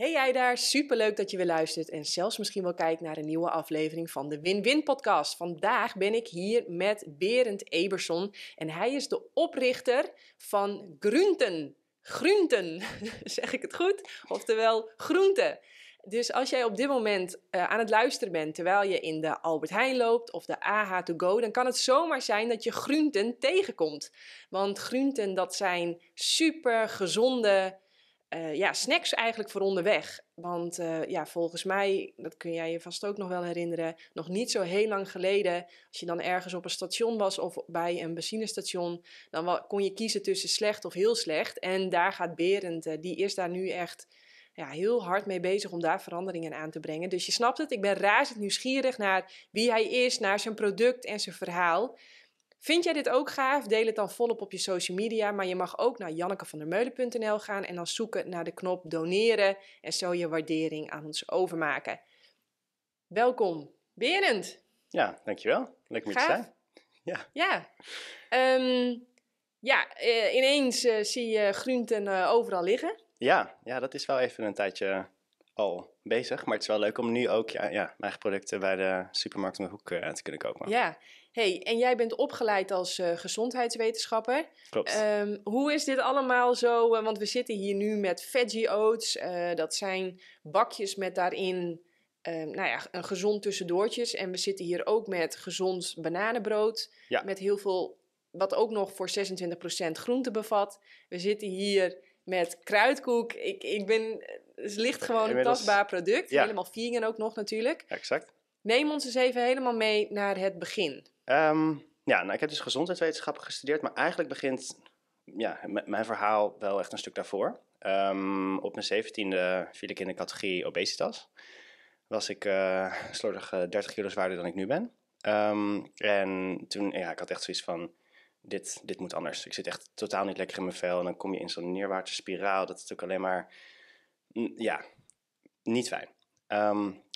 Hey jij daar, superleuk dat je weer luistert en zelfs misschien wel kijkt naar een nieuwe aflevering van de Win-Win podcast. Vandaag ben ik hier met Berend Eberson en hij is de oprichter van Groenten. Groenten, zeg ik het goed? Oftewel groenten. Dus als jij op dit moment eh, aan het luisteren bent terwijl je in de Albert Heijn loopt of de AH to go, dan kan het zomaar zijn dat je groenten tegenkomt. Want groenten dat zijn super gezonde eh, ja, snacks eigenlijk voor onderweg. Want eh, ja, volgens mij, dat kun jij je vast ook nog wel herinneren, nog niet zo heel lang geleden, als je dan ergens op een station was of bij een benzinestation, dan kon je kiezen tussen slecht of heel slecht. En daar gaat Berend, eh, die is daar nu echt ja, heel hard mee bezig om daar veranderingen aan te brengen. Dus je snapt het, ik ben razend nieuwsgierig naar wie hij is, naar zijn product en zijn verhaal. Vind jij dit ook gaaf? Deel het dan volop op je social media. Maar je mag ook naar jannekevandermeulen.nl gaan en dan zoeken naar de knop doneren en zo je waardering aan ons overmaken. Welkom, Berend. Ja, dankjewel. Leuk om je te zijn. Ja. Ja. Ehm, ja, eh, ineens eh, zie je groenten eh, overal liggen. Ja, ja, dat is wel even een tijdje al bezig. Maar het is wel leuk om nu ook ja, ja mijn eigen producten bij de supermarkt om de hoek te kunnen kopen. Ja, hey, en jij bent opgeleid als eh, gezondheidswetenschapper. Klopt. Ehm, hoe is dit allemaal zo? Eh, want we zitten hier nu met veggie oats. Eh, dat zijn bakjes met daarin ehm, nou ja, een gezond tussendoortjes. En we zitten hier ook met gezond bananenbrood. Met heel veel, wat ook nog voor 26% groente bevat. We zitten hier met kruidkoek. Ik, ik ben, het ligt gewoon een tastbaar product. Ja. Helemaal vegan ook nog natuurlijk. Exact. Neem ons eens even helemaal mee naar het begin. Ehm, ja, nou, ik heb dus gezondheidswetenschappen gestudeerd, maar eigenlijk begint ja, mijn verhaal wel echt een stuk daarvoor. Ehm, op mijn zeventiende viel ik in de categorie obesitas. Was ik eh, slordig 30 eh, kilo zwaarder dan ik nu ben. Ehm, en toen, ja, ik had echt zoiets van, dit, dit moet anders. Ik zit echt totaal niet lekker in mijn vel. En dan kom je in zo'n neerwaartse spiraal. Dat is natuurlijk alleen maar, mm, ja, niet fijn.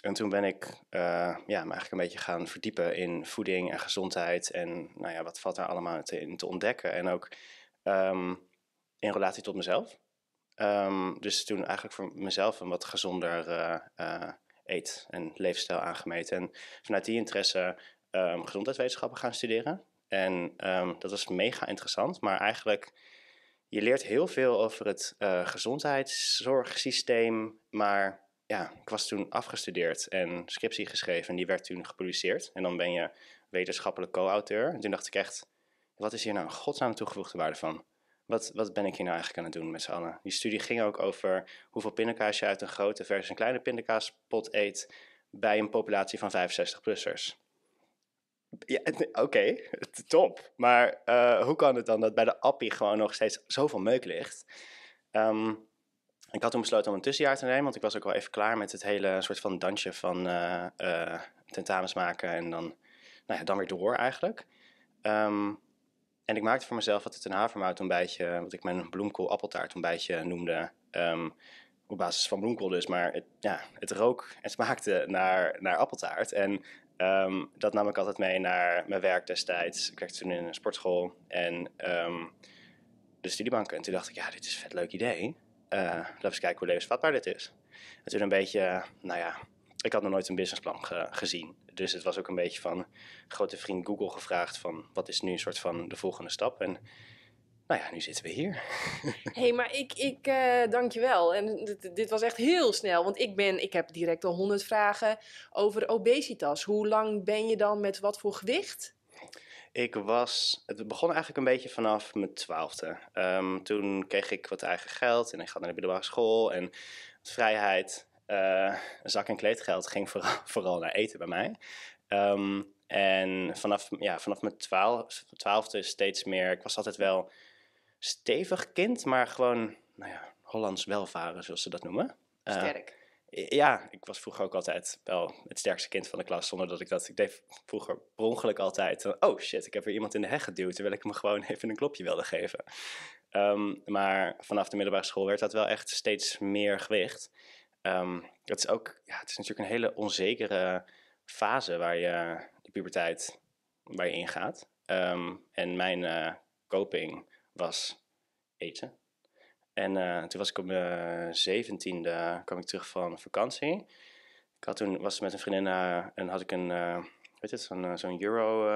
En toen ben ik eh, ja, me eigenlijk een beetje gaan verdiepen in voeding en gezondheid. En nou ja, wat valt daar allemaal te, in te ontdekken. En ook ehm, in relatie tot mezelf. Ehm, dus toen eigenlijk voor mezelf een wat gezonder eh, eh, eet- en leefstijl aangemeten. En vanuit die interesse ehm, gezondheidswetenschappen gaan studeren. En dat was mega interessant. Maar eigenlijk, je leert heel veel over het gezondheidszorgsysteem. Maar ja, ik was toen afgestudeerd en scriptie geschreven. En die werd toen gepubliceerd. En dan ben je wetenschappelijk co-auteur. En toen dacht ik echt, wat is hier nou godsnaam toegevoegde waarde van? Wat, wat ben ik hier nou eigenlijk aan het doen met z'n allen? Die studie ging ook over hoeveel pindakaas je uit een grote versus een kleine pindakaaspot eet bij een populatie van 65-plussers. Ja, oké, top. Maar eh, hoe kan het dan dat bij de appie gewoon nog steeds zoveel meuk ligt? Um, ik had toen besloten om een tussenjaar te nemen, want ik was ook wel even klaar met het hele soort van dansje van eh, eh, tentamens maken en dan, nou ja, dan weer door eigenlijk. Ehm, en ik maakte voor mezelf het een havermout ontbijtje, wat ik mijn bloemkool appeltaart ontbijtje noemde. Ehm, op basis van bloemkool dus, maar het, ja, het rook, en smaakte naar, naar appeltaart. En ehm, dat nam ik altijd mee naar mijn werk destijds. Ik werkte toen in een sportschool en de studiebanken. En toen dacht ik, ja, dit is een vet leuk idee. Eh, laten we eens kijken hoe levensvatbaar dit is. Het is een beetje, eh, nou ja, ik had nog nooit een businessplan gezien. Dus het was ook een beetje van grote vriend Google gevraagd van wat is nu een soort van de volgende stap. En nou ja, nu zitten we hier. Hé, hey, maar ik, ik eh, dank je wel. En dit, dit, was echt heel snel, want ik, ben, ik heb direct al honderd vragen over obesitas. Hoe lang ben je dan met wat voor gewicht? Ik was, het begon eigenlijk een beetje vanaf mijn twaalfde. Ehm, toen kreeg ik wat eigen geld en ik ga naar de middelbare school en vrijheid. Eh, zak- en kleedgeld ging vooral, vooral naar eten bij mij. Ehm, en vanaf, ja, vanaf mijn twaalf, twaalfde steeds meer. Ik was altijd wel stevig kind, maar gewoon, nou ja, Hollands welvaren, zoals ze dat noemen. Uh, Sterk ja, ik was vroeger ook altijd wel het sterkste kind van de klas, zonder dat ik dat... Ik deed vroeger per ongeluk altijd, eh, oh shit, ik heb weer iemand in de heg geduwd, terwijl ik hem gewoon even een klopje wilde geven. Ehm, maar vanaf de middelbare school werd dat wel echt steeds meer gewicht. Um, het is ook, ja, het is natuurlijk een hele onzekere fase waar je de puberteit waar ingaat. Ehm, en mijn uh, coping was eten. En eh, toen was ik op de 17e, kwam ik terug van vakantie. Ik had toen, was met een vriendin eh, en had ik een, eh, weet je, zo'n zo'n Euro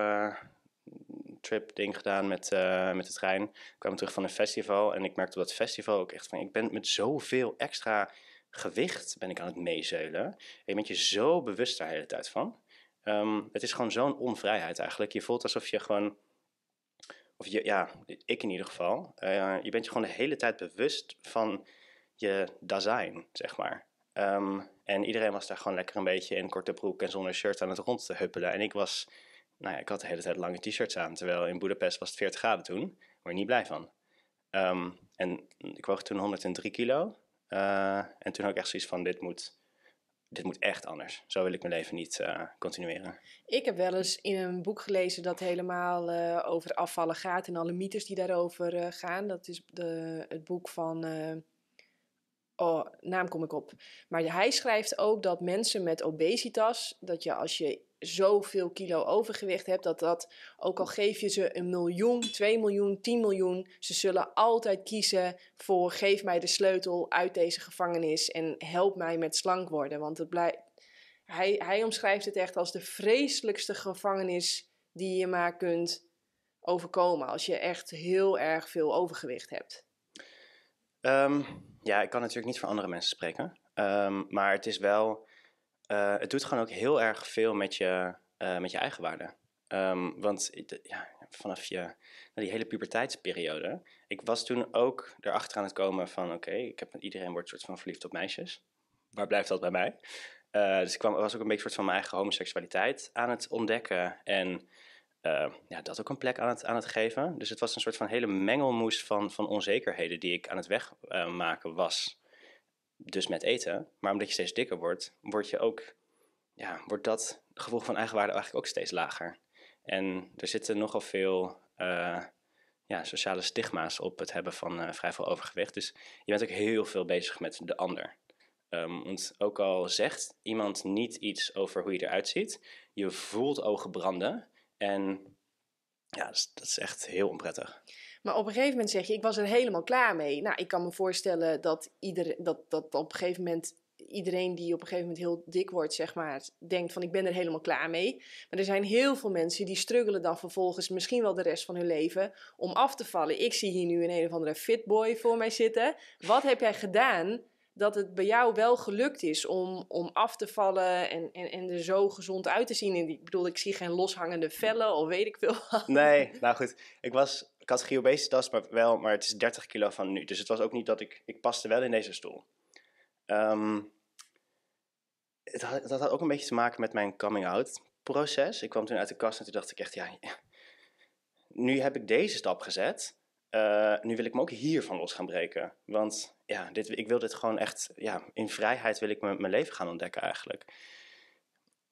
trip ding gedaan met, met de trein. Ik kwam terug van een festival en ik merkte op dat festival ook echt van... ik ben met zoveel extra gewicht ben ik aan het meezeulen. En je bent je zo bewust daar de hele tijd van. Ehm, het is gewoon zo'n onvrijheid eigenlijk. Je voelt alsof je gewoon of je, ja, ik in ieder geval, eh, je bent je gewoon de hele tijd bewust van je design, zeg maar. Ehm, en iedereen was daar gewoon lekker een beetje in korte broek en zonder shirt aan het rond te huppelen. En ik was, nou ja, ik had de hele tijd lange t-shirts aan, terwijl in Budapest was het 40 graden toen. maar niet blij van. Ehm, en ik woog toen 103 kilo. Eh, en toen had ik echt zoiets van, dit moet dit moet echt anders. Zo wil ik mijn leven niet eh, continueren. Ik heb wel eens in een boek gelezen dat helemaal eh, over afvallen gaat en alle mythes die daarover eh, gaan. Dat is de, het boek van. oh, naam kom ik op. Maar hij schrijft ook dat mensen met obesitas, dat je als je zoveel kilo overgewicht hebt, dat dat, ook al geef je ze een miljoen, twee miljoen, 10 miljoen, ze zullen altijd kiezen voor geef mij de sleutel uit deze gevangenis en help mij met slank worden. Want het blijft, hij, hij omschrijft het echt als de vreselijkste gevangenis die je maar kunt overkomen als je echt heel erg veel overgewicht hebt. Ehm, ja, ik kan natuurlijk niet voor andere mensen spreken, ehm, maar het is wel eh, het doet gewoon ook heel erg veel met je, uh, met je eigenwaarde. Ehm, want ja, vanaf je, die hele puberteitsperiode, ik was toen ook erachter aan het komen van oké, ik heb iedereen wordt soort van verliefd op meisjes. Waar blijft dat bij mij? Eh, dus ik kwam, was ook een beetje soort van mijn eigen homoseksualiteit aan het ontdekken en ja, dat ook een plek aan het, aan het geven. Dus het was een soort van hele mengelmoes van, van onzekerheden die ik aan het wegmaken was dus met eten. Maar omdat je steeds dikker wordt, wordt je ook, ja, wordt dat gevoel van eigenwaarde eigenlijk ook steeds lager. En er zitten nogal veel eh, ja, sociale stigma's op het hebben van uh, vrij veel overgewicht. Dus je bent ook heel veel bezig met de ander. Um, want ook al zegt iemand niet iets over hoe je eruit ziet, je voelt ogen branden. En ja, dat is, dat is echt heel onprettig. Maar op een gegeven moment zeg je, ik was er helemaal klaar mee. Nou, ik kan me voorstellen dat, ieder, dat, dat op een gegeven moment iedereen die op een gegeven moment heel dik wordt, zeg maar, denkt van ik ben er helemaal klaar mee. Maar er zijn heel veel mensen die struggelen dan vervolgens misschien wel de rest van hun leven om af te vallen. Ik zie hier nu een een of andere fitboy voor mij zitten. Wat heb jij gedaan dat het bij jou wel gelukt is om, om af te vallen en, en, en er zo gezond uit te zien? En ik bedoel, ik zie geen loshangende vellen of weet ik veel wat. Nee, nou goed. Ik was ik had tas, maar wel, maar het is 30 kilo van nu. Dus het was ook niet dat ik, ik paste wel in deze stoel. Ehm, het dat had ook een beetje te maken met mijn coming-out proces. Ik kwam toen uit de kast en toen dacht ik echt, ja, nu heb ik deze stap gezet. Eh, nu wil ik me ook hiervan los gaan breken. Want ja, dit, ik wil dit gewoon echt, ja, in vrijheid wil ik mijn leven gaan ontdekken eigenlijk.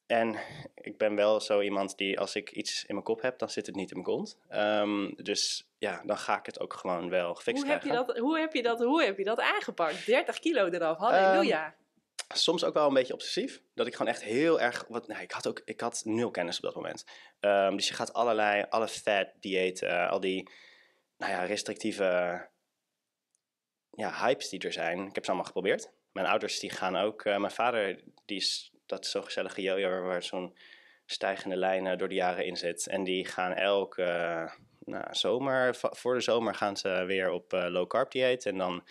En ik ben wel zo iemand die als ik iets in mijn kop heb, dan zit het niet in mijn kont. Ehm, dus ja, dan ga ik het ook gewoon wel gefixt hoe heb Je dat, hoe, heb je dat, hoe heb je dat aangepakt? 30 kilo eraf, halleluja. Ehm, soms ook wel een beetje obsessief. Dat ik gewoon echt heel erg. Wat, nee, ik had ook ik had nul kennis op dat moment. Ehm, dus je gaat allerlei, alle fat diëten, uh, al die nou ja, restrictieve ja, hypes die er zijn. Ik heb ze allemaal geprobeerd. Mijn ouders die gaan ook. Eh, mijn vader die is dat is zo'n gezellige jojo waar zo'n stijgende lijn eh, door de jaren in zit. En die gaan elke eh, nou, zomer, voor de zomer gaan ze weer op eh, low carb dieet. En dan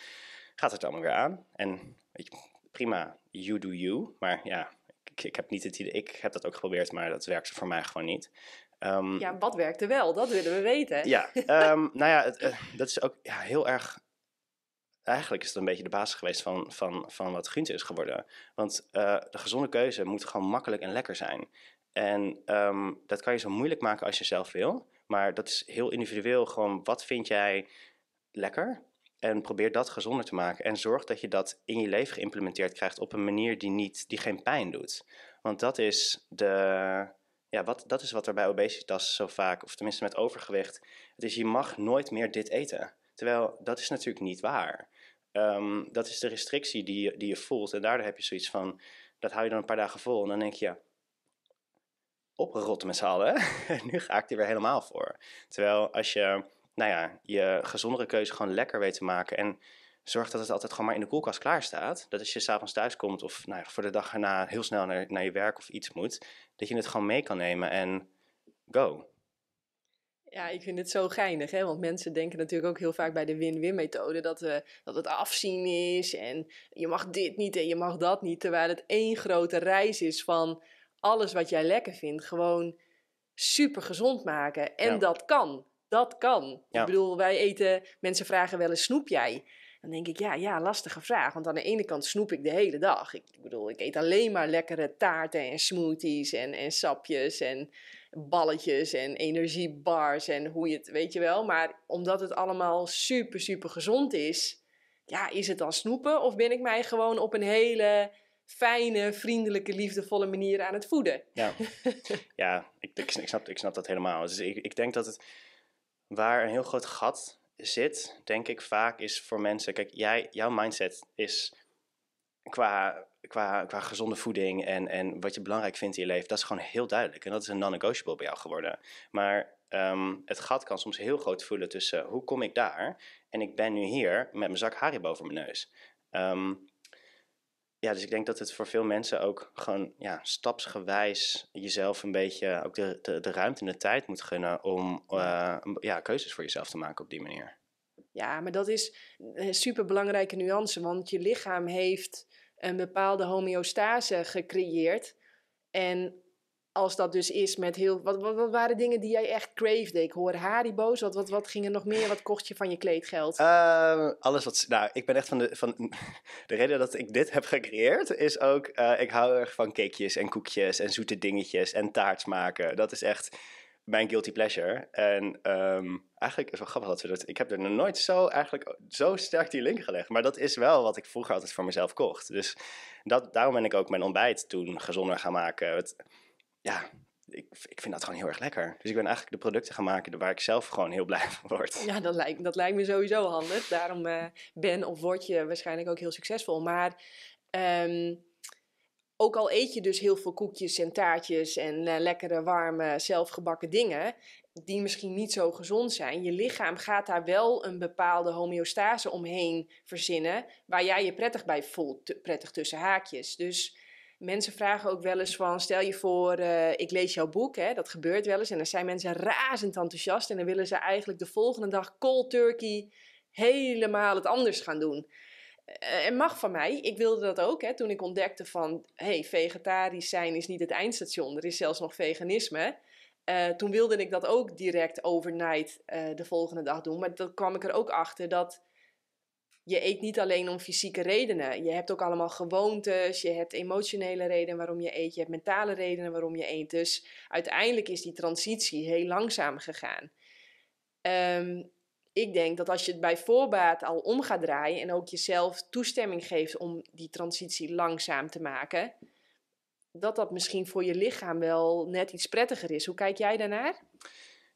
gaat het allemaal weer aan. En weet je, prima, you do you. Maar ja, ik, ik, heb niet het idee, ik heb dat ook geprobeerd, maar dat werkte voor mij gewoon niet. Ehm, ja, wat werkte wel? Dat willen we weten. Ja, ehm, nou ja, het, dat is ook ja, heel erg eigenlijk is het een beetje de basis geweest van, van, van wat Gunther is geworden. Want eh, de gezonde keuze moet gewoon makkelijk en lekker zijn. En ehm, dat kan je zo moeilijk maken als je zelf wil. Maar dat is heel individueel. Gewoon wat vind jij lekker? En probeer dat gezonder te maken. En zorg dat je dat in je leven geïmplementeerd krijgt op een manier die, niet, die geen pijn doet. Want dat is, de, ja, wat, dat is wat er bij obesitas zo vaak, of tenminste met overgewicht, het is je mag nooit meer dit eten. Terwijl dat is natuurlijk niet waar. Ehm, dat is de restrictie die je, die je voelt. En daardoor heb je zoiets van, dat hou je dan een paar dagen vol. En dan denk je, ja, met z'n allen. nu ga ik er weer helemaal voor. Terwijl als je, nou ja, je gezondere keuze gewoon lekker weet te maken. En zorg dat het altijd gewoon maar in de koelkast klaar staat. Dat als je s'avonds thuis komt of nou ja, voor de dag erna heel snel naar, naar je werk of iets moet. Dat je het gewoon mee kan nemen en go. Ja, ik vind het zo geinig, hè? want mensen denken natuurlijk ook heel vaak bij de win-win methode dat, we, eh, dat het afzien is en je mag dit niet en je mag dat niet, terwijl het één grote reis is van alles wat jij lekker vindt, gewoon super gezond maken. En dat kan, dat kan. Ik bedoel, wij eten, mensen vragen wel eens snoep jij? Dan denk ik, ja, ja, lastige vraag. Want aan de ene kant snoep ik de hele dag. Ik, ik bedoel, ik eet alleen maar lekkere taarten en smoothies en, en sapjes en balletjes en energiebars en hoe je het, weet je wel. Maar omdat het allemaal super, super gezond is, ja, is het dan snoepen of ben ik mij gewoon op een hele fijne, vriendelijke, liefdevolle manier aan het voeden? Ja, ja ik, ik, snap, ik snap dat helemaal. Dus ik, ik denk dat het waar een heel groot gat zit, denk ik vaak, is voor mensen, kijk, jij, jouw mindset is qua, qua, qua gezonde voeding en, en wat je belangrijk vindt in je leven, dat is gewoon heel duidelijk. En dat is een non-negotiable bij jou geworden. Maar ehm, het gat kan soms heel groot voelen tussen hoe kom ik daar en ik ben nu hier met mijn zak Haribo over mijn neus. Ehm, ja, dus ik denk dat het voor veel mensen ook gewoon ja, stapsgewijs jezelf een beetje ook de, de, de ruimte en de tijd moet gunnen om eh, ja, keuzes voor jezelf te maken op die manier. Ja, maar dat is een eh, belangrijke nuance, want je lichaam heeft een bepaalde homeostase gecreëerd. En als dat dus is met heel... Wat, wat, waren dingen die jij echt craved? Ik hoor Haribo's. Wat, wat, wat ging er nog meer? Wat kocht je van je kleedgeld? Ehm, alles wat... Nou, ik ben echt van de... Van, de reden dat ik dit heb gecreëerd is ook... Eh, ik hou erg van cakejes en koekjes en zoete dingetjes en taart maken. Dat is echt mijn guilty pleasure. En ehm, eigenlijk is wel grappig dat we dat... Ik heb er nog nooit zo, eigenlijk, zo sterk die link gelegd. Maar dat is wel wat ik vroeger altijd voor mezelf kocht. Dus dat, daarom ben ik ook mijn ontbijt toen gezonder gaan maken. Het, ja, ik, ik vind dat gewoon heel erg lekker. Dus ik ben eigenlijk de producten gaan maken waar ik zelf gewoon heel blij van word. Ja, dat lijkt, dat lijkt me sowieso handig. Daarom eh, ben of word je waarschijnlijk ook heel succesvol. Maar... Ehm, ook al eet je dus heel veel koekjes en taartjes en eh, lekkere warme zelfgebakken dingen, die misschien niet zo gezond zijn, je lichaam gaat daar wel een bepaalde homeostase omheen verzinnen, waar jij je prettig bij voelt, prettig tussen haakjes. Dus mensen vragen ook wel eens van, stel je voor, eh, ik lees jouw boek, hè, dat gebeurt wel eens, en dan zijn mensen razend enthousiast en dan willen ze eigenlijk de volgende dag cold turkey helemaal het anders gaan doen en eh, mag van mij. Ik wilde dat ook. Hè, toen ik ontdekte van, hey, vegetarisch zijn is niet het eindstation. Er is zelfs nog veganisme. Eh, toen wilde ik dat ook direct overnight eh, de volgende dag doen. Maar dan kwam ik er ook achter dat je eet niet alleen om fysieke redenen. Je hebt ook allemaal gewoontes, je hebt emotionele redenen waarom je eet, je hebt mentale redenen waarom je eet. Dus uiteindelijk is die transitie heel langzaam gegaan. Um, ik denk dat als je het bij voorbaat al om gaat draaien en ook jezelf toestemming geeft om die transitie langzaam te maken, dat dat misschien voor je lichaam wel net iets prettiger is. Hoe kijk jij daarnaar?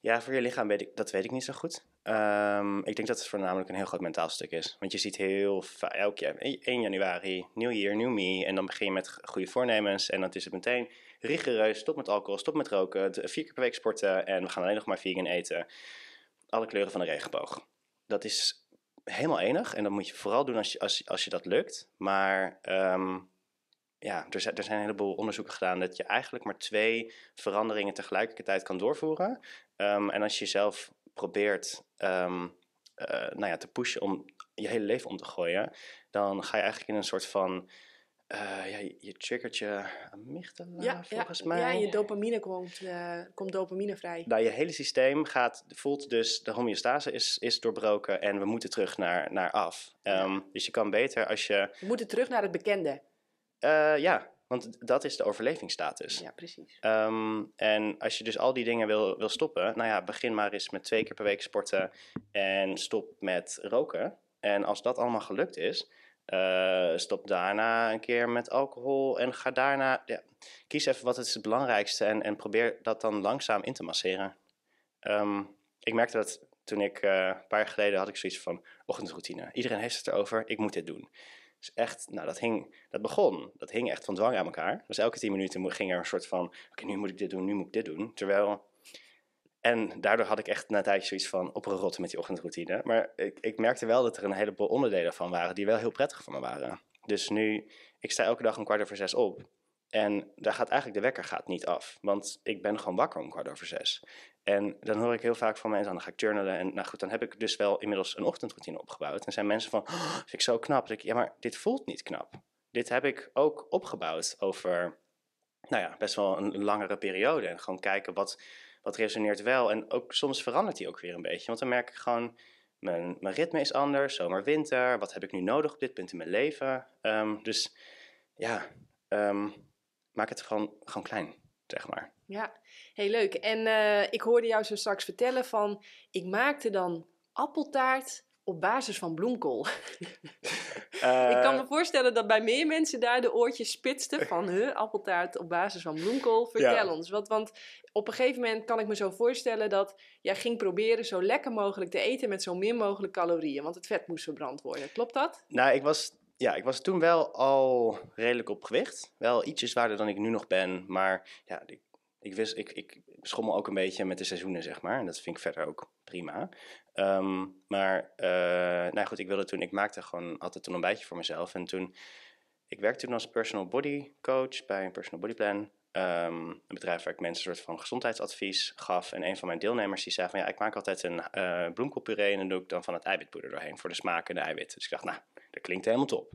Ja, voor je lichaam weet ik, dat weet ik niet zo goed. Ehm, ik denk dat het voornamelijk een heel groot mentaal stuk is. Want je ziet heel vaak, elk jaar, 1 e-, januari, nieuw jaar nieuw me. En dan begin je met goede voornemens. En dan is het meteen rigoureus, stop met alcohol, stop met roken, vier keer per week sporten. En we gaan alleen nog maar vegan eten alle kleuren van de regenboog. Dat is helemaal enig en dat moet je vooral doen als je, als, als je dat lukt. Maar ehm, ja, er zijn, er zijn een heleboel onderzoeken gedaan dat je eigenlijk maar twee veranderingen tegelijkertijd kan doorvoeren. Ehm, en als je zelf probeert ehm, eh, nou ja, te pushen om je hele leven om te gooien, dan ga je eigenlijk in een soort van eh, ja, je, triggert je amygdala, volgens mij. Ja, je dopamine komt, uh, komt dopamine vrij. Nou, je hele systeem gaat, voelt dus, de homeostase is, is doorbroken en we moeten terug naar, naar af. Ehm, dus je kan beter als je... We moeten terug naar het bekende. Eh, ja, want dat is de overlevingsstatus. Ja, precies. Ehm, en als je dus al die dingen wil, wil stoppen, nou ja, begin maar eens met twee keer per week sporten en stop met roken. En als dat allemaal gelukt is, eh, stop daarna een keer met alcohol en ga daarna. Ja, kies even wat is het belangrijkste en, en probeer dat dan langzaam in te masseren. Ehm, ik merkte dat toen ik eh, een paar jaar geleden had ik zoiets van ochtendroutine. Iedereen heeft het erover, ik moet dit doen. Dus echt, nou dat hing, dat begon, dat hing echt van dwang aan elkaar. Dus elke tien minuten ging er een soort van, oké nu moet ik dit doen, nu moet ik dit doen. Terwijl en daardoor had ik echt na een tijdje zoiets van opgerot met die ochtendroutine. Maar ik, ik merkte wel dat er een heleboel onderdelen van waren die wel heel prettig voor me waren. Dus nu, ik sta elke dag om kwart over zes op. En daar gaat eigenlijk de wekker gaat niet af. Want ik ben gewoon wakker om kwart over zes. En dan hoor ik heel vaak van mensen, dan ga ik journalen. En nou goed, dan heb ik dus wel inmiddels een ochtendroutine opgebouwd. En zijn mensen van, oh, vind ik zo knap. Ik, ja, maar dit voelt niet knap. Dit heb ik ook opgebouwd over, nou ja, best wel een langere periode. En gewoon kijken wat wat resoneert wel. En ook soms verandert die ook weer een beetje. Want dan merk ik gewoon, mijn, ritme is anders, zomer, winter. Wat heb ik nu nodig op dit punt in mijn leven? Ehm, dus ja, ehm, maak het gewoon, gewoon klein, zeg maar. Ja, heel leuk. En eh, ik hoorde jou zo straks vertellen van, ik maakte dan appeltaart op basis van bloemkool. ik kan eh, me voorstellen dat bij meer mensen daar de oortjes spitsten van huh, appeltaart op basis van bloemkool. Vertel ons. Wat, want op een gegeven moment kan ik me zo voorstellen dat jij ging proberen zo lekker mogelijk te eten met zo min mogelijk calorieën. Want het vet moest verbrand worden. Klopt dat? Nou, ik was, ja, ik was toen wel al redelijk op gewicht. Wel ietsje zwaarder dan ik nu nog ben. Maar ja, ik ik, wist, ik, ik schommel ook een beetje met de seizoenen, zeg maar. En dat vind ik verder ook prima. Ehm, maar eh, nou goed, ik wilde toen, ik maakte gewoon altijd een ontbijtje voor mezelf. En toen, ik werkte toen als personal body coach bij een personal body plan. Ehm, een bedrijf waar ik mensen een soort van gezondheidsadvies gaf. En een van mijn deelnemers die zei van ja, ik maak altijd een uh, bloemkoolpuree en dan doe ik dan van het eiwitpoeder doorheen voor de smaak en de eiwit. Dus ik dacht, nou, dat klinkt helemaal top.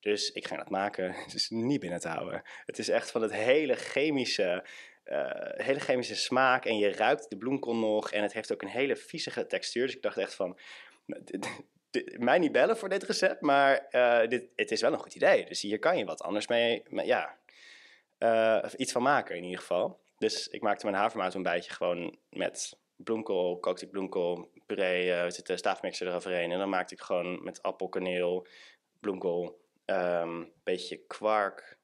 Dus ik ging dat maken. Het is niet binnen te houden. Het is echt van het hele chemische eh, hele chemische smaak en je ruikt de bloemkool nog. En het heeft ook een hele viezige textuur. Dus ik dacht echt van, nou, mij niet bellen voor dit recept, maar eh, dit, het is wel een goed idee. Dus hier kan je wat anders mee, maar ja, eh, iets van maken in ieder geval. Dus ik maakte mijn bijtje gewoon met bloemkool, kookte ik bloemkool, puree, uh, zit de staafmixer eroverheen. En dan maakte ik gewoon met appel, kaneel, bloemkool, een ehm, beetje kwark,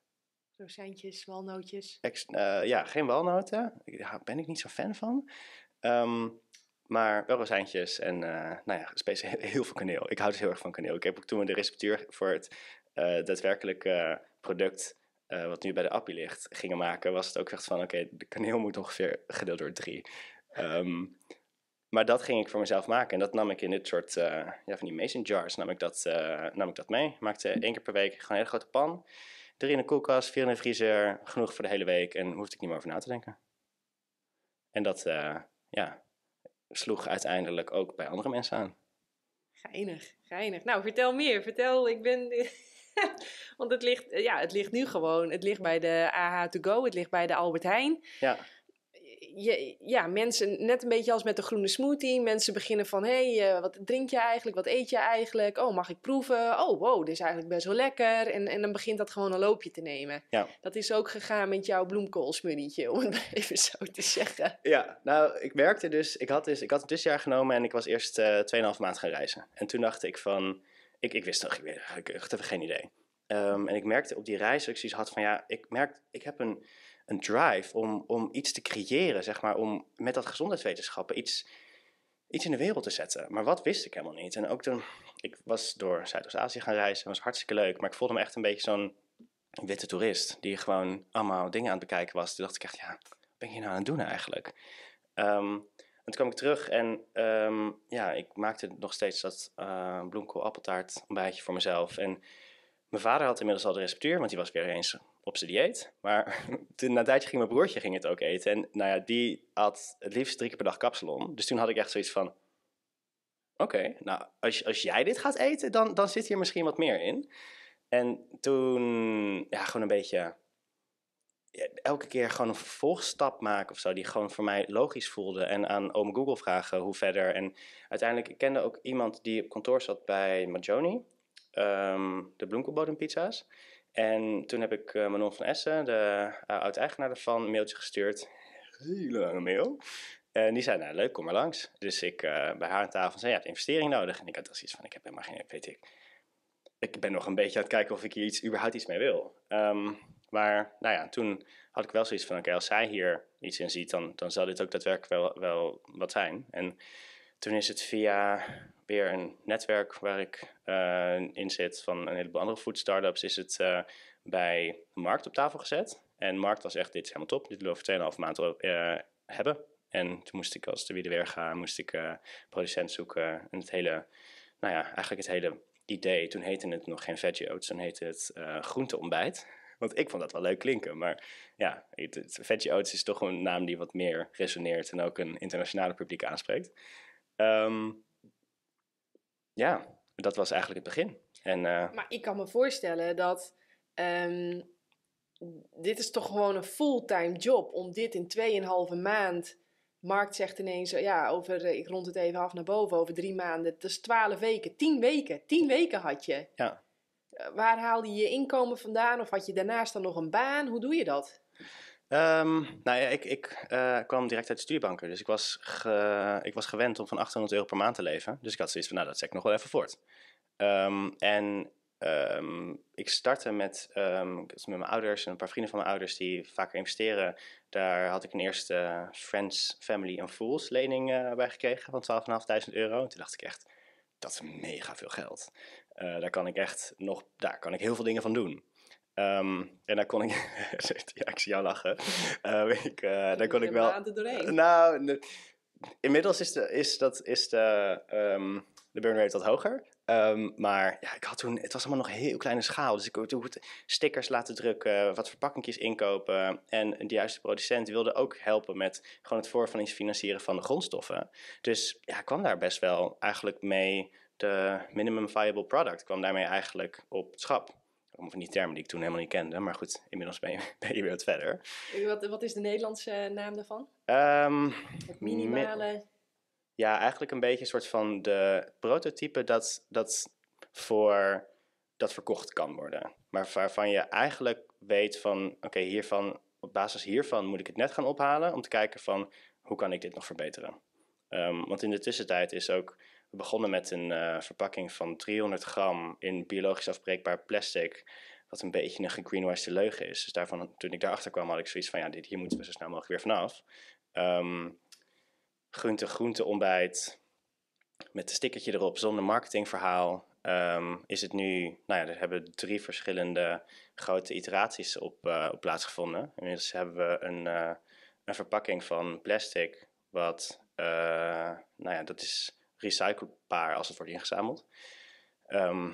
Rozijntjes, walnootjes. Eh, ja, geen walnoten. Daar ben ik niet zo fan van. Ehm, maar wel en uh, nou ja, heel veel kaneel. Ik hou dus heel erg van kaneel. Ik heb ook toen we de receptuur voor het uh, daadwerkelijke product... wat nu bij de appie ligt, gingen maken... was het ook echt van, oké, de kaneel moet ongeveer gedeeld door drie. Ehm, maar dat ging ik voor mezelf maken. En dat nam ik in dit soort, ja, van die mason jars, nam ik dat, nam ik dat mee. Maakte één keer per week gewoon een hele grote pan... Drie in de koelkast, vier in de vriezer, genoeg voor de hele week en hoefde ik niet meer over na te denken. En dat eh, ja, sloeg uiteindelijk ook bij andere mensen aan. Geinig, geinig. Nou, vertel meer. Vertel, ik ben. Want het ligt, ja, het ligt nu gewoon. Het ligt bij de AH To Go, het ligt bij de Albert Heijn. Ja ja, mensen, net een beetje als met de groene smoothie, mensen beginnen van, hé, hey, eh, wat drink je eigenlijk, wat eet je eigenlijk, oh, mag ik proeven, oh, wow, dit is eigenlijk best wel lekker. En, en dan begint dat gewoon een loopje te nemen. Ja. Dat is ook gegaan met jouw bloemkoolsmuddietje, om het even zo te zeggen. Ja, nou, ik merkte dus, ik had, dus, ik had een tussenjaar genomen en ik was eerst uh, eh, 2,5 maand gaan reizen. En toen dacht ik van, ik, ik wist toch, ik, had even geen idee. Ehm, en ik merkte op die reis dat ik zoiets had van, ja, ik merk, ik heb een een drive om, om iets te creëren, zeg maar, om met dat gezondheidswetenschappen iets, iets in de wereld te zetten. Maar wat wist ik helemaal niet. En ook toen, ik was door zuid oost azië gaan reizen, was hartstikke leuk, maar ik voelde me echt een beetje zo'n witte toerist, die gewoon allemaal dingen aan het bekijken was. Toen dacht ik echt, ja, wat ben ik hier nou aan het doen eigenlijk? en ehm, toen kwam ik terug en ehm, ja, ik maakte nog steeds dat uh, eh, bloemkool appeltaart ontbijtje voor mezelf. En mijn vader had inmiddels al de receptuur, want die was weer eens op zijn dieet. Maar toen, na een tijdje ging mijn broertje ging het ook eten. En nou ja, die had het liefst drie keer per dag kapsalon. Dus toen had ik echt zoiets van... Oké, nou, als, als jij dit gaat eten, dan, dan zit hier misschien wat meer in. En toen, ja, gewoon een beetje... elke keer gewoon een vervolgstap maken of zo, die gewoon voor mij logisch voelde. En aan oom Google vragen hoe verder. En uiteindelijk, ik kende ook iemand die op kantoor zat bij Majoni, um, ehm, de bloemkoolbodempizza's. En toen heb ik eh, Manon van Essen, de eh, oud-eigenaar ervan, een mailtje gestuurd. Hele lange mail. En die zei, nou leuk, kom maar langs. Dus ik uh, bij haar aan tafel zei, je hebt investering nodig. En ik had als iets van, ik heb helemaal geen, weet ik. Ik ben nog een beetje aan het kijken of ik hier iets, überhaupt iets mee wil. Ehm, maar nou ja, toen had ik wel zoiets van, oké, als zij hier iets in ziet, dan, dan zal dit ook daadwerkelijk wel, wel wat zijn. En toen is het via weer een netwerk waar ik eh, in zit van een heleboel andere food startups, is het eh, bij Markt op tafel gezet. En Markt was echt, dit is helemaal top, dit willen we over 2,5 maanden eh, hebben. En toen moest ik als de weer gaan, moest ik producent zoeken. En het hele, nou ja, eigenlijk het hele idee, toen heette het nog geen veggie oats, toen heette het groenteontbijt. Want ik vond dat wel leuk klinken. Maar ja, Veggie Oats is toch een naam die wat meer resoneert en ook een internationale publiek aanspreekt. Ehm, ja, dat was eigenlijk het begin. En, eh, maar ik kan me voorstellen dat ehm, dit is toch gewoon een fulltime job om dit in 2,5 maand. Markt zegt ineens, ja, over, eh, ik rond het even af naar boven, over drie maanden. Dat is 12 weken, 10 weken. 10 weken had je. Ja. Eh, waar haalde je je inkomen vandaan? Of had je daarnaast dan nog een baan? Hoe doe je dat? Ehm, nou ja, ik, ik eh, kwam direct uit de studiebanken. Dus ik was, ik was gewend om van 800 euro per maand te leven. Dus ik had zoiets van, nou, dat zet ik nog wel even voort. Ehm, en ehm, ik startte met, met mijn ouders en een paar vrienden van mijn ouders die vaker investeren. Daar had ik een eerste eh, Friends, Family and Fools lening eh, bij gekregen van 12.500 euro. En toen dacht ik echt, dat is mega veel geld. daar, kan ik echt nog, daar kan ik heel veel dingen van doen. Ehm, en daar kon ik, ja, ik zie jou lachen. Ehm, ik, eh, daar kon ik wel. Nou, inmiddels is de, is dat, is de, ehm, de burn rate wat hoger. maar ja, ik had toen, het was allemaal nog heel kleine schaal. Dus ik moest stickers laten drukken, wat verpakkingjes inkopen. En de juiste producent wilde ook helpen met gewoon het voor van iets financieren van de grondstoffen. Dus ja, ik kwam daar best wel eigenlijk mee. De minimum viable product kwam daarmee eigenlijk op het schap van die termen die ik toen helemaal niet kende. Maar goed, inmiddels ben je, ben je weer wat verder. Wat, wat is de Nederlandse naam daarvan? Um, minimale... ja, eigenlijk een beetje een soort van de prototype dat, dat, voor, dat verkocht kan worden. Maar waarvan je eigenlijk weet van, oké, hiervan, op basis hiervan moet ik het net gaan ophalen om te kijken van, hoe kan ik dit nog verbeteren? Ehm, want in de tussentijd is ook we begonnen met een eh, verpakking van 300 gram in biologisch afbreekbaar plastic. Wat een beetje een gegreenwashed leugen is. Dus daarvan, toen ik daarachter kwam, had ik zoiets van: ja, dit, hier moeten we zo snel mogelijk weer vanaf. Um, groente, groente ontbijt. Met een stickertje erop, zonder marketingverhaal. Um, is het nu, nou ja, er hebben drie verschillende grote iteraties op, uh, op plaatsgevonden. Inmiddels hebben we een, eh, een verpakking van plastic, wat, nou ja, dat is recyclebaar als het wordt ingezameld. Ehm,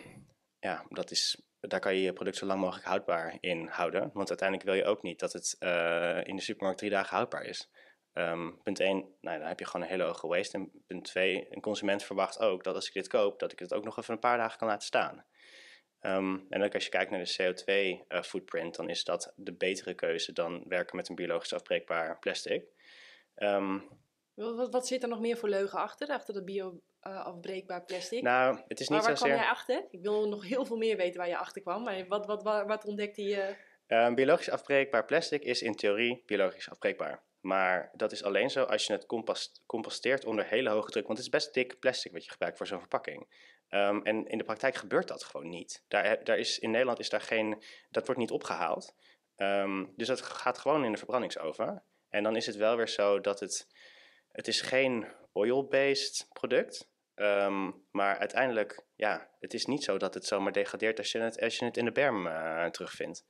ja, dat is, daar kan je je product zo lang mogelijk houdbaar in houden. Want uiteindelijk wil je ook niet dat het eh, in de supermarkt drie dagen houdbaar is. Um, punt 1, nou, dan heb je gewoon een hele hoge waste. En punt 2, een consument verwacht ook dat als ik dit koop, dat ik het ook nog even een paar dagen kan laten staan. Um, en ook als je kijkt naar de CO2-footprint, eh, dan is dat de betere keuze dan werken met een biologisch afbreekbaar plastic. Um, wat, wat, zit er nog meer voor leugen achter, achter dat bio-afbreekbaar eh, plastic? Nou, het is niet maar waar kwam jij achter? Ik wil nog heel veel meer weten waar je achter kwam, maar wat, wat, wat, ontdekte je? Eh, biologisch afbreekbaar plastic is in theorie biologisch afbreekbaar. Maar dat is alleen zo als je het compost, composteert onder hele hoge druk. Want het is best dik plastic wat je gebruikt voor zo'n verpakking. Ehm, en in de praktijk gebeurt dat gewoon niet. Daar, eh, daar is, in Nederland is daar geen, dat wordt niet opgehaald. Ehm, dus dat gaat gewoon in de verbrandingsoven. En dan is het wel weer zo dat het het is geen oil-based product. Ehm, maar uiteindelijk, ja, het is niet zo dat het zomaar degradeert als je het, als je het in de berm eh, terugvindt.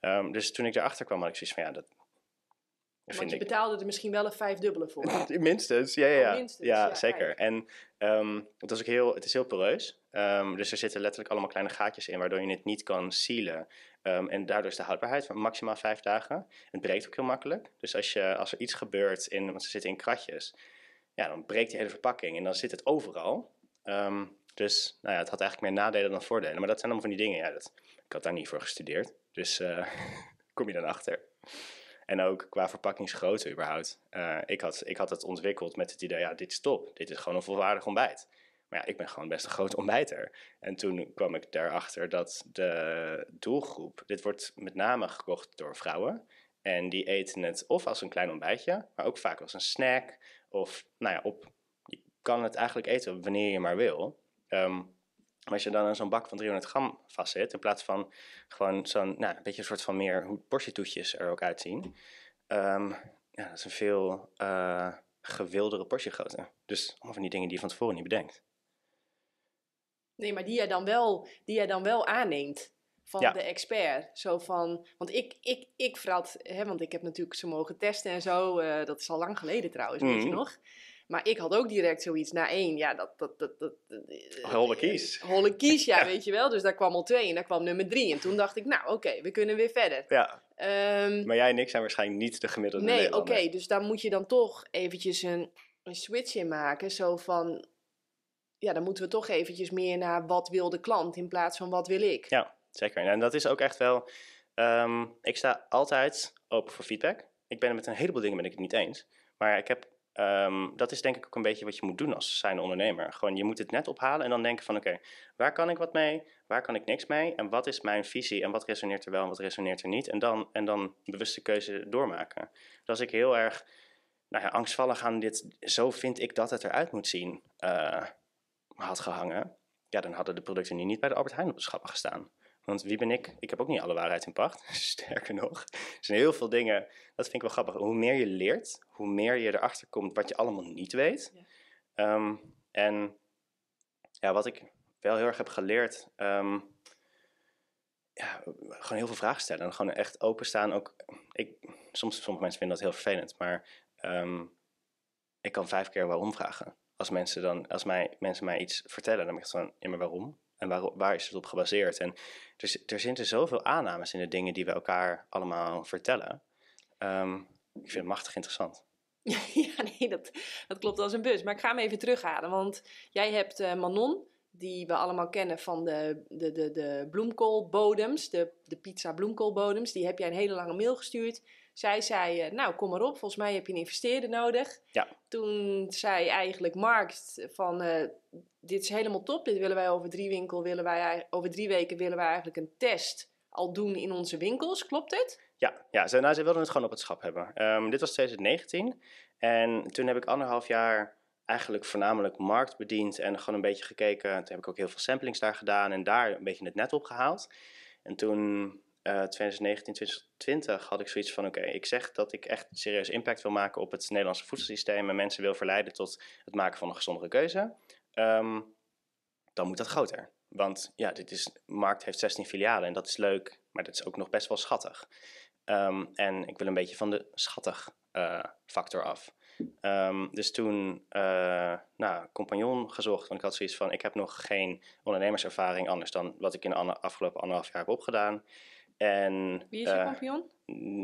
Ehm, dus toen ik erachter kwam, had ik zoiets van, ja, dat Want je betaalde er misschien wel een vijfdubbele voor. minstens, ja, ja, ja, oh, ja, zeker. en ehm, het, was ook heel, het is heel poreus. dus er zitten letterlijk allemaal kleine gaatjes in, waardoor je het niet kan sealen. Ehm, en daardoor is de houdbaarheid van maximaal vijf dagen. Het breekt ook heel makkelijk. Dus als, je, als er iets gebeurt, in, want ze zitten in kratjes, ja, dan breekt die hele verpakking en dan zit het overal. Ehm, dus nou ja, het had eigenlijk meer nadelen dan voordelen. Maar dat zijn allemaal van die dingen. Ja, dat, ik had daar niet voor gestudeerd. Dus eh, kom je dan achter. En ook qua verpakkingsgrootte überhaupt. Eh, ik, had, ik had het ontwikkeld met het idee, ja, dit is top. Dit is gewoon een volwaardig ontbijt. Maar ja, ik ben gewoon best een groot ontbijter. En toen kwam ik daarachter dat de doelgroep, dit wordt met name gekocht door vrouwen. En die eten het of als een klein ontbijtje, maar ook vaak als een snack. Of nou ja, op, je kan het eigenlijk eten wanneer je maar wil. Ehm, maar als je dan in zo'n bak van 300 gram vastzit, in plaats van gewoon zo'n, nou, een beetje een soort van meer hoe portietoetjes er ook uitzien. Ehm, ja, dat is een veel eh, gewildere portiegrootte. Dus allemaal van die dingen die je van tevoren niet bedenkt. Nee, maar die jij dan wel, die jij dan wel aanneemt van de expert. Zo van, want ik, ik, ik vrat, hè, want ik heb natuurlijk ze mogen testen en zo. Eh, dat is al lang geleden trouwens, weet je mhm. nog. Maar ik had ook direct zoiets na één. Ja, dat... dat, dat, dat eh, Holle kies. Eh, ja, weet je wel. Dus daar kwam al twee en daar kwam nummer drie. En toen dacht ik, nou oké, we kunnen weer verder. Ja. Ehm, maar jij en ik zijn waarschijnlijk niet de gemiddelde Nee, oké. dus daar moet je dan toch eventjes een, een switch in maken. Zo van, ja, dan moeten we toch eventjes meer naar wat wil de klant in plaats van wat wil ik. Ja, zeker. En dat is ook echt wel. Ehm, ik sta altijd open voor feedback. Ik ben met een heleboel dingen ben ik het niet eens. Maar ik heb, ehm, dat is denk ik ook een beetje wat je moet doen als zijn ondernemer. Gewoon je moet het net ophalen en dan denken van oké, waar kan ik wat mee? Waar kan ik niks mee? En wat is mijn visie? En wat resoneert er wel en wat resoneert er niet? En dan, en dan bewuste keuze doormaken. Dus als ik heel erg nou ja, angstvallig aan dit, zo vind ik dat het eruit moet zien. Eh, had gehangen, ja, dan hadden de producten nu niet bij de Albert Heijn op de schappen gestaan. Want wie ben ik? Ik heb ook niet alle waarheid in pacht. Sterker nog, er zijn heel veel dingen. Dat vind ik wel grappig. Hoe meer je leert, hoe meer je erachter komt wat je allemaal niet weet. Ja. Ehm, en ja, wat ik wel heel erg heb geleerd. Ehm, ja, gewoon heel veel vragen stellen. En gewoon echt openstaan. Ook, ik, soms, sommige mensen vinden dat heel vervelend. Maar ehm, ik kan vijf keer waarom vragen als mensen, dan, als mij, mensen mij iets vertellen, dan ben ik van, ja, waarom? En waar, waar is het op gebaseerd? En er, er zitten zoveel aannames in de dingen die we elkaar allemaal vertellen. Ehm, ik vind het machtig interessant. Ja, nee, dat, dat klopt als een bus. Maar ik ga hem even terughalen. Want jij hebt eh, Manon, die we allemaal kennen van de, de, de, de bloemkoolbodems, de, de pizza bloemkoolbodems. Die heb jij een hele lange mail gestuurd. Zij zei, eh, nou kom maar op, volgens mij heb je een investeerder nodig. Ja. Toen zei eigenlijk Markt van, eh, dit is helemaal top, dit willen wij over drie, winkel, willen wij, over drie weken willen wij eigenlijk een test al doen in onze winkels, klopt het? Ja, ja ze, nou, wilden het gewoon op het schap hebben. Ehm, dit was 2019 en toen heb ik anderhalf jaar eigenlijk voornamelijk markt bediend en gewoon een beetje gekeken. Toen heb ik ook heel veel samplings daar gedaan en daar een beetje het net op gehaald. En toen 2019, eh, 2020 had ik zoiets van: oké, ik zeg dat ik echt serieus impact wil maken op het Nederlandse voedselsysteem en mensen wil verleiden tot het maken van een gezondere keuze. Ehm, dan moet dat groter. Want ja, dit is, de markt heeft 16 filialen en dat is leuk, maar dat is ook nog best wel schattig. Ehm, en ik wil een beetje van de schattig eh, factor af. Ehm, dus toen uh, nou, compagnon gezocht, want ik had zoiets van: ik heb nog geen ondernemerservaring anders dan wat ik in de afgelopen anderhalf jaar heb opgedaan. En, Wie is je eh, kampioen?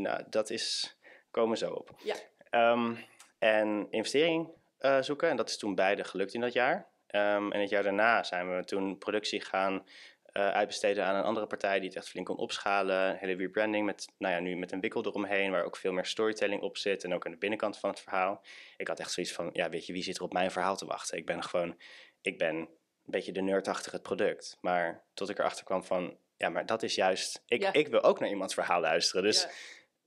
Nou, dat is, komen zo op. Ja. Ehm, en investering eh, zoeken. En dat is toen beide gelukt in dat jaar. Um, en het jaar daarna zijn we toen productie gaan eh, uitbesteden aan een andere partij die het echt flink kon opschalen. hele rebranding met, nou ja, nu met een wikkel eromheen, waar ook veel meer storytelling op zit en ook aan de binnenkant van het verhaal. Ik had echt zoiets van, ja, weet je, wie zit er op mijn verhaal te wachten? Ik ben gewoon, ik ben een beetje de nerd achter het product. Maar tot ik erachter kwam van, ja, maar dat is juist. Ik, ik wil ook naar iemands verhaal luisteren. Dus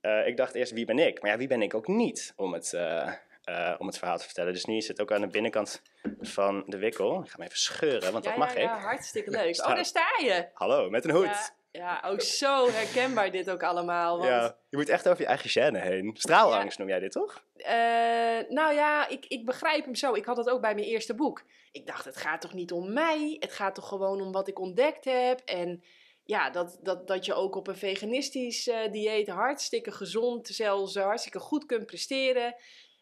eh, ik dacht eerst, wie ben ik? Maar ja, wie ben ik ook niet om het, eh, eh, om het verhaal te vertellen? Dus nu zit ook aan de binnenkant van de wikkel. Ik ga hem even scheuren, want dat mag ik. Ja, hartstikke leuk. Oh, daar sta je. Hallo, met een hoed. Ja, ook oh, zo herkenbaar dit ook allemaal. Want... Ja, je moet echt over je eigen scène heen. Straalangst noem jij dit toch? nou ja, ik, ik begrijp hem zo. Ik had dat ook bij mijn eerste boek. Ik dacht, het gaat toch niet om mij? Het gaat toch gewoon om wat ik ontdekt heb? En ja, dat, dat, dat je ook op een veganistisch eh, dieet hartstikke gezond, zelfs eh, hartstikke goed kunt presteren.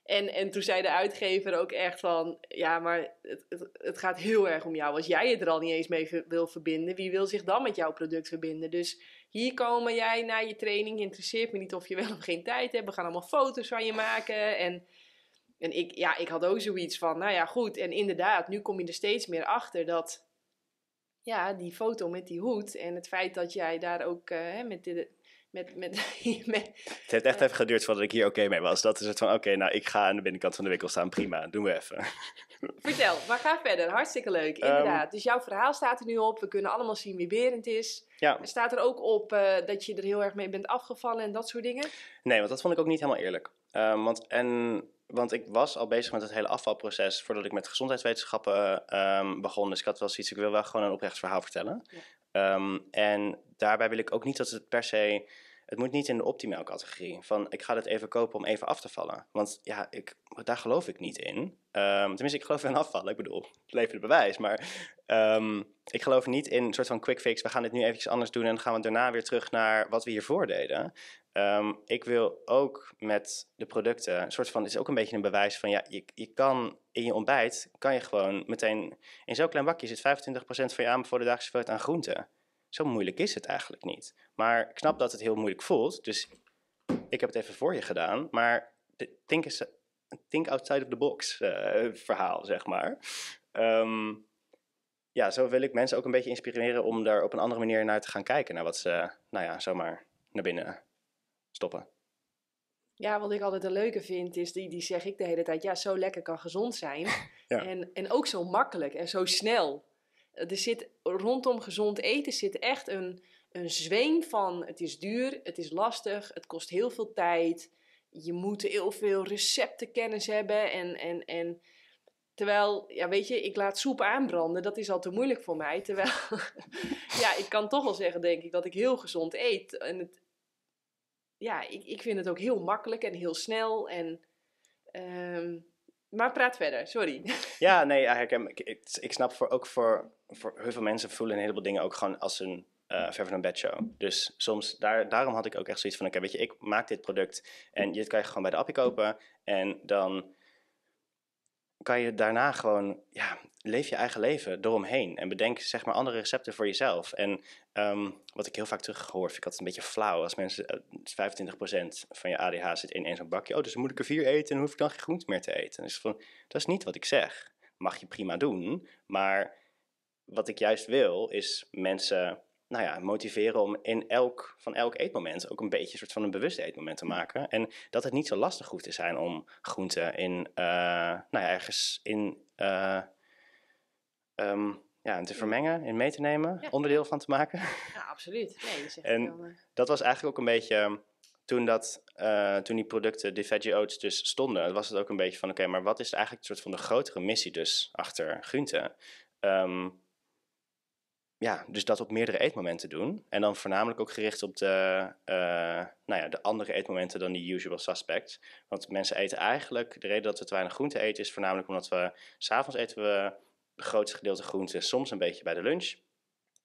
En, en toen zei de uitgever ook echt van, ja, maar het, het, gaat heel erg om jou. Als jij het er al niet eens mee wil verbinden, wie wil zich dan met jouw product verbinden? Dus hier komen jij naar je training, interesseert me niet of je wel of geen tijd hebt. We gaan allemaal foto's van je maken en... En ik, ja, ik had ook zoiets van, nou ja, goed. En inderdaad, nu kom je er steeds meer achter dat ja, die foto met die hoed en het feit dat jij daar ook eh, met dit. Met, met, met, het heeft echt even geduurd voordat ik hier oké mee was. Dat is het van, oké, nou, ik ga aan de binnenkant van de winkel staan. Prima, doen we even. Vertel, maar ga verder. Hartstikke leuk, ehm, inderdaad. dus jouw verhaal staat er nu op. We kunnen allemaal zien wie Berend is. Ja. Staat er ook op eh, dat je er heel erg mee bent afgevallen en dat soort dingen? Nee, want dat vond ik ook niet helemaal eerlijk. Ehm, want, en want ik was al bezig met het hele afvalproces voordat ik met gezondheidswetenschappen ehm, begon. Dus ik had wel zoiets, ik wil wel gewoon een oprecht verhaal vertellen. Ehm, en daarbij wil ik ook niet dat het per se, het moet niet in de optimaal categorie. Van ik ga dit even kopen om even af te vallen. Want ja, ik, daar geloof ik niet in. Ehm, tenminste, ik geloof in afvallen. Ik bedoel, het bewijs. Maar ik geloof niet in een soort van quick fix. We gaan dit nu eventjes anders doen en dan gaan we daarna weer terug naar wat we hiervoor deden. Ehm, ik wil ook met de producten, een soort van, het is ook een beetje een bewijs van, ja, je, je kan in je ontbijt, kan je gewoon meteen, in zo'n klein bakje zit 25% van je aanbevolen voedsel aan groenten. Zo moeilijk is het eigenlijk niet. Maar ik snap dat het heel moeilijk voelt, dus ik heb het even voor je gedaan, maar think, is, think outside of the box eh, verhaal, zeg maar. Ehm, ja, zo wil ik mensen ook een beetje inspireren om daar op een andere manier naar te gaan kijken, naar wat ze, nou ja, zomaar naar binnen stoppen. Ja, wat ik altijd een leuke vind, is die, die zeg ik de hele tijd: ja, zo lekker kan gezond zijn. en, en ook zo makkelijk en zo snel. Er zit rondom gezond eten zit echt een, een zweem van: het is duur, het is lastig, het kost heel veel tijd. Je moet heel veel receptenkennis hebben. En, en, en terwijl, ja, weet je, ik laat soep aanbranden, dat is al te moeilijk voor mij. Terwijl, ja, ik kan toch wel zeggen, denk ik, dat ik heel gezond eet. En het, ja, ik, ik vind het ook heel makkelijk en heel snel. En, ehm, maar praat verder, sorry. Ja, nee, ik, ik snap voor, ook voor, voor heel veel mensen voelen een heleboel dingen ook gewoon als een uh, ver van een Dus soms, daar, daarom had ik ook echt zoiets van, oké, weet je, ik maak dit product en dit kan je gewoon bij de appie kopen. En dan kan je daarna gewoon, ja, leef je eigen leven eromheen. En bedenk zeg maar andere recepten voor jezelf. En ehm, wat ik heel vaak terughoor, vind ik altijd een beetje flauw. Als mensen, 25% eh, van je ADH zit in één zo'n bakje. Oh, dus moet ik er vier eten en hoef ik dan geen groente meer te eten. Dus van, dat is niet wat ik zeg. Mag je prima doen, maar wat ik juist wil is mensen nou ja, motiveren om in elk, van elk eetmoment ook een beetje een soort van een bewust eetmoment te maken. En dat het niet zo lastig hoeft te zijn om groenten in, eh, nou ja, ergens in, eh, ehm, ja, te vermengen, in mee te nemen, onderdeel van te maken. Ja, absoluut. Nee, je zegt en eh. dat was eigenlijk ook een beetje, ehm, toen, dat, toen die producten, de veggie oats dus stonden, was het ook een beetje van, oké, maar wat is eigenlijk een soort van de grotere missie dus achter groente? Ehm, ja, dus dat op meerdere eetmomenten doen. En dan voornamelijk ook gericht op de, eh, nou ja, de andere eetmomenten dan die usual suspects. Want mensen eten eigenlijk, de reden dat we te weinig groente eten is voornamelijk omdat we, s'avonds eten we het grootste gedeelte groente, soms een beetje bij de lunch.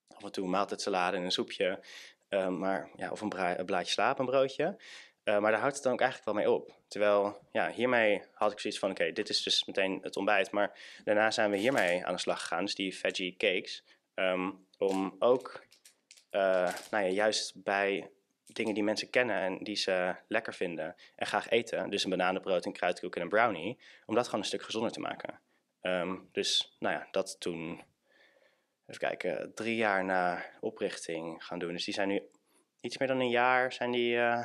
Af en toe een maaltijdsalade en een soepje, eh, maar, ja, of een, blaadje slaap, een broodje. Eh, maar daar houdt het dan ook eigenlijk wel mee op. Terwijl, ja, hiermee had ik zoiets van, oké, dit is dus meteen het ontbijt. Maar daarna zijn we hiermee aan de slag gegaan, dus die veggie cakes. Um, om ook eh, nou ja, juist bij dingen die mensen kennen en die ze lekker vinden en graag eten, dus een bananenbrood, een kruidkoek en een brownie, om dat gewoon een stuk gezonder te maken. Ehm, dus nou ja, dat toen, even kijken, drie jaar na oprichting gaan doen. Dus die zijn nu iets meer dan een jaar zijn die, eh,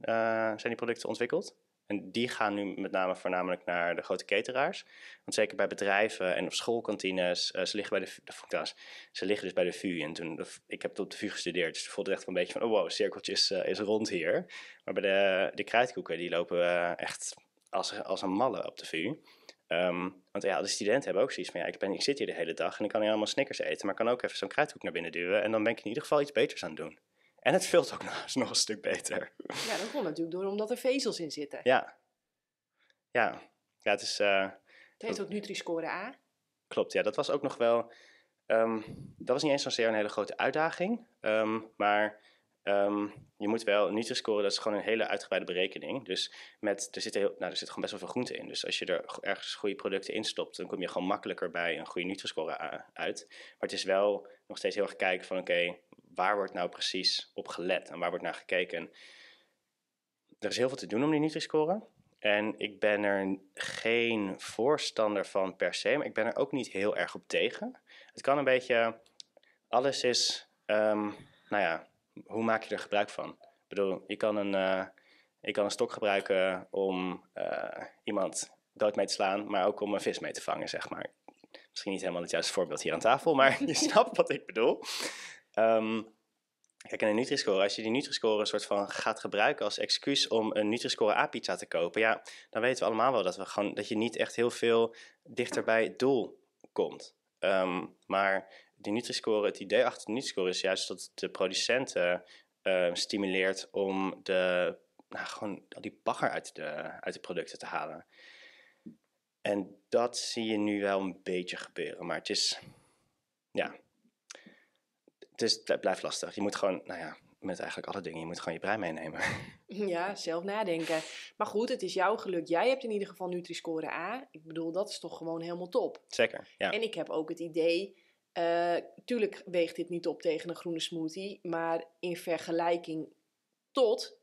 eh, zijn die producten ontwikkeld. En die gaan nu met name voornamelijk naar de grote cateraars. Want zeker bij bedrijven en op schoolkantines, eh, ze liggen bij de, de trouwens, ze liggen dus bij de VU. En toen, ik heb op de VU gestudeerd, dus voelde echt een beetje van, oh wow, cirkeltjes eh, is, rond hier. Maar bij de, de kruidkoeken, die lopen eh, echt als, als een malle op de VU. Ehm, want ja, de studenten hebben ook zoiets van, ja, ik, ben, ik zit hier de hele dag en ik kan hier allemaal snickers eten, maar ik kan ook even zo'n kruidkoek naar binnen duwen en dan ben ik in ieder geval iets beters aan het doen. En het vult ook nog, nog een stuk beter. Ja, dat komt natuurlijk door omdat er vezels in zitten. Ja. Ja, ja het is... Eh, het heeft ook Nutri-score A. Klopt, ja. Dat was ook nog wel... Ehm, dat was niet eens zozeer een hele grote uitdaging. Ehm, maar ehm, je moet wel... Nutri-score, dat is gewoon een hele uitgebreide berekening. Dus met, er, zit heel, nou, er zit gewoon best wel veel groente in. Dus als je er ergens goede producten in stopt... dan kom je gewoon makkelijker bij een goede Nutri-score A uit. Maar het is wel nog steeds heel erg kijken van... oké, waar wordt nou precies op gelet en waar wordt naar gekeken. Er is heel veel te doen om die Nutri-score. En ik ben er geen voorstander van per se, maar ik ben er ook niet heel erg op tegen. Het kan een beetje, alles is, ehm, nou ja, hoe maak je er gebruik van? Ik bedoel, je kan een, eh, je kan een stok gebruiken om eh, iemand dood mee te slaan, maar ook om een vis mee te vangen, zeg maar. Misschien niet helemaal het juiste voorbeeld hier aan tafel, maar je snapt wat ik bedoel. Um, Kijk, in een Nutri-score, als je die Nutri-score een soort van gaat gebruiken als excuus om een Nutri-score A-pizza te kopen, ja, dan weten we allemaal wel dat, we gewoon, dat je niet echt heel veel dichter bij het doel komt. Ehm, maar die Nutri-score, het idee achter de Nutri-score is juist dat de producenten uh, stimuleert om de, nou, gewoon al die bagger uit de, uit de producten te halen. En dat zie je nu wel een beetje gebeuren, maar het is, ja, het, is, blijft lastig. Je moet gewoon, nou ja, met eigenlijk alle dingen. Je moet gewoon je brein meenemen. Ja, zelf nadenken. Maar goed, het is jouw geluk. Jij hebt in ieder geval Nutri-score A. Ik bedoel, dat is toch gewoon helemaal top. Zeker, ja. En ik heb ook het idee... Eh, tuurlijk weegt dit niet op tegen een groene smoothie. Maar in vergelijking tot...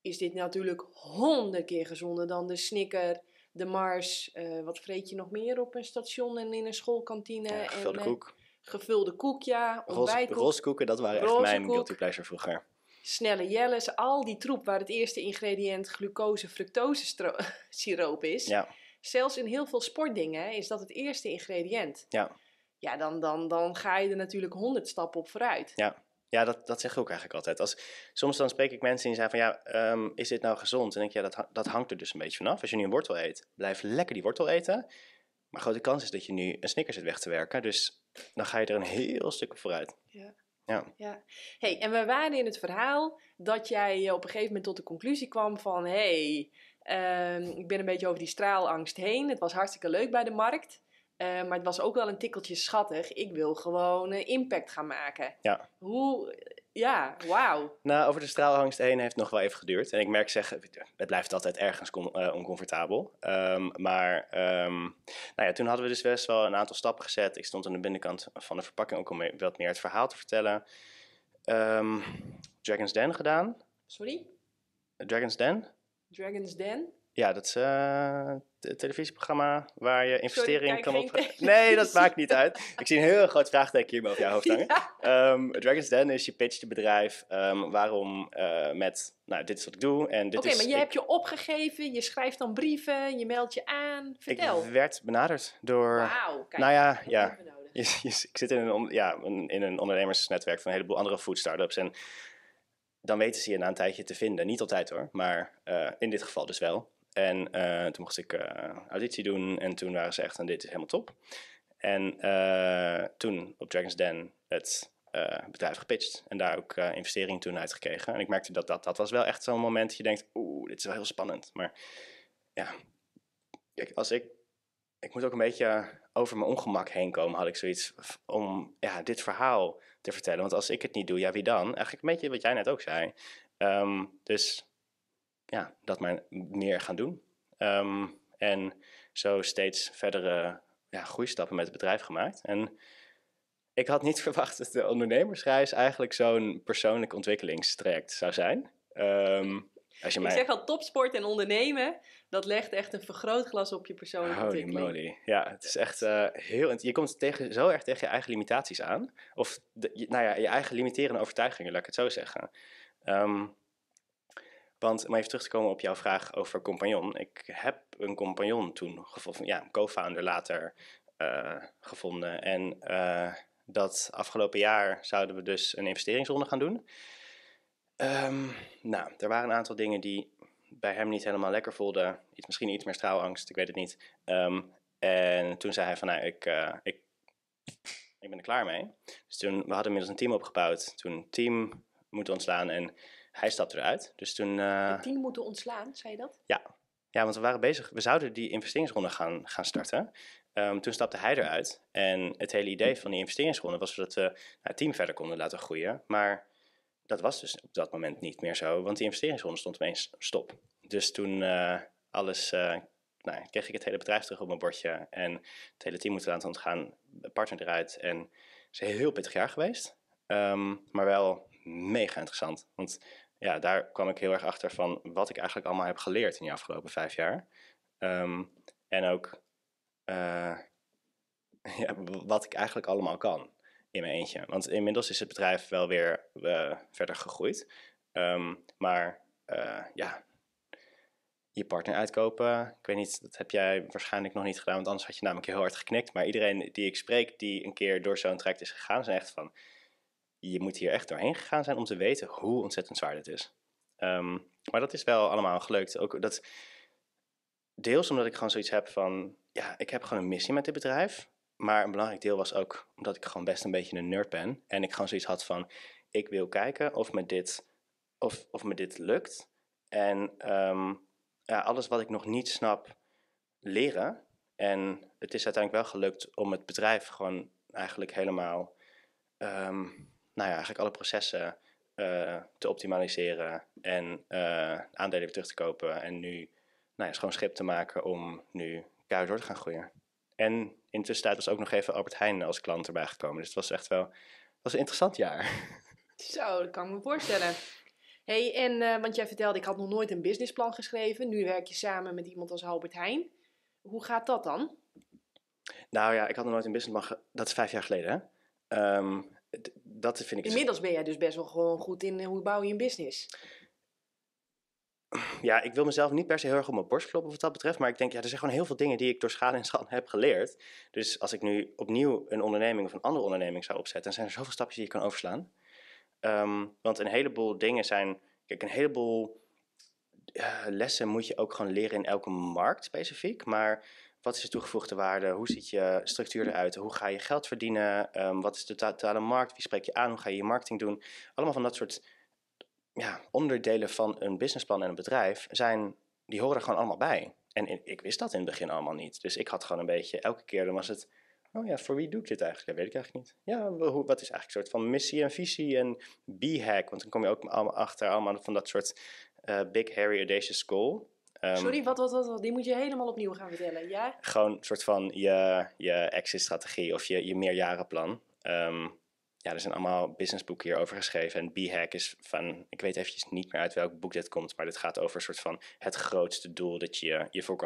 is dit natuurlijk honderd keer gezonder dan de snicker... De Mars, eh, wat vreet je nog meer op een station en in een schoolkantine? Ja, gevulde eh, koek gevulde koekja, ontbijtkoek. Ros, roskoeken, dat waren echt mijn koek, guilty pleasure vroeger. Snelle jelles, al die troep waar het eerste ingrediënt glucose-fructose siroop is. Ja. Zelfs in heel veel sportdingen is dat het eerste ingrediënt. Ja. Ja, dan, dan, dan ga je er natuurlijk honderd stappen op vooruit. Ja, ja dat, dat zeg ik ook eigenlijk altijd. Als, soms dan spreek ik mensen die zeggen van ja, ehm, is dit nou gezond? En denk ik, ja, dat, dat hangt er dus een beetje vanaf. Als je nu een wortel eet, blijf lekker die wortel eten. Maar grote kans is dat je nu een Snickers zit weg te werken. Dus dan ga je er een heel stuk vooruit. Ja. Ja. ja. Hey, en we waren in het verhaal dat jij eh, op een gegeven moment tot de conclusie kwam van... hey, ehm, ik ben een beetje over die straalangst heen. Het was hartstikke leuk bij de markt. Eh, maar het was ook wel een tikkeltje schattig. Ik wil gewoon uh, impact gaan maken. Ja. Hoe ja, wauw. Nou, over de straalhangst heen heeft nog wel even geduurd. En ik merk zeggen, het blijft altijd ergens eh, oncomfortabel. Ehm, maar ehm, nou ja, toen hadden we dus best wel een aantal stappen gezet. Ik stond aan de binnenkant van de verpakking ook om wat meer het verhaal te vertellen. Ehm, Dragon's Den gedaan. Sorry? Dragon's Den? Dragon's Den? Ja, dat is uh, televisieprogramma waar je investeringen kan op... Nee, dat maakt niet uit. Ik zie een heel groot vraagteken hier boven jouw hoofd hangen. Ja. Ehm, Dragons Den is je je bedrijf. Ehm, waarom eh, met, nou, dit is wat ik doe en dit is... Oké, maar je hebt je opgegeven, je schrijft dan brieven, je meldt je aan. Vertel. Ik werd benaderd door... Wauw, Nou ja, ja. ik zit in een, ja, in een ondernemersnetwerk van een heleboel andere food startups en dan weten ze je na een tijdje te vinden. Niet altijd hoor, maar eh, in dit geval dus wel. En eh, toen mocht ik eh, auditie doen en toen waren ze echt, en dit is helemaal top. En eh, toen op Dragon's Den het bedrijf gepitcht en daar ook uh, investeringen toen uitgekregen. En ik merkte dat dat, dat was wel echt zo'n moment dat je denkt, oeh, dit is wel heel spannend. Maar ja, kijk, als ik, ik moet ook een beetje over mijn ongemak heen komen, had ik zoiets om ja, dit verhaal te vertellen. Want als ik het niet doe, ja, wie dan? Eigenlijk een beetje wat jij net ook zei. Ehm, dus ja, dat maar meer gaan doen. Ehm, en zo steeds verdere ja, groeistappen met het bedrijf gemaakt. En ik had niet verwacht dat de ondernemersreis eigenlijk zo'n persoonlijk ontwikkelingstraject zou zijn. Ehm, als je ik zeg al, topsport en ondernemen, dat legt echt een vergrootglas op je persoonlijke Holy ontwikkeling. moly, ja. Het is echt eh, heel... Je komt tegen, zo erg tegen je eigen limitaties aan. Of, nou ja, je eigen limiterende overtuigingen, laat ik het zo zeggen. Ehm, want om even terug te komen op jouw vraag over compagnon. Ik heb een compagnon toen gevonden, ja, co-founder later eh, gevonden. En eh, dat afgelopen jaar zouden we dus een investeringsronde gaan doen. Ehm, nou, er waren een aantal dingen die bij hem niet helemaal lekker voelden. Iets, misschien iets meer straalangst, ik weet het niet. Ehm, en toen zei hij van, nou, ik, eh, ik, ik ben er klaar mee. Dus toen, we hadden inmiddels een team opgebouwd. Toen een team moeten ontslaan en hij stapte eruit. Dus toen... het eh, team moeten ontslaan, zei je dat? Ja. Ja, want we waren bezig, we zouden die investeringsronde gaan, gaan starten. Ehm, toen stapte hij eruit. En het hele idee van die investeringsronde was dat we het team verder konden laten groeien. Maar dat was dus op dat moment niet meer zo, want die investeringsronde stond opeens stop. Dus toen eh, alles, eh, nou, kreeg ik het hele bedrijf terug op mijn bordje. En het hele team moet laten gaan, partner eruit. En het is een heel pittig jaar geweest. Ehm, maar wel mega interessant. Want ja, daar kwam ik heel erg achter van wat ik eigenlijk allemaal heb geleerd in die afgelopen vijf jaar. Ehm, en ook eh, ja, wat ik eigenlijk allemaal kan in mijn eentje. Want inmiddels is het bedrijf wel weer eh, verder gegroeid. Ehm, maar eh, ja, je partner uitkopen. Ik weet niet, dat heb jij waarschijnlijk nog niet gedaan, want anders had je namelijk heel hard geknikt. Maar iedereen die ik spreek die een keer door zo'n traject is gegaan, zijn echt van je moet hier echt doorheen gegaan zijn om te weten hoe ontzettend zwaar dit is. Ehm, maar dat is wel allemaal gelukt. Ook dat, deels omdat ik gewoon zoiets heb van, ja, ik heb gewoon een missie met dit bedrijf. Maar een belangrijk deel was ook omdat ik gewoon best een beetje een nerd ben. En ik gewoon zoiets had van, ik wil kijken of me dit, of, of me dit lukt. En ehm, ja, alles wat ik nog niet snap, leren. En het is uiteindelijk wel gelukt om het bedrijf gewoon eigenlijk helemaal ehm, nou ja, eigenlijk alle processen eh, te optimaliseren en eh, aandelen weer terug te kopen. En nu nou ja, schoon schip te maken om nu keihard door te gaan groeien. En intussen was ook nog even Albert Heijn als klant erbij gekomen. Dus het was echt wel het was een interessant jaar. Zo, dat kan ik me voorstellen. hey, en eh, want jij vertelde, ik had nog nooit een businessplan geschreven. Nu werk je samen met iemand als Albert Heijn. Hoe gaat dat dan? Nou ja, ik had nog nooit een businessplan. Dat is vijf jaar geleden, hè? Ehm, dat vind ik... Dus Inmiddels ben jij dus best wel gewoon goed in eh, hoe bouw je een business. Ja, ik wil mezelf niet per se heel erg op mijn borst kloppen wat dat betreft. Maar ik denk, ja, er zijn gewoon heel veel dingen die ik door schade en schande heb geleerd. Dus als ik nu opnieuw een onderneming of een andere onderneming zou opzetten... dan zijn er zoveel stapjes die je kan overslaan. Ehm, want een heleboel dingen zijn... Kijk, een heleboel eh, lessen moet je ook gewoon leren in elke markt specifiek. Maar wat is de toegevoegde waarde? Hoe ziet je structuur eruit? Hoe ga je geld verdienen? Ehm, wat is de totale markt? Wie spreek je aan? Hoe ga je je marketing doen? Allemaal van dat soort ja, onderdelen van een businessplan en een bedrijf zijn, die horen er gewoon allemaal bij. En ik wist dat in het begin allemaal niet. Dus ik had gewoon een beetje, elke keer dan was het, oh ja, voor wie doe ik dit eigenlijk? Dat weet ik eigenlijk niet. Ja, hoe, wat is eigenlijk een soort van missie en visie en B-hack? Want dan kom je ook allemaal achter allemaal van dat soort eh, big, hairy, audacious goal. Ehm, Sorry, wat, wat, wat, Die moet je helemaal opnieuw gaan vertellen. Ja? Gewoon een soort van je, je exit-strategie of je, je meerjarenplan. Ehm, ja, er zijn allemaal businessboeken hierover geschreven. En B-Hack is van, ik weet eventjes niet meer uit welk boek dit komt, maar dit gaat over een soort van het grootste doel dat je je voor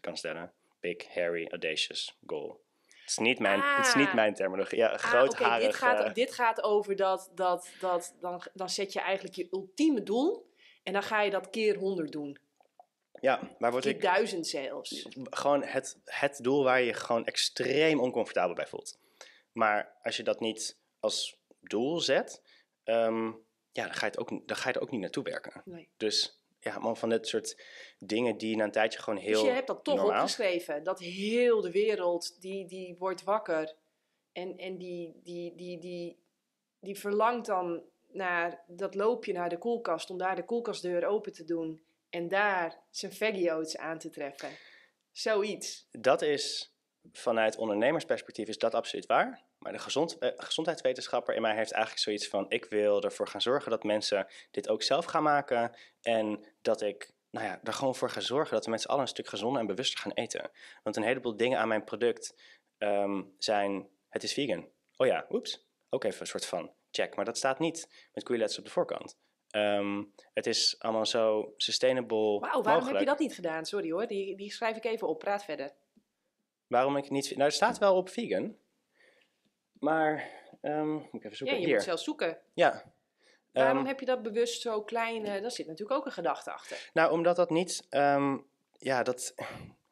kan, stellen. Big, hairy, audacious goal. Het is niet mijn, het is niet ah. mijn terminologie. Ja, ah, groot, okay, Oké, dit, gaat, eh, dit gaat over dat, dat, dat dan, dan zet je eigenlijk je ultieme doel en dan ga je dat keer honderd doen. Ja, maar word die ik... duizend sales Gewoon het, het doel waar je, je gewoon extreem oncomfortabel bij voelt. Maar als je dat niet als doel zet, ehm, ja, dan ga, je het ook, dan ga je er ook niet naartoe werken. Dus ja, man, van dit soort dingen die na een tijdje gewoon dus heel. Dus je hebt dat toch opgeschreven, dat heel de wereld die, die wordt wakker en, en die, die, die, die, die verlangt dan naar dat loopje naar de koelkast om daar de koelkastdeur open te doen en daar zijn veggio's aan te treffen. Zoiets. Dat is vanuit ondernemersperspectief is dat absoluut waar. Maar de gezond, eh, gezondheidswetenschapper in mij heeft eigenlijk zoiets van: ik wil ervoor gaan zorgen dat mensen dit ook zelf gaan maken. En dat ik nou ja, er gewoon voor ga zorgen dat we met z'n allen een stuk gezonder en bewuster gaan eten. Want een heleboel dingen aan mijn product ehm, zijn: het is vegan. Oh ja, oeps. Ook even een soort van check. Maar dat staat niet met koeienletters op de voorkant. Ehm, het is allemaal zo sustainable. Wauw, waarom heb je dat niet gedaan? Sorry hoor, die, die schrijf ik even op. Praat verder. Waarom ik niet. Nou, het staat wel op vegan. Maar. Ehm, moet ik even zoeken. Ja, je Hier. moet zelf zoeken. Ja. Waarom ehm, heb je dat bewust zo klein? Uh, daar zit natuurlijk ook een gedachte achter. Nou, omdat dat niet. ja, dat.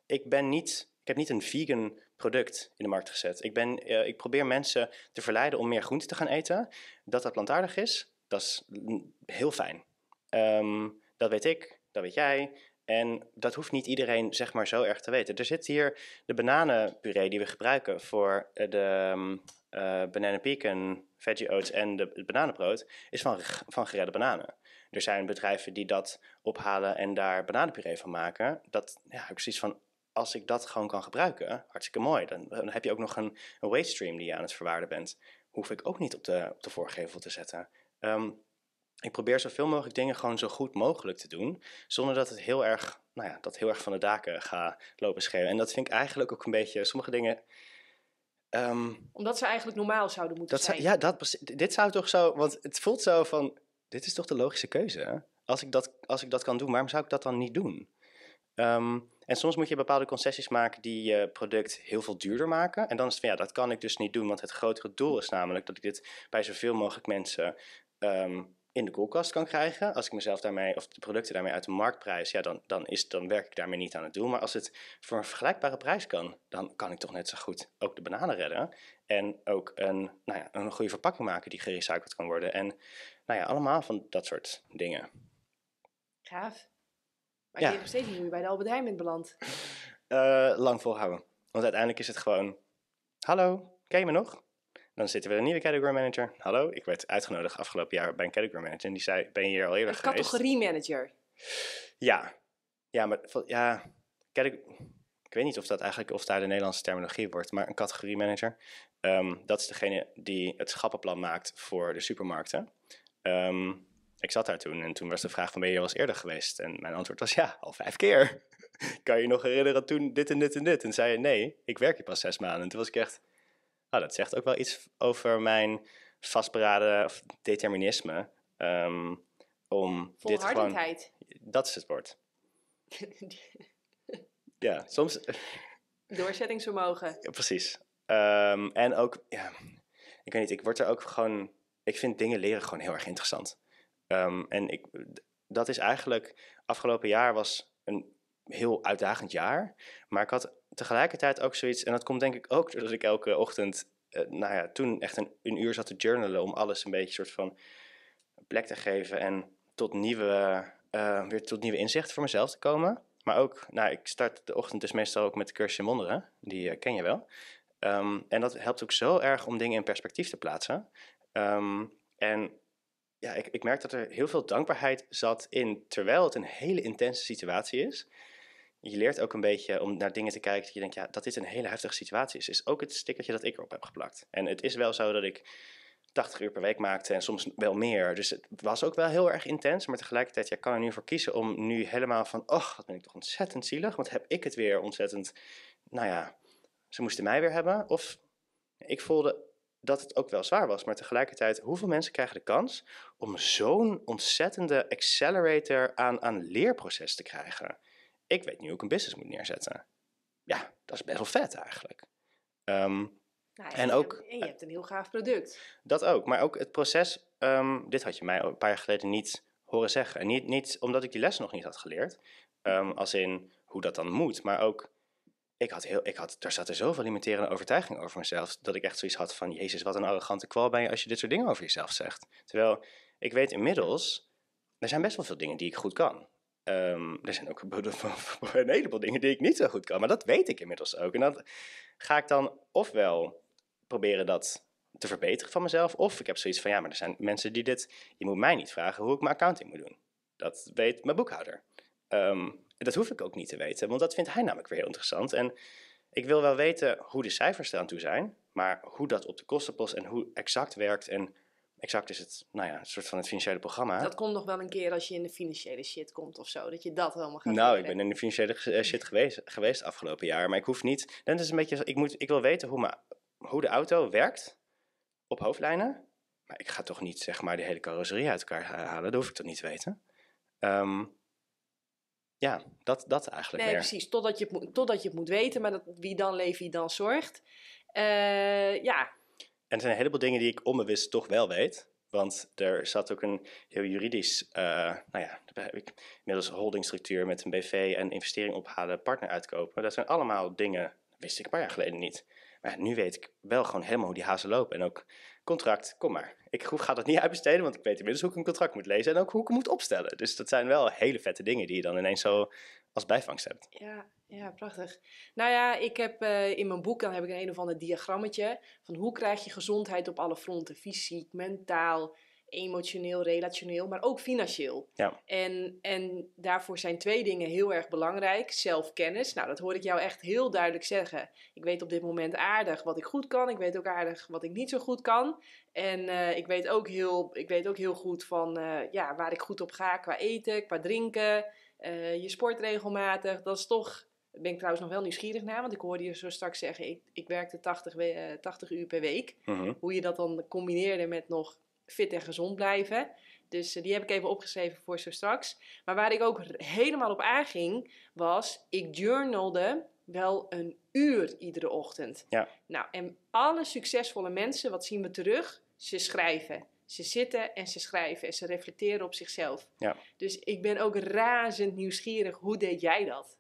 Ik ben niet. Ik heb niet een vegan product in de markt gezet. Ik, ben, eh, ik probeer mensen te verleiden om meer groente te gaan eten. Dat dat plantaardig is. Dat is heel fijn. Ehm, dat weet ik, dat weet jij. En dat hoeft niet iedereen zeg maar zo erg te weten. Er zit hier de bananenpuree die we gebruiken voor eh, de um, ehm, uh, eh, bananen pecan, veggie oats en de, het bananenbrood, is van, van geredde bananen. Er zijn bedrijven die dat ophalen en daar bananenpuree van maken. Dat ja, ik van, als ik dat gewoon kan gebruiken, hartstikke mooi. Dan, heb je ook nog een, een waste stream die je aan het verwaarden bent. Hoef ik ook niet op de, op de voorgevel te zetten. Ehm, ik probeer zoveel mogelijk dingen gewoon zo goed mogelijk te doen. Zonder dat het heel erg, nou ja, dat heel erg van de daken ga lopen schreeuwen. En dat vind ik eigenlijk ook een beetje, sommige dingen... Ehm, Omdat ze eigenlijk normaal zouden moeten zijn. ja, dat, dit zou toch zo, want het voelt zo van, dit is toch de logische keuze? Als ik dat, als ik dat kan doen, waarom zou ik dat dan niet doen? Ehm, en soms moet je bepaalde concessies maken die je product heel veel duurder maken. En dan is het van ja, dat kan ik dus niet doen, want het grotere doel is namelijk dat ik dit bij zoveel mogelijk mensen Ehm, in de koelkast kan krijgen. Als ik mezelf daarmee, of de producten daarmee uit de marktprijs ja, dan, dan, is, dan werk ik daarmee niet aan het doen. Maar als het voor een vergelijkbare prijs kan, dan kan ik toch net zo goed ook de bananen redden. En ook een, nou ja, een goede verpakking maken die gerecycled kan worden. En nou ja, allemaal van dat soort dingen. Gaaf. Maar ja. je nog steeds nu bij de Albert Heijn beland. Eh, lang volhouden. Want uiteindelijk is het gewoon... Hallo, ken je me nog? Dan zitten we een nieuwe category manager. Hallo, ik werd uitgenodigd afgelopen jaar bij een category manager. En die zei, ben je hier al eerder een categorie manager? Ja. Ja, maar ja, ik weet niet of dat eigenlijk of daar de Nederlandse terminologie wordt, maar een categorie manager. Ehm, dat is degene die het schappenplan maakt voor de supermarkten. Ehm, ik zat daar toen en toen was de vraag van ben je al eens eerder geweest? En mijn antwoord was ja, al vijf keer. kan je nog herinneren toen dit en dit en dit? En zei je nee, ik werk hier pas zes maanden. En toen was ik echt, oh, dat zegt ook wel iets over mijn vastberaden of determinisme. Um, om dit gewoon, dat is het woord. ja, soms. Doorzettingsvermogen. Ja, precies. Ehm, en ook, ja, ik weet niet, ik word er ook gewoon. Ik vind dingen leren gewoon heel erg interessant. Ehm, en ik, dat is eigenlijk. Afgelopen jaar was een heel uitdagend jaar. Maar ik had tegelijkertijd ook zoiets, en dat komt denk ik ook doordat ik elke ochtend, eh, nou ja, toen echt een, uur zat te journalen om alles een beetje soort van plek te geven en tot nieuwe, eh, weer tot nieuwe inzichten voor mezelf te komen. Maar ook, nou, ik start de ochtend dus meestal ook met de cursus in Monderen, die eh, ken je wel. Ehm, en dat helpt ook zo erg om dingen in perspectief te plaatsen. Ehm, en ja, ik, ik merk dat er heel veel dankbaarheid zat in, terwijl het een hele intense situatie is je leert ook een beetje om naar dingen te kijken dat je denkt, ja, dat dit een hele heftige situatie is. Is ook het stickertje dat ik erop heb geplakt. En het is wel zo dat ik 80 uur per week maakte en soms wel meer. Dus het was ook wel heel erg intens. Maar tegelijkertijd, jij ja, kan er nu voor kiezen om nu helemaal van, oh, wat ben ik toch ontzettend zielig. Want heb ik het weer ontzettend, nou ja, ze moesten mij weer hebben. Of ik voelde dat het ook wel zwaar was. Maar tegelijkertijd, hoeveel mensen krijgen de kans om zo'n ontzettende accelerator aan, aan leerproces te krijgen? ik weet nu hoe ik een business moet neerzetten. Ja, dat is best wel vet eigenlijk. Ehm, nou, en, ook, en je hebt een heel gaaf product. Dat ook, maar ook het proces. Ehm, dit had je mij een paar jaar geleden niet horen zeggen. En niet, niet omdat ik die les nog niet had geleerd, ehm, als in hoe dat dan moet, maar ook. Ik had heel, ik had, er zaten zoveel limiterende overtuigingen over mezelf, dat ik echt zoiets had van: Jezus, wat een arrogante kwal ben je als je dit soort dingen over jezelf zegt. Terwijl ik weet inmiddels, er zijn best wel veel dingen die ik goed kan. Ehm, er zijn ook een heleboel dingen die ik niet zo goed kan. Maar dat weet ik inmiddels ook. En dan ga ik dan ofwel proberen dat te verbeteren van mezelf. Of ik heb zoiets van, ja, maar er zijn mensen die dit... Je moet mij niet vragen hoe ik mijn accounting moet doen. Dat weet mijn boekhouder. Um, dat hoef ik ook niet te weten, want dat vindt hij namelijk weer heel interessant. En ik wil wel weten hoe de cijfers er aan toe zijn, maar hoe dat op de kostenpost en hoe exact werkt en exact is het, nou ja, een soort van het financiële programma. Dat komt nog wel een keer als je in de financiële shit komt of zo, dat je dat helemaal gaat Nou, ik ben in de financiële eh, shit geweest, geweest afgelopen jaar, maar ik hoef niet, Dan is een beetje, ik, moet, ik wil weten hoe, maar hoe de auto werkt op hoofdlijnen, maar ik ga toch niet zeg maar de hele carrosserie uit elkaar halen, dat hoef ik toch niet te weten. Ehm, ja, dat, dat eigenlijk Nee, precies, totdat je, het moet, totdat je het moet weten, maar dat, wie dan leeft, wie dan zorgt. Eh, ja, en er zijn een heleboel dingen die ik onbewust toch wel weet. Want er zat ook een heel juridisch, eh, nou ja, heb ik inmiddels holdingstructuur met een BV en investering ophalen, partner uitkopen. Dat zijn allemaal dingen, wist ik een paar jaar geleden niet. Maar nu weet ik wel gewoon helemaal hoe die hazen lopen. En ook contract, kom maar. Ik ga dat niet uitbesteden, want ik weet inmiddels hoe ik een contract moet lezen en ook hoe ik hem moet opstellen. Dus dat zijn wel hele vette dingen die je dan ineens zo als bijvangst hebt. Ja, ja, prachtig. Nou ja, ik heb eh, in mijn boek dan heb ik een, een of ander diagrammetje van hoe krijg je gezondheid op alle fronten: fysiek, mentaal, emotioneel, relationeel, maar ook financieel. Ja. En, en daarvoor zijn twee dingen heel erg belangrijk. Zelfkennis, nou dat hoor ik jou echt heel duidelijk zeggen. Ik weet op dit moment aardig wat ik goed kan. Ik weet ook aardig wat ik niet zo goed kan. En eh, ik, weet ook heel, ik weet ook heel goed van eh, ja, waar ik goed op ga qua eten, qua drinken. je sport regelmatig. Dat is toch daar ben ik trouwens nog wel nieuwsgierig naar, want ik hoorde je zo straks zeggen, ik, ik werkte 80, 80 eh, uur per week. Mhm. Hoe je dat dan combineerde met nog fit en gezond blijven. Dus eh, die heb ik even opgeschreven voor zo straks. Maar waar ik ook helemaal op aanging, was ik journalde wel een uur iedere ochtend. Ja. Nou, en alle succesvolle mensen, wat zien we terug? Ze schrijven. Ze zitten en ze schrijven en ze reflecteren op zichzelf. Ja. Dus ik ben ook razend nieuwsgierig. Hoe deed jij dat?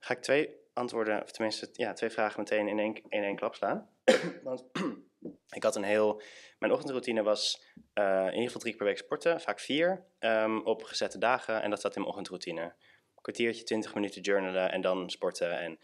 ga ik twee antwoorden, of tenminste ja, twee vragen meteen in één, in één klap slaan. Want ik had een heel. Mijn ochtendroutine was eh, in ieder geval drie keer per week sporten, vaak vier, ehm, op gezette dagen. En dat zat in mijn ochtendroutine. Een kwartiertje, twintig minuten journalen en dan sporten. En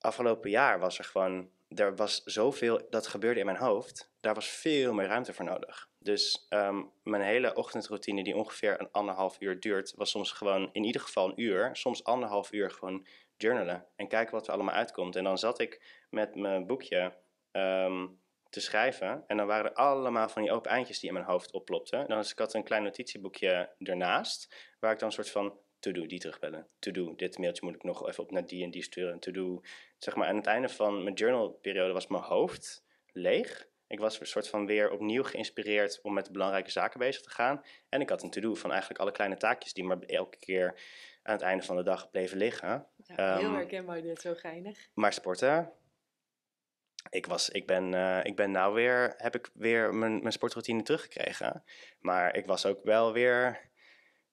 afgelopen jaar was er gewoon, er was zoveel, dat gebeurde in mijn hoofd, daar was veel meer ruimte voor nodig. Dus ehm, mijn hele ochtendroutine, die ongeveer een anderhalf uur duurt, was soms gewoon in ieder geval een uur, soms anderhalf uur gewoon journalen en kijken wat er allemaal uitkomt. En dan zat ik met mijn boekje ehm, te schrijven en dan waren er allemaal van die open eindjes die in mijn hoofd oplopten. En dan had ik had een klein notitieboekje ernaast, waar ik dan een soort van to-do die terugbellen, to-do dit mailtje moet ik nog even op naar die en die sturen, to-do. Zeg maar aan het einde van mijn journalperiode was mijn hoofd leeg. Ik was een soort van weer opnieuw geïnspireerd om met belangrijke zaken bezig te gaan. En ik had een to-do van eigenlijk alle kleine taakjes die maar elke keer aan het einde van de dag bleven liggen. Ja, heel ehm, herkenbaar dit, zo geinig. Maar sporten, ik, was, ik, ben, uh, ik ben nou weer, heb ik weer mijn, mijn sportroutine teruggekregen. Maar ik was ook wel weer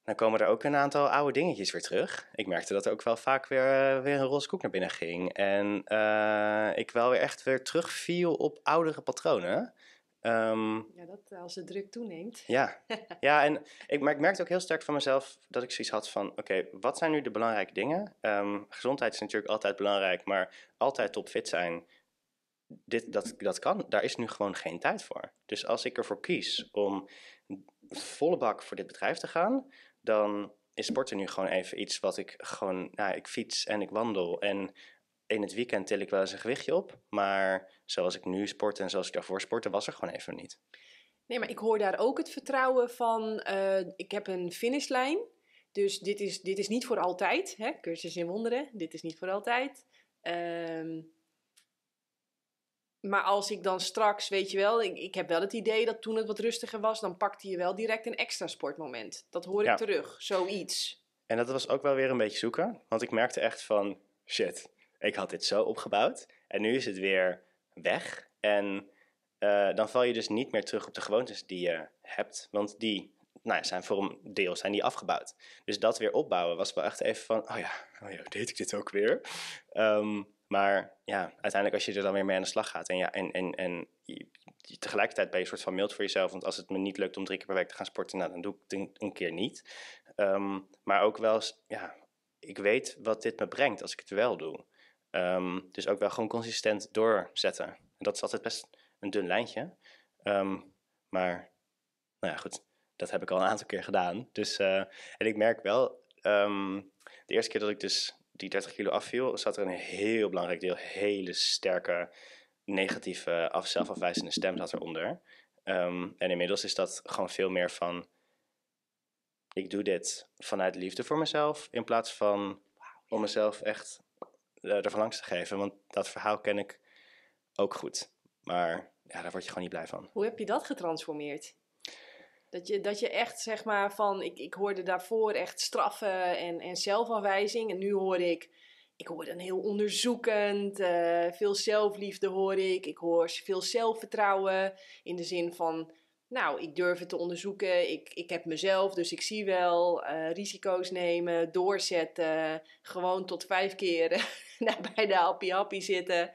dan komen er ook een aantal oude dingetjes weer terug. Ik merkte dat er ook wel vaak weer, eh, weer een roze koek naar binnen ging. En eh, ik wel weer echt weer terugviel op oudere patronen. Ehm, ja, dat eh, als de druk toeneemt. Ja, ja en ik, maar ik merkte ook heel sterk van mezelf dat ik zoiets had van... oké, wat zijn nu de belangrijke dingen? Ehm, gezondheid is natuurlijk altijd belangrijk, maar altijd topfit zijn... Dit, dat, dat kan, daar is nu gewoon geen tijd voor. Dus als ik ervoor kies om volle bak voor dit bedrijf te gaan dan is sporten nu gewoon even iets wat ik gewoon, nou, ik fiets en ik wandel. En in het weekend til ik wel eens een gewichtje op. Maar zoals ik nu sport en zoals ik daarvoor sportte, was er gewoon even niet. Nee, maar ik hoor daar ook het vertrouwen van, eh, ik heb een finishlijn. Dus dit is, dit is niet voor altijd. Hè? Cursus in wonderen, dit is niet voor altijd. Ehm maar als ik dan straks, weet je wel, ik, heb wel het idee dat toen het wat rustiger was, dan pakte je wel direct een extra sportmoment. Dat hoor ik terug, zoiets. En dat was ook wel weer een beetje zoeken, want ik merkte echt van, shit, ik had dit zo opgebouwd en nu is het weer weg. En eh, dan val je dus niet meer terug op de gewoontes die je hebt, want die nou, zijn voor een deel zijn die afgebouwd. Dus dat weer opbouwen was wel echt even van, oh ja, oh deed ik dit ook weer? Um, maar ja, uiteindelijk als je er dan weer mee aan de slag gaat en, ja, en, en, en tegelijkertijd ben je soort van mild voor jezelf. Want als het me niet lukt om drie keer per week te gaan sporten, nou, dan doe ik het een, keer niet. Ehm, maar ook wel, ja, ik weet wat dit me brengt als ik het wel doe. Ehm, dus ook wel gewoon consistent doorzetten. En dat is altijd best een dun lijntje. Ehm, maar, nou ja, goed, dat heb ik al een aantal keer gedaan. Dus, eh, en ik merk wel, de eerste keer dat ik dus die 30 kilo afviel, zat er een heel belangrijk deel hele sterke negatieve af, zelfafwijzende stem zat eronder. Um, en inmiddels is dat gewoon veel meer van, ik doe dit vanuit liefde voor mezelf, in plaats van om mezelf echt eh, ervan langs te geven. Want dat verhaal ken ik ook goed. Maar ja, daar word je gewoon niet blij van. Hoe heb je dat getransformeerd? Dat je, dat je echt zeg maar van, ik, ik hoorde daarvoor echt straffen en, en zelfafwijzing. En nu hoor ik, ik hoor dan heel onderzoekend, eh, veel zelfliefde hoor ik. Ik hoor veel zelfvertrouwen in de zin van, nou, ik durf het te onderzoeken. Ik, ik heb mezelf, dus ik zie wel. Eh, risico's nemen, doorzetten. Gewoon tot vijf keren nou, bij de happy happy zitten.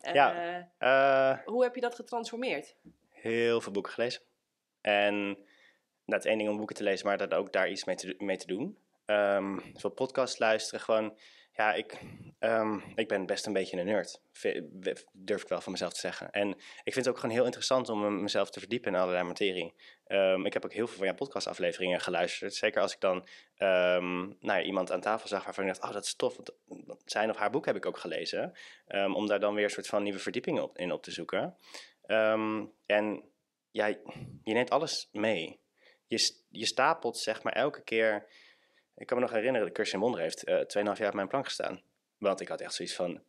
Eh, ja, hoe heb je dat getransformeerd? Heel veel boeken gelezen. En nou, het ene ding om boeken te lezen, maar dat ook daar iets mee te, mee te doen. Um, ehm, podcast podcasts luisteren, gewoon... Ja, ik, ehm, ik ben best een beetje een nerd, durf ik wel van mezelf te zeggen. En ik vind het ook gewoon heel interessant om mezelf te verdiepen in allerlei materie. Ehm, ik heb ook heel veel van jouw podcastafleveringen geluisterd. Zeker als ik dan um, nou ja, iemand aan tafel zag waarvan ik dacht, oh dat is tof, want zijn of haar boek heb ik ook gelezen. om daar dan weer een soort van nieuwe verdiepingen op, in op te zoeken. en ja, je neemt alles mee je, je stapelt zeg maar elke keer. Ik kan me nog herinneren, de cursus in Wonder heeft uh, eh, 2,5 jaar op mijn plank gestaan. Want ik had echt zoiets van: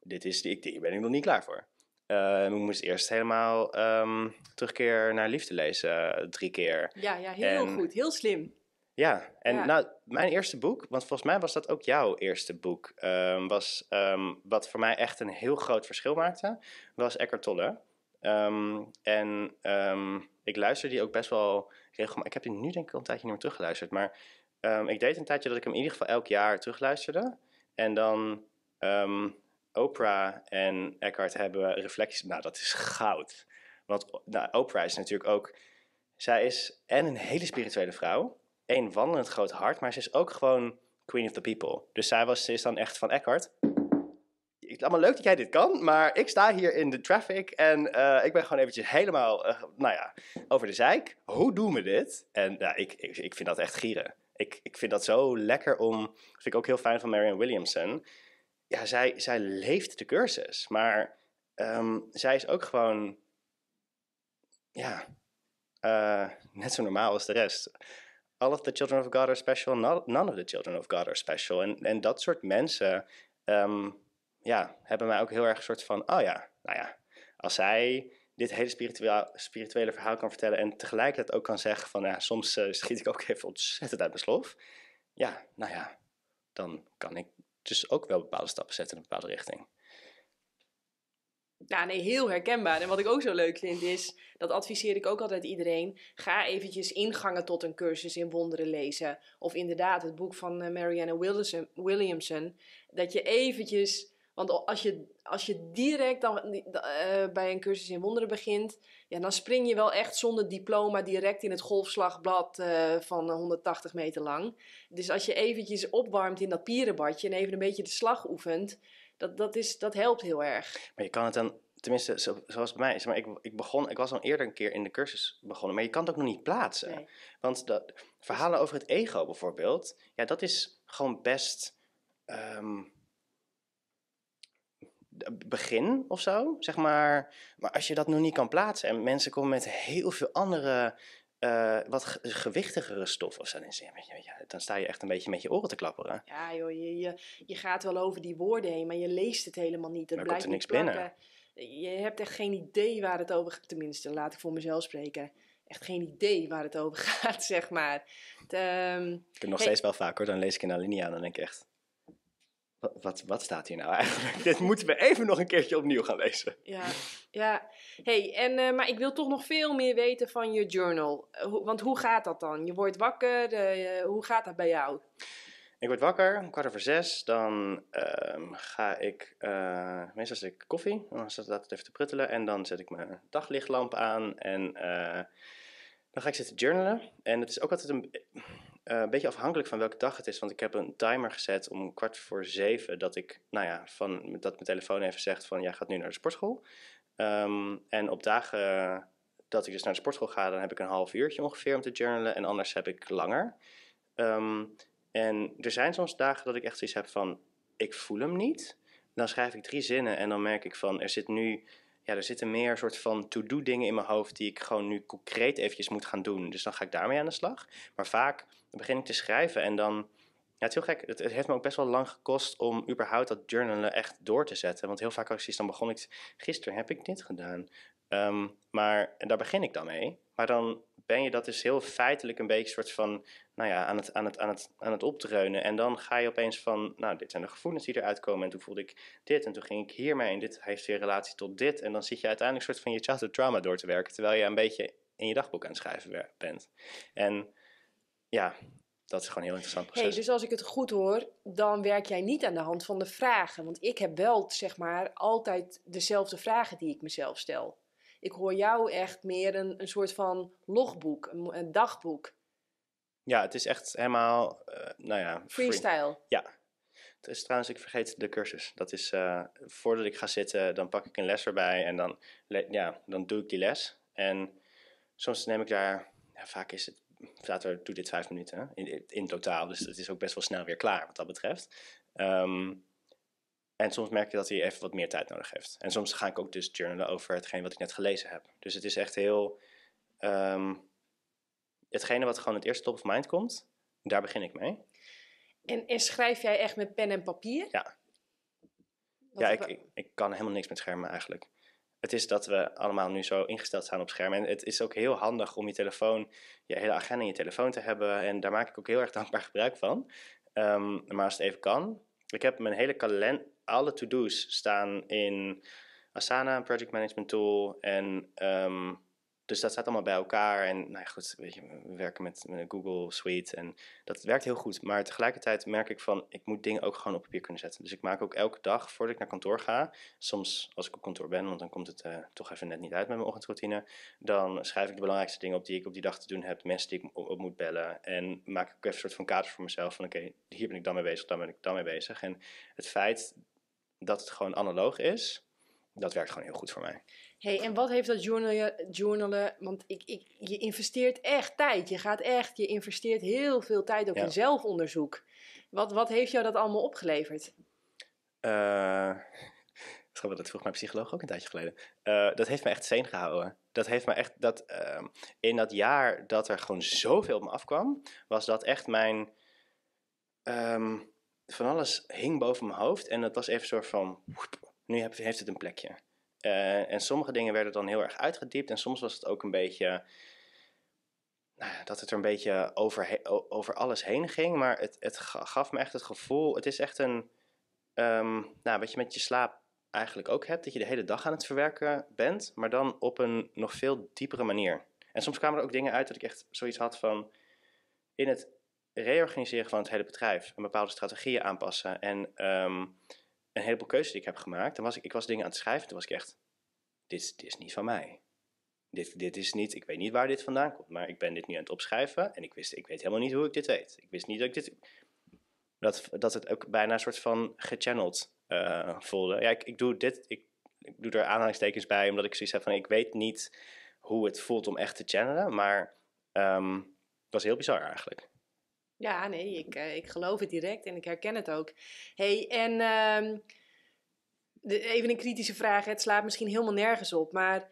dit is, ik, hier ben ik nog niet klaar voor. Uh, ik moest eerst helemaal um, terugkeer naar liefde lezen, eh, drie keer. Ja, ja heel goed, heel slim. Ja, en nou, mijn eerste boek, want volgens mij was dat ook jouw eerste boek, ehm, was wat voor mij echt een heel groot verschil maakte, was Eckhart Tolle. en ik luister die ook best wel regelmatig. Ik heb die nu denk ik al een tijdje niet meer teruggeluisterd. Maar ehm, ik deed een tijdje dat ik hem in ieder geval elk jaar terugluisterde. En dan ehm, Oprah en Eckhart hebben reflecties. Nou, dat is goud. Want nou, Oprah is natuurlijk ook... Zij is en een hele spirituele vrouw. Eén wandelend groot hart. Maar ze is ook gewoon queen of the people. Dus zij was, ze is dan echt van Eckhart het allemaal leuk dat jij dit kan, maar ik sta hier in de traffic en eh, ik ben gewoon eventjes helemaal, eh, nou ja, over de zeik. Hoe doen we dit? En ja, ik, ik, vind dat echt gieren. Ik, ik vind dat zo lekker om, dat vind ik ook heel fijn van Marianne Williamson. Ja, zij, zij leeft de cursus, maar ehm, zij is ook gewoon, ja, eh, net zo normaal als de rest. All of the children of God are special, not, none of the children of God are special. En, en dat soort mensen... Ehm, ja, hebben mij ook heel erg een soort van, oh ja, nou ja, als zij dit hele spirituele, spirituele verhaal kan vertellen en tegelijkertijd ook kan zeggen van, ja, soms eh, schiet ik ook even ontzettend uit mijn slof. Ja, nou ja, dan kan ik dus ook wel bepaalde stappen zetten in een bepaalde richting. Ja, nee, heel herkenbaar. En wat ik ook zo leuk vind is, dat adviseer ik ook altijd iedereen, ga eventjes ingangen tot een cursus in wonderen lezen. Of inderdaad, het boek van eh, Marianne Williamson, dat je eventjes want als je, als je direct dan, eh, bij een cursus in wonderen begint, ja, dan spring je wel echt zonder diploma direct in het golfslagblad eh, van 180 meter lang. Dus als je eventjes opwarmt in dat pierenbadje en even een beetje de slag oefent, dat, dat, is, dat helpt heel erg. Maar je kan het dan tenminste, zoals bij mij, zeg maar, ik, ik, begon, ik was al eerder een keer in de cursus begonnen, maar je kan het ook nog niet plaatsen. Want dat, verhalen over het ego bijvoorbeeld, ja, dat is gewoon best ehm, begin of zo, zeg maar. Maar als je dat nog niet kan plaatsen en mensen komen met heel veel andere, eh, wat gewichtigere stof of zo, dan, dan sta je echt een beetje met je oren te klapperen. Ja joh, je, je, je gaat wel over die woorden heen, maar je leest het helemaal niet. Dat blijft er niks binnen. Je hebt echt geen idee waar het over gaat, tenminste, laat ik voor mezelf spreken echt geen idee waar het over gaat, zeg maar. Ehm, ik heb nog steeds wel vaak hoor, dan lees ik in Alinea en dan denk ik echt, wat, wat, staat hier nou eigenlijk? Dit moeten we even nog een keertje opnieuw gaan lezen. Ja, ja. Hey, en, eh, maar ik wil toch nog veel meer weten van je journal. want hoe gaat dat dan? Je wordt wakker, eh, hoe gaat dat bij jou? Ik word wakker, om kwart over zes. Dan ehm, ga ik, eh, meestal zet ik koffie, dan zet het even te pruttelen. En dan zet ik mijn daglichtlamp aan en dan ga ik zitten journalen. En het is ook altijd een eh, een beetje afhankelijk van welke dag het is. Want ik heb een timer gezet om kwart voor zeven. Dat ik, nou ja, van, dat mijn telefoon even zegt van jij gaat nu naar de sportschool. Ehm, en op dagen dat ik dus naar de sportschool ga, dan heb ik een half uurtje ongeveer om te journalen. En anders heb ik langer. Ehm, en er zijn soms dagen dat ik echt zoiets heb van ik voel hem niet. Dan schrijf ik drie zinnen en dan merk ik van er zit nu ja, er zitten meer soort van to-do dingen in mijn hoofd die ik gewoon nu concreet eventjes moet gaan doen. Dus dan ga ik daarmee aan de slag. Maar vaak begin ik te schrijven en dan... Ja, het is heel gek. Het, heeft me ook best wel lang gekost om überhaupt dat journalen echt door te zetten. Want heel vaak als ik dan begon ik, gisteren heb ik dit gedaan. Ehm, maar daar begin ik dan mee. Maar dan ben je dat is dus heel feitelijk een beetje soort van nou ja, aan, het, aan, het, aan, het, aan het opdreunen. En dan ga je opeens van, nou, dit zijn de gevoelens die eruit komen. En toen voelde ik dit en toen ging ik hiermee en dit heeft weer relatie tot dit. En dan zit je uiteindelijk soort van je childhood trauma door te werken, terwijl je een beetje in je dagboek aan het schrijven bent. En ja, dat is gewoon heel interessant proces. Hey, dus als ik het goed hoor, dan werk jij niet aan de hand van de vragen. Want ik heb wel, zeg maar, altijd dezelfde vragen die ik mezelf stel ik hoor jou echt meer een, een soort van logboek, een, dagboek. Ja, het is echt helemaal, eh, nou ja... Freestyle. Ja. Het is trouwens, ik vergeet de cursus. Dat is, eh, voordat ik ga zitten, dan pak ik een les erbij en dan, ja, dan doe ik die les. En soms neem ik daar, ja, vaak is het staat er, doe dit vijf minuten in, in, totaal. Dus het is ook best wel snel weer klaar wat dat betreft. Um, en soms merk je dat hij even wat meer tijd nodig heeft. En soms ga ik ook dus journalen over hetgeen wat ik net gelezen heb. Dus het is echt heel. Um, hetgene wat gewoon het eerste top of mind komt, daar begin ik mee. En, en schrijf jij echt met pen en papier? Ja. ja, ik, ik, kan helemaal niks met schermen eigenlijk. Het is dat we allemaal nu zo ingesteld staan op schermen. En het is ook heel handig om je telefoon, je hele agenda in je telefoon te hebben. En daar maak ik ook heel erg dankbaar gebruik van. Ehm, maar als het even kan. Ik heb mijn hele kalender alle to-do's staan in Asana, een project management tool. En ehm, dus dat staat allemaal bij elkaar. En nou ja, goed, weet je, we werken met, met een Google Suite en dat werkt heel goed. Maar tegelijkertijd merk ik van, ik moet dingen ook gewoon op papier kunnen zetten. Dus ik maak ook elke dag, voordat ik naar kantoor ga, soms als ik op kantoor ben, want dan komt het eh, toch even net niet uit met mijn ochtendroutine, dan schrijf ik de belangrijkste dingen op die ik op die dag te doen heb, mensen die ik op, moet bellen. En maak ik even een soort van kader voor mezelf van, oké, hier ben ik dan mee bezig, dan ben ik dan mee bezig. En het feit dat het gewoon analoog is, dat werkt gewoon heel goed voor mij. hey, en wat heeft dat journalen, journalen want ik, ik, je investeert echt tijd. Je gaat echt, je investeert heel veel tijd ook in zelfonderzoek. Wat, wat heeft jou dat allemaal opgeleverd? Uh, dat vroeg mijn psycholoog ook een tijdje geleden. Eh, dat heeft me echt steen gehouden. Dat heeft me echt, dat, ehm, in dat jaar dat er gewoon zoveel op me afkwam, was dat echt mijn... Ehm, van alles hing boven mijn hoofd. En dat was even een soort van, nu heeft het een plekje. Eh, en sommige dingen werden dan heel erg uitgediept. En soms was het ook een beetje, nou dat het er een beetje over, over alles heen ging. Maar het, het gaf me echt het gevoel, het is echt een, ehm, nou, wat je met je slaap eigenlijk ook hebt. Dat je de hele dag aan het verwerken bent, maar dan op een nog veel diepere manier. En soms kwamen er ook dingen uit dat ik echt zoiets had van, in het reorganiseren van het hele bedrijf. En bepaalde strategieën aanpassen. En ehm, een heleboel keuzes die ik heb gemaakt. Dan was ik, ik was dingen aan het schrijven. Toen was ik echt, dit, dit is niet van mij. Dit, dit is niet, ik weet niet waar dit vandaan komt. Maar ik ben dit nu aan het opschrijven. En ik, wist, ik weet helemaal niet hoe ik dit weet. Ik wist niet dat ik dit... Dat, dat het ook bijna een soort van gechanneld eh, voelde. Ja, ik, ik doe dit... Ik, ik doe er aanhalingstekens bij, omdat ik zoiets heb van... Ik weet niet hoe het voelt om echt te channelen, maar... Um, ehm, dat was heel bizar eigenlijk. Ja, nee, ik, eh, ik geloof het direct en ik herken het ook. hey, en ehm, even een kritische vraag. Het slaat misschien helemaal nergens op, maar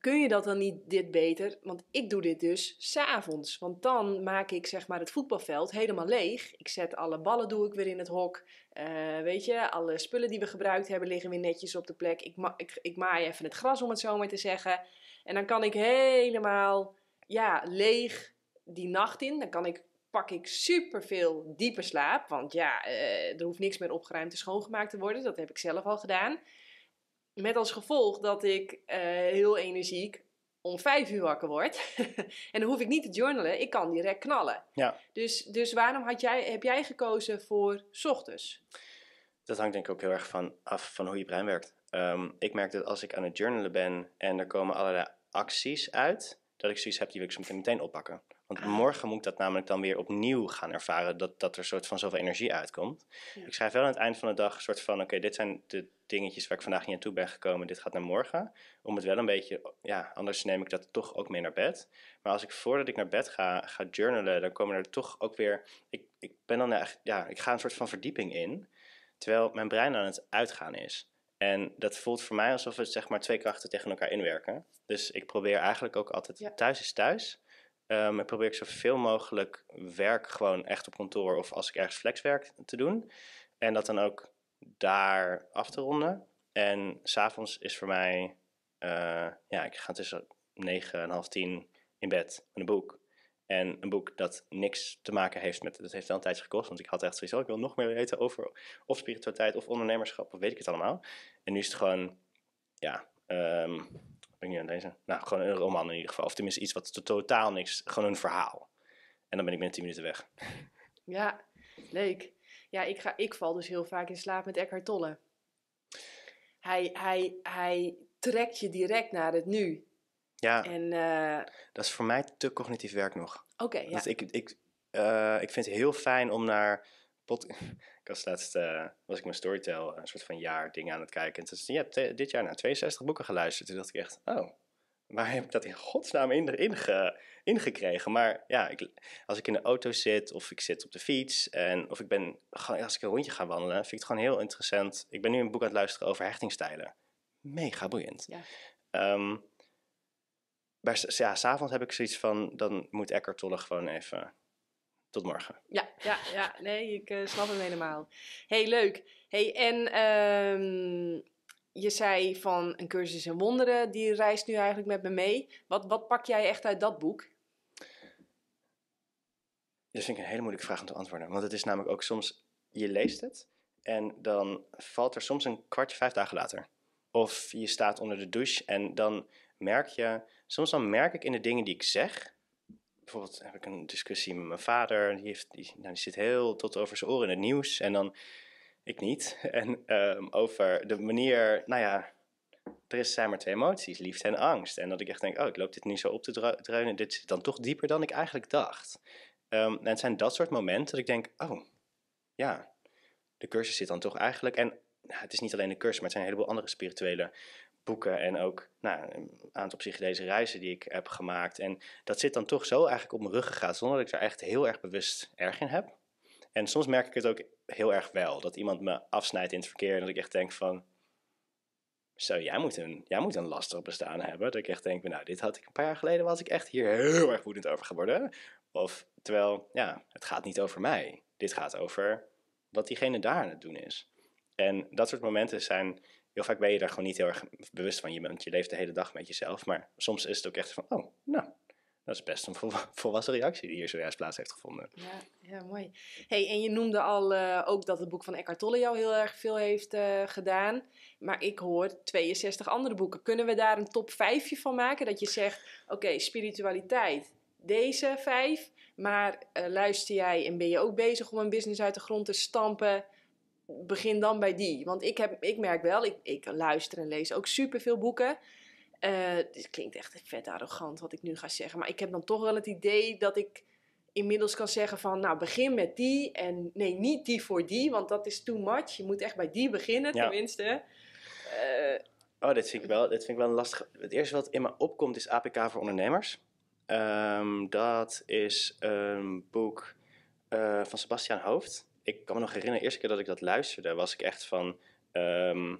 kun je dat dan niet dit beter? Want ik doe dit dus s'avonds. Want dan maak ik zeg maar het voetbalveld helemaal leeg. Ik zet alle ballen doe ik weer in het hok. Eh, weet je, alle spullen die we gebruikt hebben liggen weer netjes op de plek. Ik, ma ik, ik maai even het gras om het zo maar te zeggen. En dan kan ik helemaal ja, leeg die nacht in. Dan kan ik pak ik superveel diepe slaap. Want ja, eh, er hoeft niks meer opgeruimd en schoongemaakt te worden. Dat heb ik zelf al gedaan. Met als gevolg dat ik eh, heel energiek om vijf uur wakker word. en dan hoef ik niet te journalen, ik kan direct knallen. Ja. Dus, dus waarom had jij, heb jij gekozen voor ochtends? Dat hangt denk ik ook heel erg van af van hoe je brein werkt. Ehm, ik merk dat als ik aan het journalen ben en er komen allerlei acties uit, dat ik zoiets heb die wil ik zo meteen oppakken. Want morgen moet ik dat namelijk dan weer opnieuw gaan ervaren, dat, dat er soort van zoveel energie uitkomt. Ik schrijf wel aan het eind van de dag soort van, oké, dit zijn de dingetjes waar ik vandaag niet naartoe ben gekomen, dit gaat naar morgen. Om het wel een beetje, ja, anders neem ik dat toch ook mee naar bed. Maar als ik voordat ik naar bed ga, ga journalen, dan komen er toch ook weer, ik, ik ben dan echt, ja, ik ga een soort van verdieping in, terwijl mijn brein aan het uitgaan is. En dat voelt voor mij alsof het zeg maar twee krachten tegen elkaar inwerken. Dus ik probeer eigenlijk ook altijd, thuis is thuis. Um, probeer ik zoveel mogelijk werk gewoon echt op kantoor of als ik ergens flexwerk te doen. En dat dan ook daar af te ronden. En s'avonds is voor mij, eh, ja, ik ga tussen negen en half tien in bed met een boek. En een boek dat niks te maken heeft met. Dat heeft wel een tijdje gekost, want ik had echt zoiets. Oh, ik wil nog meer weten over. of spiritualiteit of ondernemerschap, of weet ik het allemaal. En nu is het gewoon. Ja, ehm, ben ik nu aan deze. Nou, gewoon een roman in ieder geval. Of tenminste iets wat totaal niks, gewoon een verhaal. En dan ben ik binnen 10 minuten weg. Ja, leuk. Ja, ik, ga, ik val dus heel vaak in slaap met Eckhart Tolle. Hij, hij, hij trekt je direct naar het nu. Ja, en, eh, dat is voor mij te cognitief werk nog. Oké, ja. ik, ik, eh, ik vind het heel fijn om naar als ik was laatst, uh, was ik mijn storytell eh, een soort van jaar dingen aan het kijken. En toen zei je hebt dit jaar naar 62 boeken geluisterd. Toen dacht ik echt, oh, waar heb ik dat in godsnaam in, in, ingekregen? Maar ja, ik, als ik in de auto zit of ik zit op de fiets en of ik ben, als ik een rondje ga wandelen, vind ik het gewoon heel interessant. Ik ben nu een boek aan het luisteren over hechtingstijlen. Mega boeiend. Ja. Um, maar ja, s'avonds heb ik zoiets van, dan moet Eckhart Tolle gewoon even tot morgen. Ja, ja, ja. nee, ik eh, snap hem helemaal. hey, leuk. hey, en ehm, je zei van een cursus in wonderen, die reist nu eigenlijk met me mee. Wat, wat pak jij echt uit dat boek? Dat vind ik een hele moeilijke vraag om te antwoorden. Want het is namelijk ook soms, je leest het en dan valt er soms een kwartje vijf dagen later. Of je staat onder de douche en dan merk je, soms dan merk ik in de dingen die ik zeg, bijvoorbeeld heb ik een discussie met mijn vader. Die, heeft, die, nou, die zit heel tot over zijn oren in het nieuws. En dan ik niet. En ehm, over de manier, nou ja, er is, zijn maar twee emoties, liefde en angst. En dat ik echt denk, oh, ik loop dit nu zo op te dreunen. Dit zit dan toch dieper dan ik eigenlijk dacht. Ehm, en het zijn dat soort momenten dat ik denk, oh, ja, de cursus zit dan toch eigenlijk. En nou, het is niet alleen de cursus, maar het zijn een heleboel andere spirituele boeken en ook nou, een aantal deze reizen die ik heb gemaakt. En dat zit dan toch zo eigenlijk op mijn rug gegaan, zonder dat ik daar echt heel erg bewust erg in heb. En soms merk ik het ook heel erg wel, dat iemand me afsnijdt in het verkeer en dat ik echt denk van, zo, jij moet een, jij moet een lastig bestaan hebben. Dat ik echt denk, nou, dit had ik een paar jaar geleden, was ik echt hier heel erg woedend over geworden. Of, terwijl, ja, het gaat niet over mij. Dit gaat over wat diegene daar aan het doen is. En dat soort momenten zijn heel vaak ben je daar gewoon niet heel erg bewust van. Je, bent, je leeft de hele dag met jezelf. Maar soms is het ook echt van, oh, nou, dat is best een volwassen reactie die hier zojuist plaats heeft gevonden. Ja, ja mooi. Hey, en je noemde al eh, ook dat het boek van Eckhart Tolle jou heel erg veel heeft eh, gedaan. Maar ik hoor 62 andere boeken. Kunnen we daar een top 5 van maken? Dat je zegt, oké, spiritualiteit, deze vijf. Maar eh, luister jij en ben je ook bezig om een business uit de grond te stampen? begin dan bij die. Want ik, heb, ik merk wel, ik, ik luister en lees ook superveel boeken. Uh, dit klinkt echt vet arrogant wat ik nu ga zeggen. Maar ik heb dan toch wel het idee dat ik inmiddels kan zeggen van... Nou, begin met die en nee, niet die voor die. Want dat is too much. Je moet echt bij die beginnen, tenminste. Uh, oh, dit vind ik wel, dit vind ik wel een lastig... Het eerste wat in me opkomt is APK voor ondernemers. Ehm, dat is een boek eh, van Sebastian Hoofd ik kan me nog herinneren, de eerste keer dat ik dat luisterde, was ik echt van. Ehm,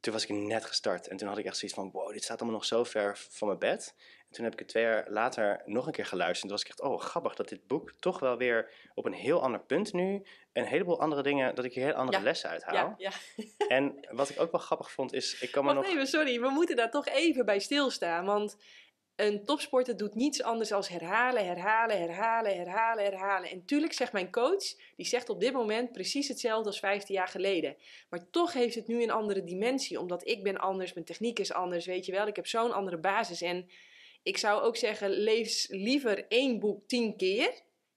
toen was ik net gestart en toen had ik echt zoiets van: wow, dit staat allemaal nog zo ver van mijn bed. En toen heb ik het twee jaar later nog een keer geluisterd. En toen was ik echt: oh, grappig dat dit boek toch wel weer op een heel ander punt nu. Een heleboel andere dingen, dat ik hier heel andere lessen uithaal. Ja, ja. en wat ik ook wel grappig vond is: ik kan me Wacht nog. Even, sorry, we moeten daar toch even bij stilstaan. Want een topsporter doet niets anders dan herhalen, herhalen, herhalen, herhalen, herhalen. En tuurlijk zegt mijn coach, die zegt op dit moment precies hetzelfde als 15 jaar geleden. Maar toch heeft het nu een andere dimensie, omdat ik ben anders, mijn techniek is anders, weet je wel. Ik heb zo'n andere basis. En ik zou ook zeggen, lees liever één boek tien keer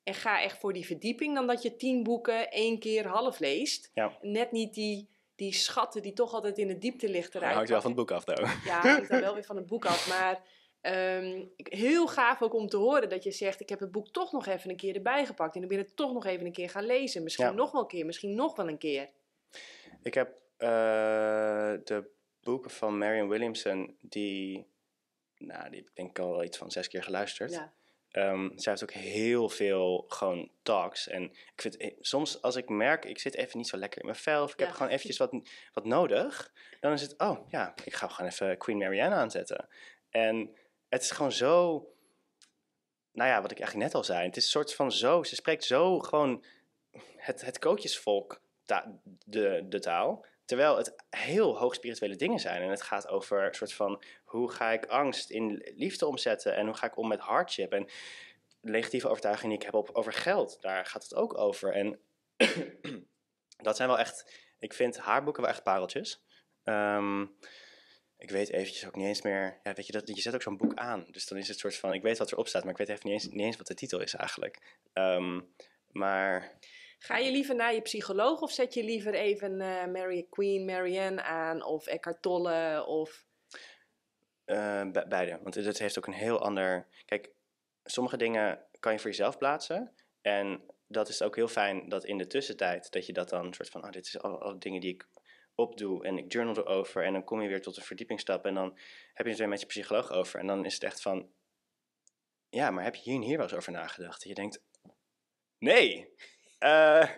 en ga echt voor die verdieping, dan dat je tien boeken één keer half leest. Ja. Net niet die die schatten die toch altijd in de diepte ligt eruit. Dat hangt wel van het boek af, Ja, ik ga wel weer van het boek af. Maar Ehm, heel gaaf ook om te horen dat je zegt: Ik heb het boek toch nog even een keer erbij gepakt. En dan ben het toch nog even een keer gaan lezen. Misschien nog wel een keer, misschien nog wel een keer. Ik heb eh, de boeken van Marion Williamson, die, nou, die heb ik denk ik al iets van zes keer geluisterd. Ja. Ehm, zij heeft ook heel veel gewoon talks. En ik vind, eh, soms als ik merk, ik zit even niet zo lekker in mijn vel. Of ik heb gewoon eventjes wat, wat nodig. Dan is het, oh ja, ik ga gewoon even Queen Marianne aanzetten. En het is gewoon zo. Nou ja, wat ik eigenlijk net al zei. Het is een soort van zo. Ze spreekt zo gewoon het, het de, de taal. Terwijl het heel hoog spirituele dingen zijn. En het gaat over een soort van hoe ga ik angst in liefde omzetten. En hoe ga ik om met hardship. En negatieve overtuigingen die ik heb over geld. Daar gaat het ook over. En dat zijn wel echt. Ik vind haar boeken wel echt pareltjes. Um, ik weet eventjes ook niet eens meer. Ja, weet je, dat, je zet ook zo'n boek aan. Dus dan is het soort van: ik weet wat erop staat, maar ik weet even niet eens, niet eens wat de titel is eigenlijk. Ehm, maar. Ga je liever naar je psycholoog of zet je liever even eh, Mary Queen, Marianne aan of Eckhart Tolle of. Eh, beide. Want het heeft ook een heel ander. Kijk, sommige dingen kan je voor jezelf plaatsen. En dat is ook heel fijn dat in de tussentijd dat je dat dan soort van, oh, dit is al, dingen die ik opdoe en ik journal erover en dan kom je weer tot een verdiepingstap en dan heb je het weer met je psycholoog over en dan is het echt van, ja, maar heb je hier en hier wel eens over nagedacht? En je denkt, nee, uh,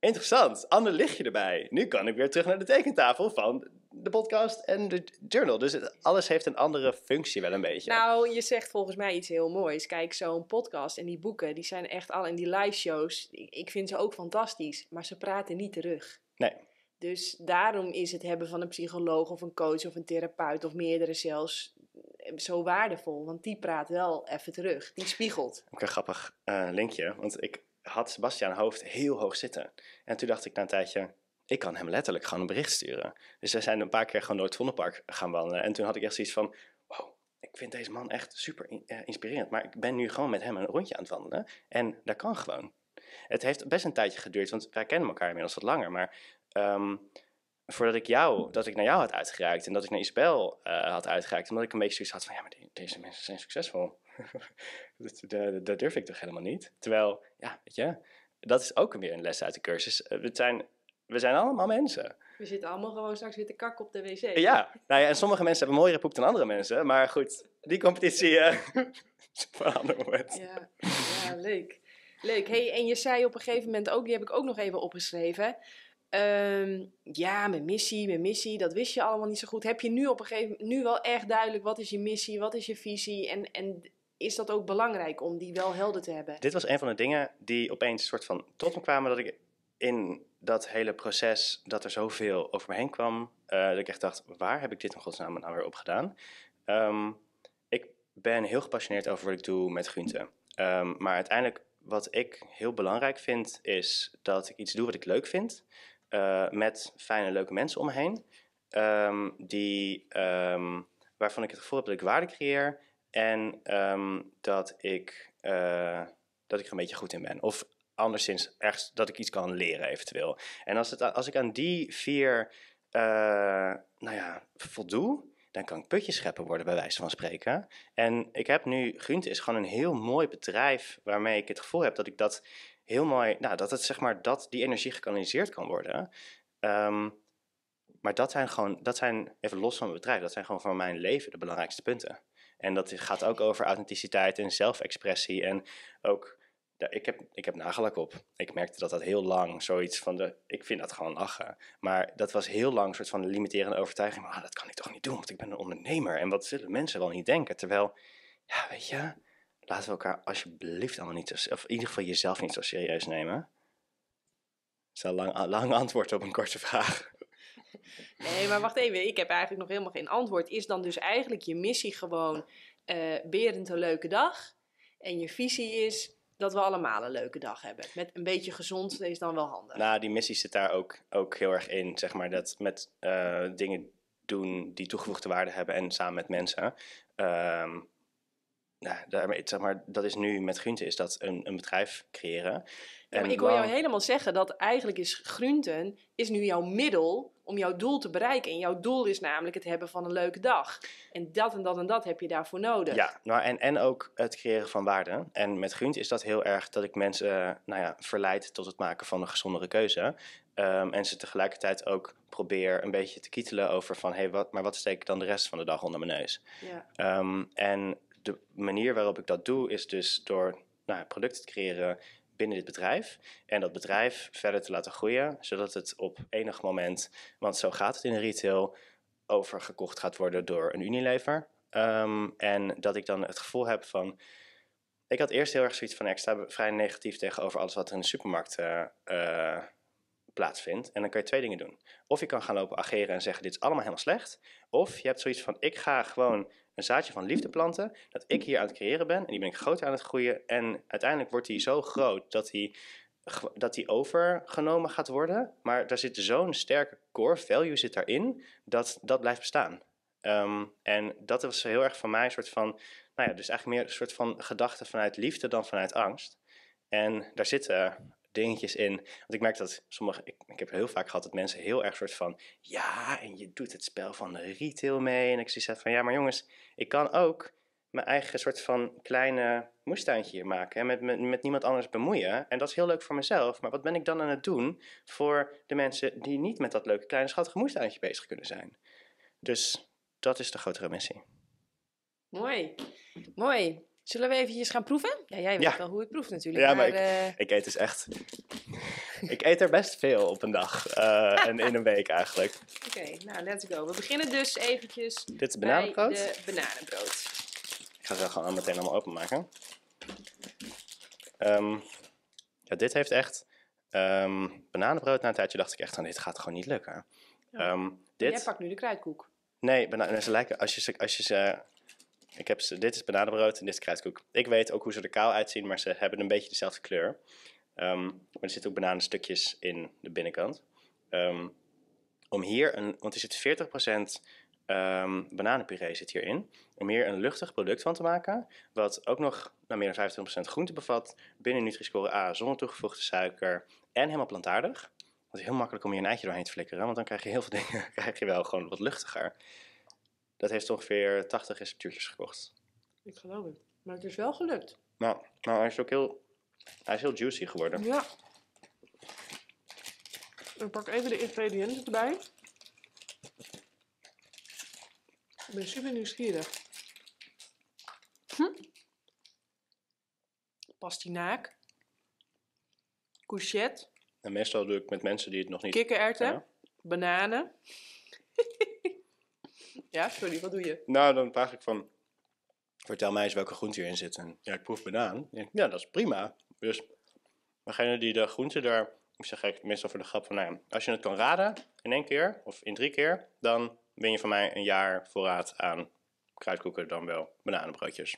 interessant, ander lichtje erbij. Nu kan ik weer terug naar de tekentafel van de podcast en de journal. Dus het, alles heeft een andere functie wel een beetje. Nou, je zegt volgens mij iets heel moois. Kijk, zo'n podcast en die boeken, die zijn echt al in die live shows. ik vind ze ook fantastisch, maar ze praten niet terug. Nee. Dus daarom is het hebben van een psycholoog of een coach of een therapeut of meerdere zelfs eh, zo waardevol. Want die praat wel even terug, die spiegelt. Oké, een grappig eh, linkje, want ik had Sebastian Hoofd heel hoog zitten. En toen dacht ik na een tijdje, ik kan hem letterlijk gewoon een bericht sturen. Dus wij zijn een paar keer gewoon door het Vondelpark gaan wandelen. En toen had ik echt zoiets van, wow, ik vind deze man echt super eh, inspirerend. Maar ik ben nu gewoon met hem een rondje aan het wandelen. En dat kan gewoon. Het heeft best een tijdje geduurd, want wij kennen elkaar inmiddels wat langer. Maar Ehm, voordat ik jou, dat ik naar jou had uitgereikt en dat ik naar Isabel uh, had uitgereikt. Omdat ik een beetje zoiets had van, ja, maar deze mensen zijn succesvol. Eh, dat, durf ik toch helemaal niet? Terwijl, ja, weet je, dat is ook weer een les uit de cursus. Eh, we zijn, we zijn allemaal mensen. We zitten allemaal gewoon straks weer te kakken op de wc. Ja, nou ja, en sommige mensen hebben mooiere poep dan andere mensen. Maar goed, die competitie uh, Ja, ja, leuk. Leuk. Hey, en je zei op een gegeven moment ook, die heb ik ook nog even opgeschreven Ehm, ja, mijn missie, mijn missie, dat wist je allemaal niet zo goed. Heb je nu op een gegeven moment nu wel echt duidelijk wat is je missie, wat is je visie en, en is dat ook belangrijk om die wel helder te hebben? Dit was een van de dingen die opeens soort van tot me kwamen dat ik in dat hele proces dat er zoveel over me heen kwam, eh, dat ik echt dacht, waar heb ik dit in godsnaam nou weer op gedaan? Ehm, ik ben heel gepassioneerd over wat ik doe met groenten. Ehm, maar uiteindelijk wat ik heel belangrijk vind, is dat ik iets doe wat ik leuk vind. Eh, met fijne, leuke mensen om me heen. Ehm, die, ehm, waarvan ik het gevoel heb dat ik waarde creëer en ehm, dat, ik, eh, dat ik er een beetje goed in ben. Of anderszins ergens dat ik iets kan leren eventueel. En als, het, als ik aan die vier eh, nou ja, voldoe, dan kan ik putjes scheppen worden, bij wijze van spreken. En ik heb nu, Grunt is gewoon een heel mooi bedrijf waarmee ik het gevoel heb dat ik dat heel mooi, nou, dat het zeg maar dat die energie gekanaliseerd kan worden. Ehm, maar dat zijn gewoon, dat zijn even los van mijn bedrijf, dat zijn gewoon van mijn leven de belangrijkste punten. En dat gaat ook over authenticiteit en zelfexpressie. En ook, ik, heb, ik heb nagelak op. Ik merkte dat dat heel lang zoiets van de. Ik vind dat gewoon lachen. Maar dat was heel lang een soort van limiterende overtuiging. Maar ah, dat kan ik toch niet doen, want ik ben een ondernemer. En wat zullen mensen wel niet denken? Terwijl, ja, weet je laten we elkaar alsjeblieft allemaal niet, of in ieder geval jezelf niet zo serieus nemen. Dat is een lang, lang antwoord op een korte vraag. Nee, maar wacht even. Ik heb eigenlijk nog helemaal geen antwoord. Is dan dus eigenlijk je missie gewoon uh, Berend een leuke dag? En je visie is dat we allemaal een leuke dag hebben. Met een beetje gezond is dan wel handig. Nou, die missie zit daar ook, ook heel erg in. Zeg maar dat met eh, dingen doen die toegevoegde waarde hebben en samen met mensen. Ehm, nou, daar, zeg maar, dat is nu met groenten is dat een, een bedrijf creëren. Ja, maar ik wil jou helemaal zeggen dat eigenlijk is groenten is nu jouw middel om jouw doel te bereiken. En jouw doel is namelijk het hebben van een leuke dag. En dat en dat en dat heb je daarvoor nodig. Ja, nou en, en ook het creëren van waarde. En met groenten is dat heel erg dat ik mensen nou ja, verleid tot het maken van een gezondere keuze. Ehm, en ze tegelijkertijd ook probeer een beetje te kietelen over van... hé, hey, wat, maar wat steek ik dan de rest van de dag onder mijn neus? Ja. Ehm, en de manier waarop ik dat doe is dus door nou, producten te creëren binnen dit bedrijf. En dat bedrijf verder te laten groeien, zodat het op enig moment, want zo gaat het in de retail, overgekocht gaat worden door een Unilever. Ehm, en dat ik dan het gevoel heb van. Ik had eerst heel erg zoiets van: ik sta vrij negatief tegenover alles wat er in de supermarkt eh, plaatsvindt. En dan kan je twee dingen doen. Of je kan gaan lopen ageren en zeggen: Dit is allemaal helemaal slecht. Of je hebt zoiets van: Ik ga gewoon een zaadje van liefde planten. Dat ik hier aan het creëren ben. En die ben ik groot aan het groeien. En uiteindelijk wordt die zo groot dat die, dat die overgenomen gaat worden. Maar daar zit zo'n sterke core value zit daarin. Dat dat blijft bestaan. Ehm, en dat was heel erg van mij een soort van. Nou ja, dus eigenlijk meer een soort van gedachte vanuit liefde dan vanuit angst. En daar zitten dingetjes in. Want ik merk dat sommige, ik, ik heb heel vaak gehad dat mensen heel erg soort van, ja, en je doet het spel van de retail mee. En ik zegt van, ja, maar jongens, ik kan ook mijn eigen soort van kleine moestuintje hier maken en met, met, met, niemand anders bemoeien. En dat is heel leuk voor mezelf, maar wat ben ik dan aan het doen voor de mensen die niet met dat leuke kleine schattige moestuintje bezig kunnen zijn? Dus dat is de grotere missie. Mooi, mooi. Zullen we eventjes gaan proeven? Ja, jij weet wel hoe ik proef natuurlijk. Ja, maar, ik, eh, ik, eet dus echt... ik eet er best veel op een dag. Eh, en in een week eigenlijk. Oké, nou let's go. We beginnen dus eventjes Dit bananenbrood? de bananenbrood. Ik ga ze gewoon meteen allemaal openmaken. Ehm, ja, dit heeft echt... Ehm, bananenbrood na een tijdje dacht ik echt, dit gaat gewoon niet lukken. Ehm, dit... Jij pakt nu de kruidkoek. Nee, bananen, ze lijken, als je, als je ze ik heb ze, dit is bananenbrood en dit is krijtkoek. Ik weet ook hoe ze er kaal uitzien, maar ze hebben een beetje dezelfde kleur. Ehm, maar er zitten ook bananenstukjes in de binnenkant. Ehm, om hier een, want er zit 40% um, ehm, bananenpuree zit hierin. Om hier een luchtig product van te maken, wat ook nog nou, meer dan 25% groente bevat, binnen Nutri-score A zonder toegevoegde suiker en helemaal plantaardig. het is heel makkelijk om hier een eitje doorheen te flikkeren, want dan krijg je heel veel dingen krijg je wel gewoon wat luchtiger. Dat heeft ongeveer 80 receptuurtjes gekocht. Ik geloof het. Maar het is wel gelukt. Nou, nou hij is ook heel, hij is heel juicy geworden. Ja. Ik pak even de ingrediënten erbij. Ik ben super nieuwsgierig. Hm? Pastinaak. Courgette. En meestal doe ik met mensen die het nog niet... Kikkererwten. Bananen. Ja, sorry, wat doe je? Nou, dan vraag ik van, vertel mij eens welke groente erin zit. En ja, ik proef banaan. ja, dat is prima. Dus degene die de groente daar, zeg ik meestal voor de grap van, nou als je het kan raden in één keer of in drie keer, dan win je van mij een jaar voorraad aan kruidkoeken, dan wel bananenbroodjes.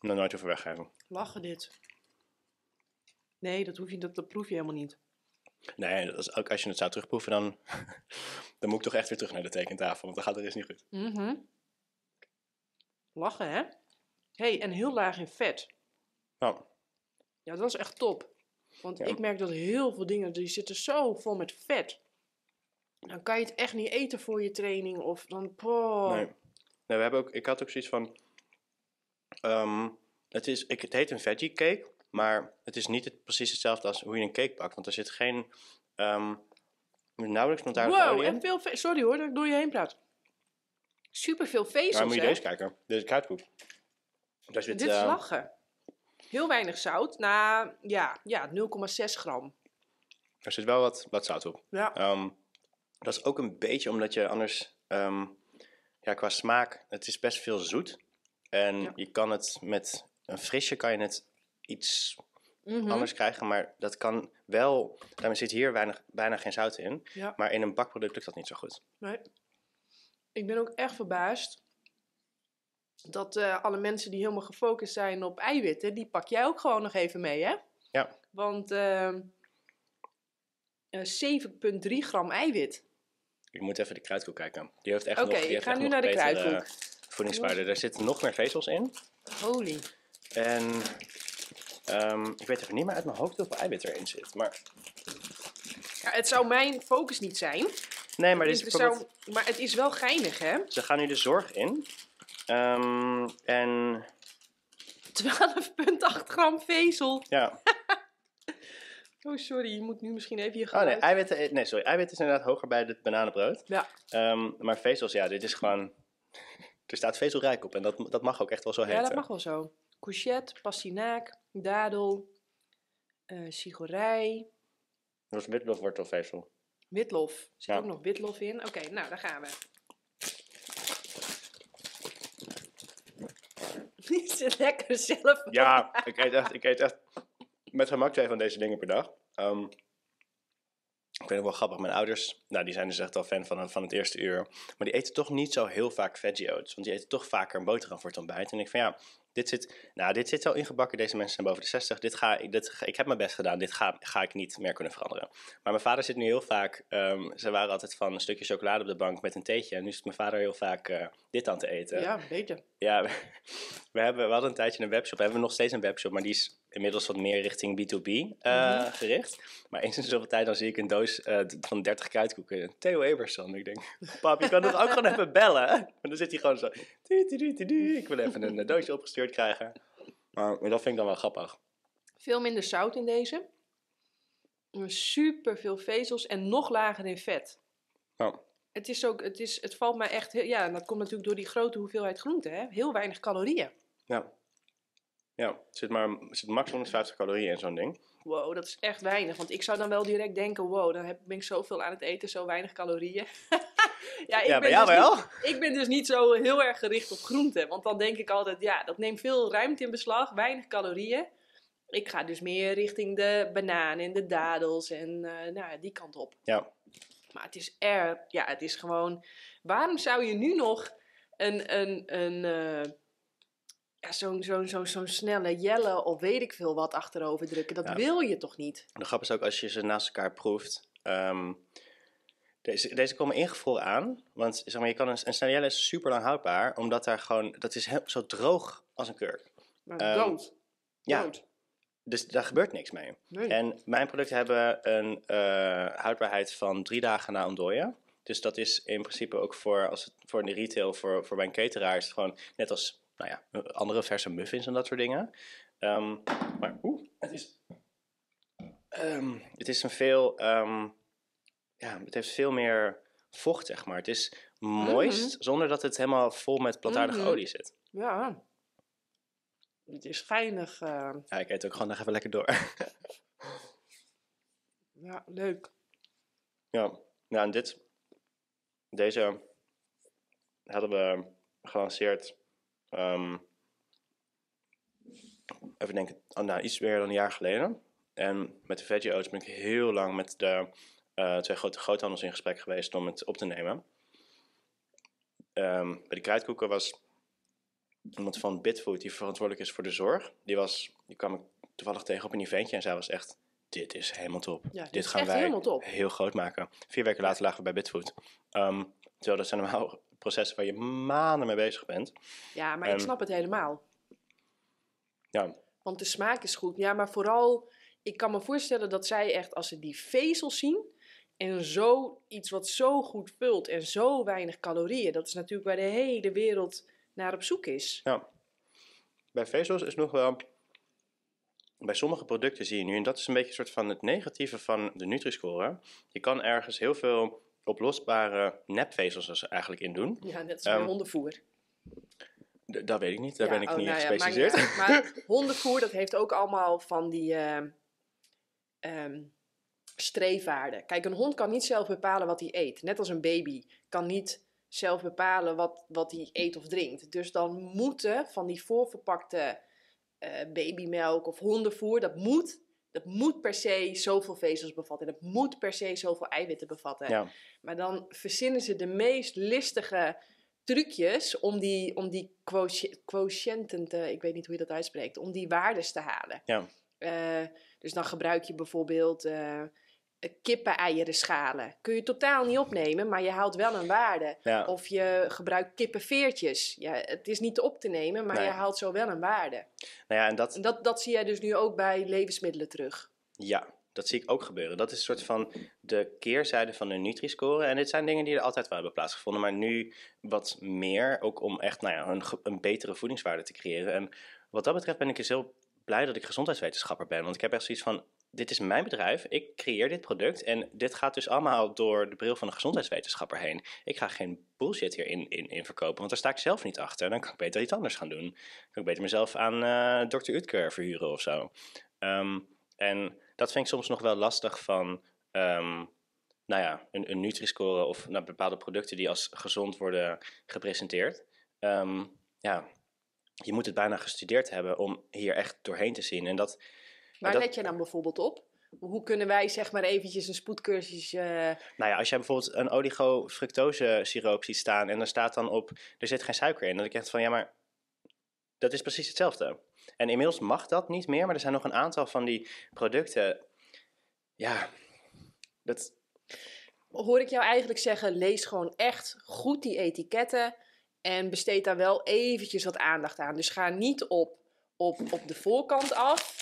dan nooit over weggeven. Lachen dit. Nee, dat, hoef je, dat proef je helemaal niet. Nee, als, ook als je het zou terugproeven, dan, dan moet ik toch echt weer terug naar de tekentafel, want dan gaat er eens niet goed. Mhm. Lachen, hè? hey, en heel laag in vet. Nou. Ja, dat is echt top. Want ik merk dat heel veel dingen, die zitten zo vol met vet. Dan kan je het echt niet eten voor je training of dan... Nee. we hebben ook, ik had ook zoiets van... Ehm, het, is, ik, het heet een veggie cake. Maar het is niet het, precies hetzelfde als hoe je een cake pakt. Want er zit geen. Um, nauwelijks plantaardige wow, en veel Sorry hoor dat ik door je heen praat. Super veel vezels. Maar moet je hè? deze kijken, deze kruidkoek. Daar zit, Dit is ehm, lachen. Heel weinig zout. Na ja, ja 0,6 gram. er zit wel wat, wat zout op. Ja. Ehm, dat is ook een beetje omdat je anders, ja, qua smaak, het is best veel zoet. En je kan het met een frisje, kan je het iets mhm. anders krijgen. Maar dat kan wel, daarmee zit hier weinig, bijna geen zout in. Maar in een bakproduct lukt dat niet zo goed. Nee. Ik ben ook echt verbaasd dat eh, alle mensen die helemaal gefocust zijn op eiwitten, die pak jij ook gewoon nog even mee, hè? Ja. Want 7,3 ehm, eh, gram eiwit. Ik moet even de kruidkoek kijken. Die heeft echt okay, nog... Oké, ik ga nu naar de kruidkoek. Voedingswaarde. Daar zitten nog meer vezels in. Holy. En Ehm, ik weet even niet meer uit mijn hoofd hoeveel eiwit erin zit, maar... Ja, het zou mijn focus niet zijn. Nee, maar, dit is bijvoorbeeld... maar het is wel geinig, hè? Ze gaan nu de zorg in. Um, en... 12,8 gram vezel. Ja. oh, sorry. Je moet nu misschien even je gaan. Oh, nee. Eiwitten, eh, nee, sorry. Eiwitten is inderdaad hoger bij het bananenbrood. Ja. Ehm, maar vezels, ja, dit is gewoon... er staat vezelrijk op en dat, dat mag ook echt wel zo heten. Ja, dat mag wel zo. Courgette, pastinaak, dadel, uh, sigorij. Dat is witlof wortelvezel. Witlof. Zit ja. ook nog witlof in? Oké, nou, daar gaan we. Niet zo lekker zelf. Ja, ik eet echt, ik eet echt met gemak twee van deze dingen per dag. Ehm, ik vind het wel grappig. Mijn ouders, nou, die zijn dus echt al fan van, van het eerste uur. Maar die eten toch niet zo heel vaak veggie oats. Want die eten toch vaker een boterham voor het ontbijt. En ik van ja, dit zit, nou, dit zit zo ingebakken. Deze mensen zijn boven de 60. Dit ga, ik heb mijn best gedaan. Dit ga, ga ik niet meer kunnen veranderen. Maar mijn vader zit nu heel vaak. Ehm, ze waren altijd van een stukje chocolade op de bank met een theetje. En nu zit mijn vader heel vaak eh, dit aan te eten. Ja, beter. Ja, we, hebben, we hadden een tijdje een webshop. We hebben nog steeds een webshop, maar die is inmiddels wat meer richting B2B eh, mhm. gericht. Maar eens in zoveel tijd dan zie ik een doos uh, van 30 kruidkoeken. Theo Eberson. Ik denk, pap, je kan toch ook gewoon even bellen? En dan zit hij gewoon zo. ik wil even een eh, doosje opgestuurd krijgen. Maar, dat vind ik dan wel grappig. Veel minder zout in deze. Super veel vezels en nog lager in vet. Oh. Het, is ook, het, is, het valt mij echt... Heel, ja, dat komt natuurlijk door die grote hoeveelheid groente. Hè? Heel weinig calorieën. Ja. Ja, zit, maar, zit max 150 calorieën in zo'n ding. Wow, dat is echt weinig. Want ik zou dan wel direct denken: wow, dan heb, ben ik zoveel aan het eten, zo weinig calorieën. ja, ik ben dus wel? Niet, ik ben dus niet zo heel erg gericht op groenten. Want dan denk ik altijd: ja, dat neemt veel ruimte in beslag, weinig calorieën. Ik ga dus meer richting de bananen en de dadels en uh, nou, die kant op. Ja. Maar het is er, ja, het is gewoon. Waarom zou je nu nog een, een, een eh, ja, zo'n zo'n zo'n zo'n snelle jelle of weet ik veel wat achterover drukken. Dat wil je toch niet? De grap is ook als je ze naast elkaar proeft. Ehm, deze, deze komen ingevroren aan, want zeg maar, je kan een, een snelle jelle is super lang houdbaar, omdat daar gewoon, dat is zo droog als een kurk. Maar um, dood. Ja. Dus daar gebeurt niks mee. Nee. En mijn producten hebben een eh, houdbaarheid van drie dagen na ontdooien. Dus dat is in principe ook voor, als het, voor de retail, voor, voor mijn cateraars, gewoon net als nou ja, andere verse muffins en dat soort dingen. Ehm, maar oeh, het is, ehm, het is een veel, ehm, ja, het heeft veel meer vocht, zeg maar. Het is mooist, mm. zonder dat het helemaal vol met plantaardige mm. olie zit. Ja, het is fijnig. Eh. Ja, ik eet ook gewoon nog even lekker door. ja, leuk. Ja, nou en dit, deze hadden we gelanceerd Ehm, even denken, oh, nou, iets meer dan een jaar geleden. En met de Veggie Oats ben ik heel lang met de eh, twee grote groothandels in gesprek geweest om het op te nemen. Ehm, bij de kruidkoeken was iemand van Bitfood die verantwoordelijk is voor de zorg. Die, was, die kwam ik toevallig tegen op een eventje en zij was echt, dit is helemaal top. dit, gaan wij heel groot maken. Vier weken later lagen we bij Bitfood. Um, terwijl dat zijn normaal processen waar je maanden mee bezig bent. Ja, maar ik ehm, snap het helemaal. Ja. Want de smaak is goed. Ja, maar vooral, ik kan me voorstellen dat zij echt, als ze die vezels zien, en zo iets wat zo goed vult en zo weinig calorieën, dat is natuurlijk waar de hele wereld naar op zoek is. Ja. Bij vezels is nog wel. Bij sommige producten zie je nu, en dat is een beetje een soort van het negatieve van de Nutri-score. Je kan ergens heel veel oplosbare nepvezels ze eigenlijk in doen. Ja, net als ehm, hondenvoer. Dat weet ik niet, daar ben ik oh, nou niet gespecialiseerd. Maar, maar, hondenvoer, dat heeft ook allemaal van die uh, streefwaarden. Kijk, een hond kan niet zelf bepalen wat hij eet. Net als een baby kan niet zelf bepalen wat, wat hij eet of drinkt. Dus dan moeten van die voorverpakte eh, babymelk of hondenvoer, dat moet dat moet per se zoveel vezels bevatten. Dat moet per se zoveel eiwitten bevatten. Ja. Maar dan verzinnen ze de meest listige trucjes om die, om die quotiënten te... Ik weet niet hoe je dat uitspreekt. Om die waardes te halen. Ja. Eh, dus dan gebruik je bijvoorbeeld... Eh, kippen-eieren schalen. Kun je totaal niet opnemen, maar je haalt wel een waarde. Of je gebruikt kippenveertjes. Ja, het is niet op te nemen, maar je haalt zo wel een waarde. Nou ja, en dat... dat, zie jij dus nu ook bij levensmiddelen terug. Ja, dat zie ik ook gebeuren. Dat is een soort van de keerzijde van de Nutri-score. En dit zijn dingen die er altijd wel hebben plaatsgevonden, maar nu wat meer. Ook om echt nou ja, een, een betere voedingswaarde te creëren. En wat dat betreft ben ik dus heel blij dat ik gezondheidswetenschapper ben. Want ik heb echt zoiets van, dit is mijn bedrijf, ik creëer dit product en dit gaat dus allemaal door de bril van een gezondheidswetenschapper heen. Ik ga geen bullshit hierin in, in verkopen, want daar sta ik zelf niet achter. Dan kan ik beter iets anders gaan doen. Dan kan ik beter mezelf aan uh, eh, Dr. Utker verhuren of zo. Ehm, en dat vind ik soms nog wel lastig van, ehm, nou ja, een, een Nutri-score of nou, bepaalde producten die als gezond worden gepresenteerd. Ehm, ja, je moet het bijna gestudeerd hebben om hier echt doorheen te zien. En dat Waar let je dan bijvoorbeeld op? Hoe kunnen wij zeg maar eventjes een spoedcursus... Uh... Nou ja, als jij bijvoorbeeld een oligofructose siroop ziet staan en er staat dan op, er zit geen suiker in. Dan denk je echt van, ja maar, dat is precies hetzelfde. En inmiddels mag dat niet meer, maar er zijn nog een aantal van die producten. Ja, dat... Hoor ik jou eigenlijk zeggen, lees gewoon echt goed die etiketten en besteed daar wel eventjes wat aandacht aan. Dus ga niet op, op, op de voorkant af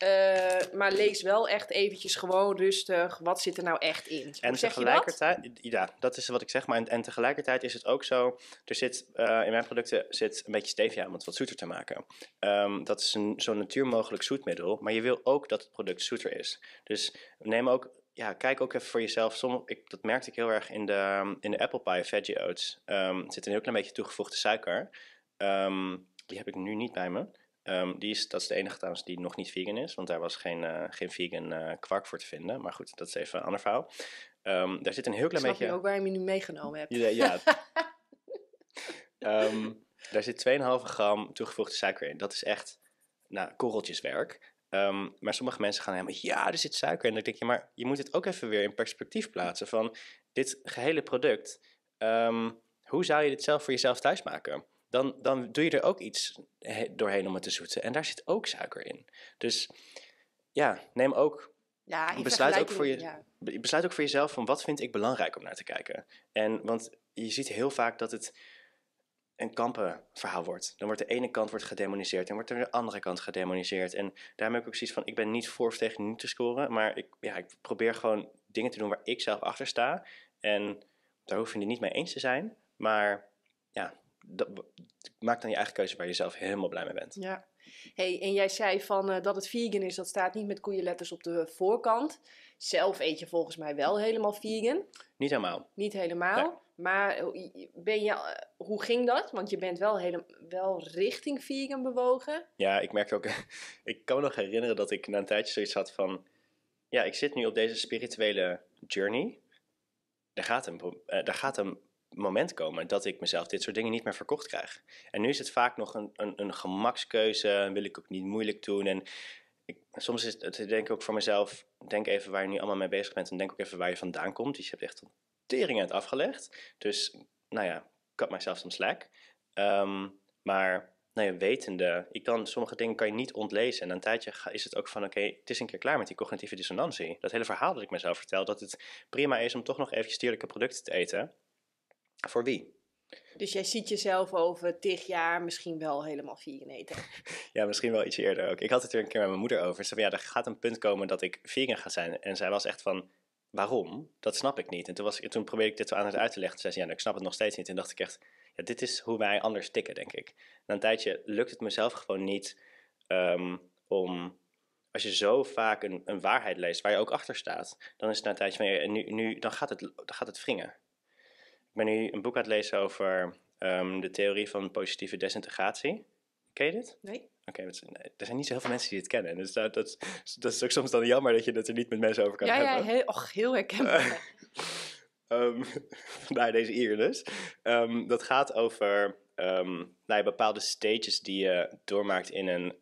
eh, maar lees wel echt eventjes gewoon rustig. Wat zit er nou echt in? en tegelijkertijd, ja, dat is wat ik zeg. Maar en, tegelijkertijd is het ook zo. Er zit eh, in mijn producten zit een beetje stevia om het wat zoeter te maken. Ehm, dat is een zo mogelijk zoetmiddel. Maar je wil ook dat het product zoeter is. Dus neem ook ja, kijk ook even voor jezelf. ik, dat merkte ik heel erg in de, in de apple pie veggie oats. Um, ehm, er zit een heel klein beetje toegevoegde suiker. Ehm, die heb ik nu niet bij me. Ehm, die is, dat is de enige trouwens die nog niet vegan is, want daar was geen, eh, geen vegan eh, kwark voor te vinden. Maar goed, dat is even een ander verhaal. Um, daar zit een heel klein beetje. Ik ook waar je hem nu meegenomen hebt. Ja. ja. Ehm, daar zit 2,5 gram toegevoegde suiker in. Dat is echt nou, korreltjeswerk. Um, maar sommige mensen gaan helemaal, ja, er zit suiker in. Dan denk je, maar je moet het ook even weer in perspectief plaatsen van dit gehele product. hoe zou je dit zelf voor jezelf thuis maken? dan, dan doe je er ook iets doorheen om het te zoeten. En daar zit ook suiker in. Dus ja, neem ook. Ja, besluit, ook voor je, ja. besluit ook voor jezelf van wat vind ik belangrijk om naar te kijken. En want je ziet heel vaak dat het een kampenverhaal wordt. Dan wordt de ene kant wordt gedemoniseerd en wordt er de andere kant gedemoniseerd. En daar heb ik ook zoiets van, ik ben niet voor of tegen niet te scoren, maar ik, ja, ik probeer gewoon dingen te doen waar ik zelf achter sta. En daar hoef je het niet mee eens te zijn, maar ja, maak dan je eigen keuze waar je zelf helemaal blij mee bent. Ja. Hey, en jij zei van eh, dat het vegan is, dat staat niet met letters op de voorkant. Zelf eet je volgens mij wel helemaal vegan. Niet helemaal. Niet helemaal. Maar eh, ben je, eh, hoe ging dat? Want je bent wel, helemaal wel richting vegan bewogen. Ja, ik merk ook. ik kan me nog herinneren dat ik na een tijdje zoiets had van. Ja, ik zit nu op deze spirituele journey. Daar gaat een, daar gaat een moment komen dat ik mezelf dit soort dingen niet meer verkocht krijg. En nu is het vaak nog een, een, een gemakskeuze, wil ik ook niet moeilijk doen. En ik, soms is het, denk ik ook voor mezelf, denk even waar je nu allemaal mee bezig bent en denk ook even waar je vandaan komt. Dus je hebt echt een tering uit afgelegd. Dus nou ja, cut myself some slack. Ehm, maar nou ja, wetende, ik kan, sommige dingen kan je niet ontlezen. En een tijdje is het ook van, oké, het is een keer klaar met die cognitieve dissonantie. Dat hele verhaal dat ik mezelf vertel, dat het prima is om toch nog eventjes dierlijke producten te eten. Voor wie? Dus jij ziet jezelf over tig jaar misschien wel helemaal eten. ja, misschien wel iets eerder ook. Ik had het er een keer met mijn moeder over. Ze zei, ja, er gaat een punt komen dat ik vegan ga zijn. En zij was echt van, waarom? Dat snap ik niet. En toen, was, toen probeerde ik dit aan het uit te leggen. Toen zei ja, nou, ik snap het nog steeds niet. En dacht ik echt, ja, dit is hoe wij anders tikken, denk ik. Na een tijdje lukt het mezelf gewoon niet ehm, om... Als je zo vaak een, een, waarheid leest waar je ook achter staat, dan is het na een tijdje van, nu, nu, dan, gaat het, dan gaat het wringen. Ik ben nu een boek aan het lezen over ehm, de theorie van positieve desintegratie. Ken je dit? Nee. Oké, okay, er zijn niet zo heel veel mensen die het kennen. Dus dat, dat, is ook soms dan jammer dat je het er niet met mensen over kan hebben. Ja, heel, och, heel herkenbaar. Ehm, vandaar deze eer dus. Ehm, dat gaat over um, nou, bepaalde stages die je doormaakt in een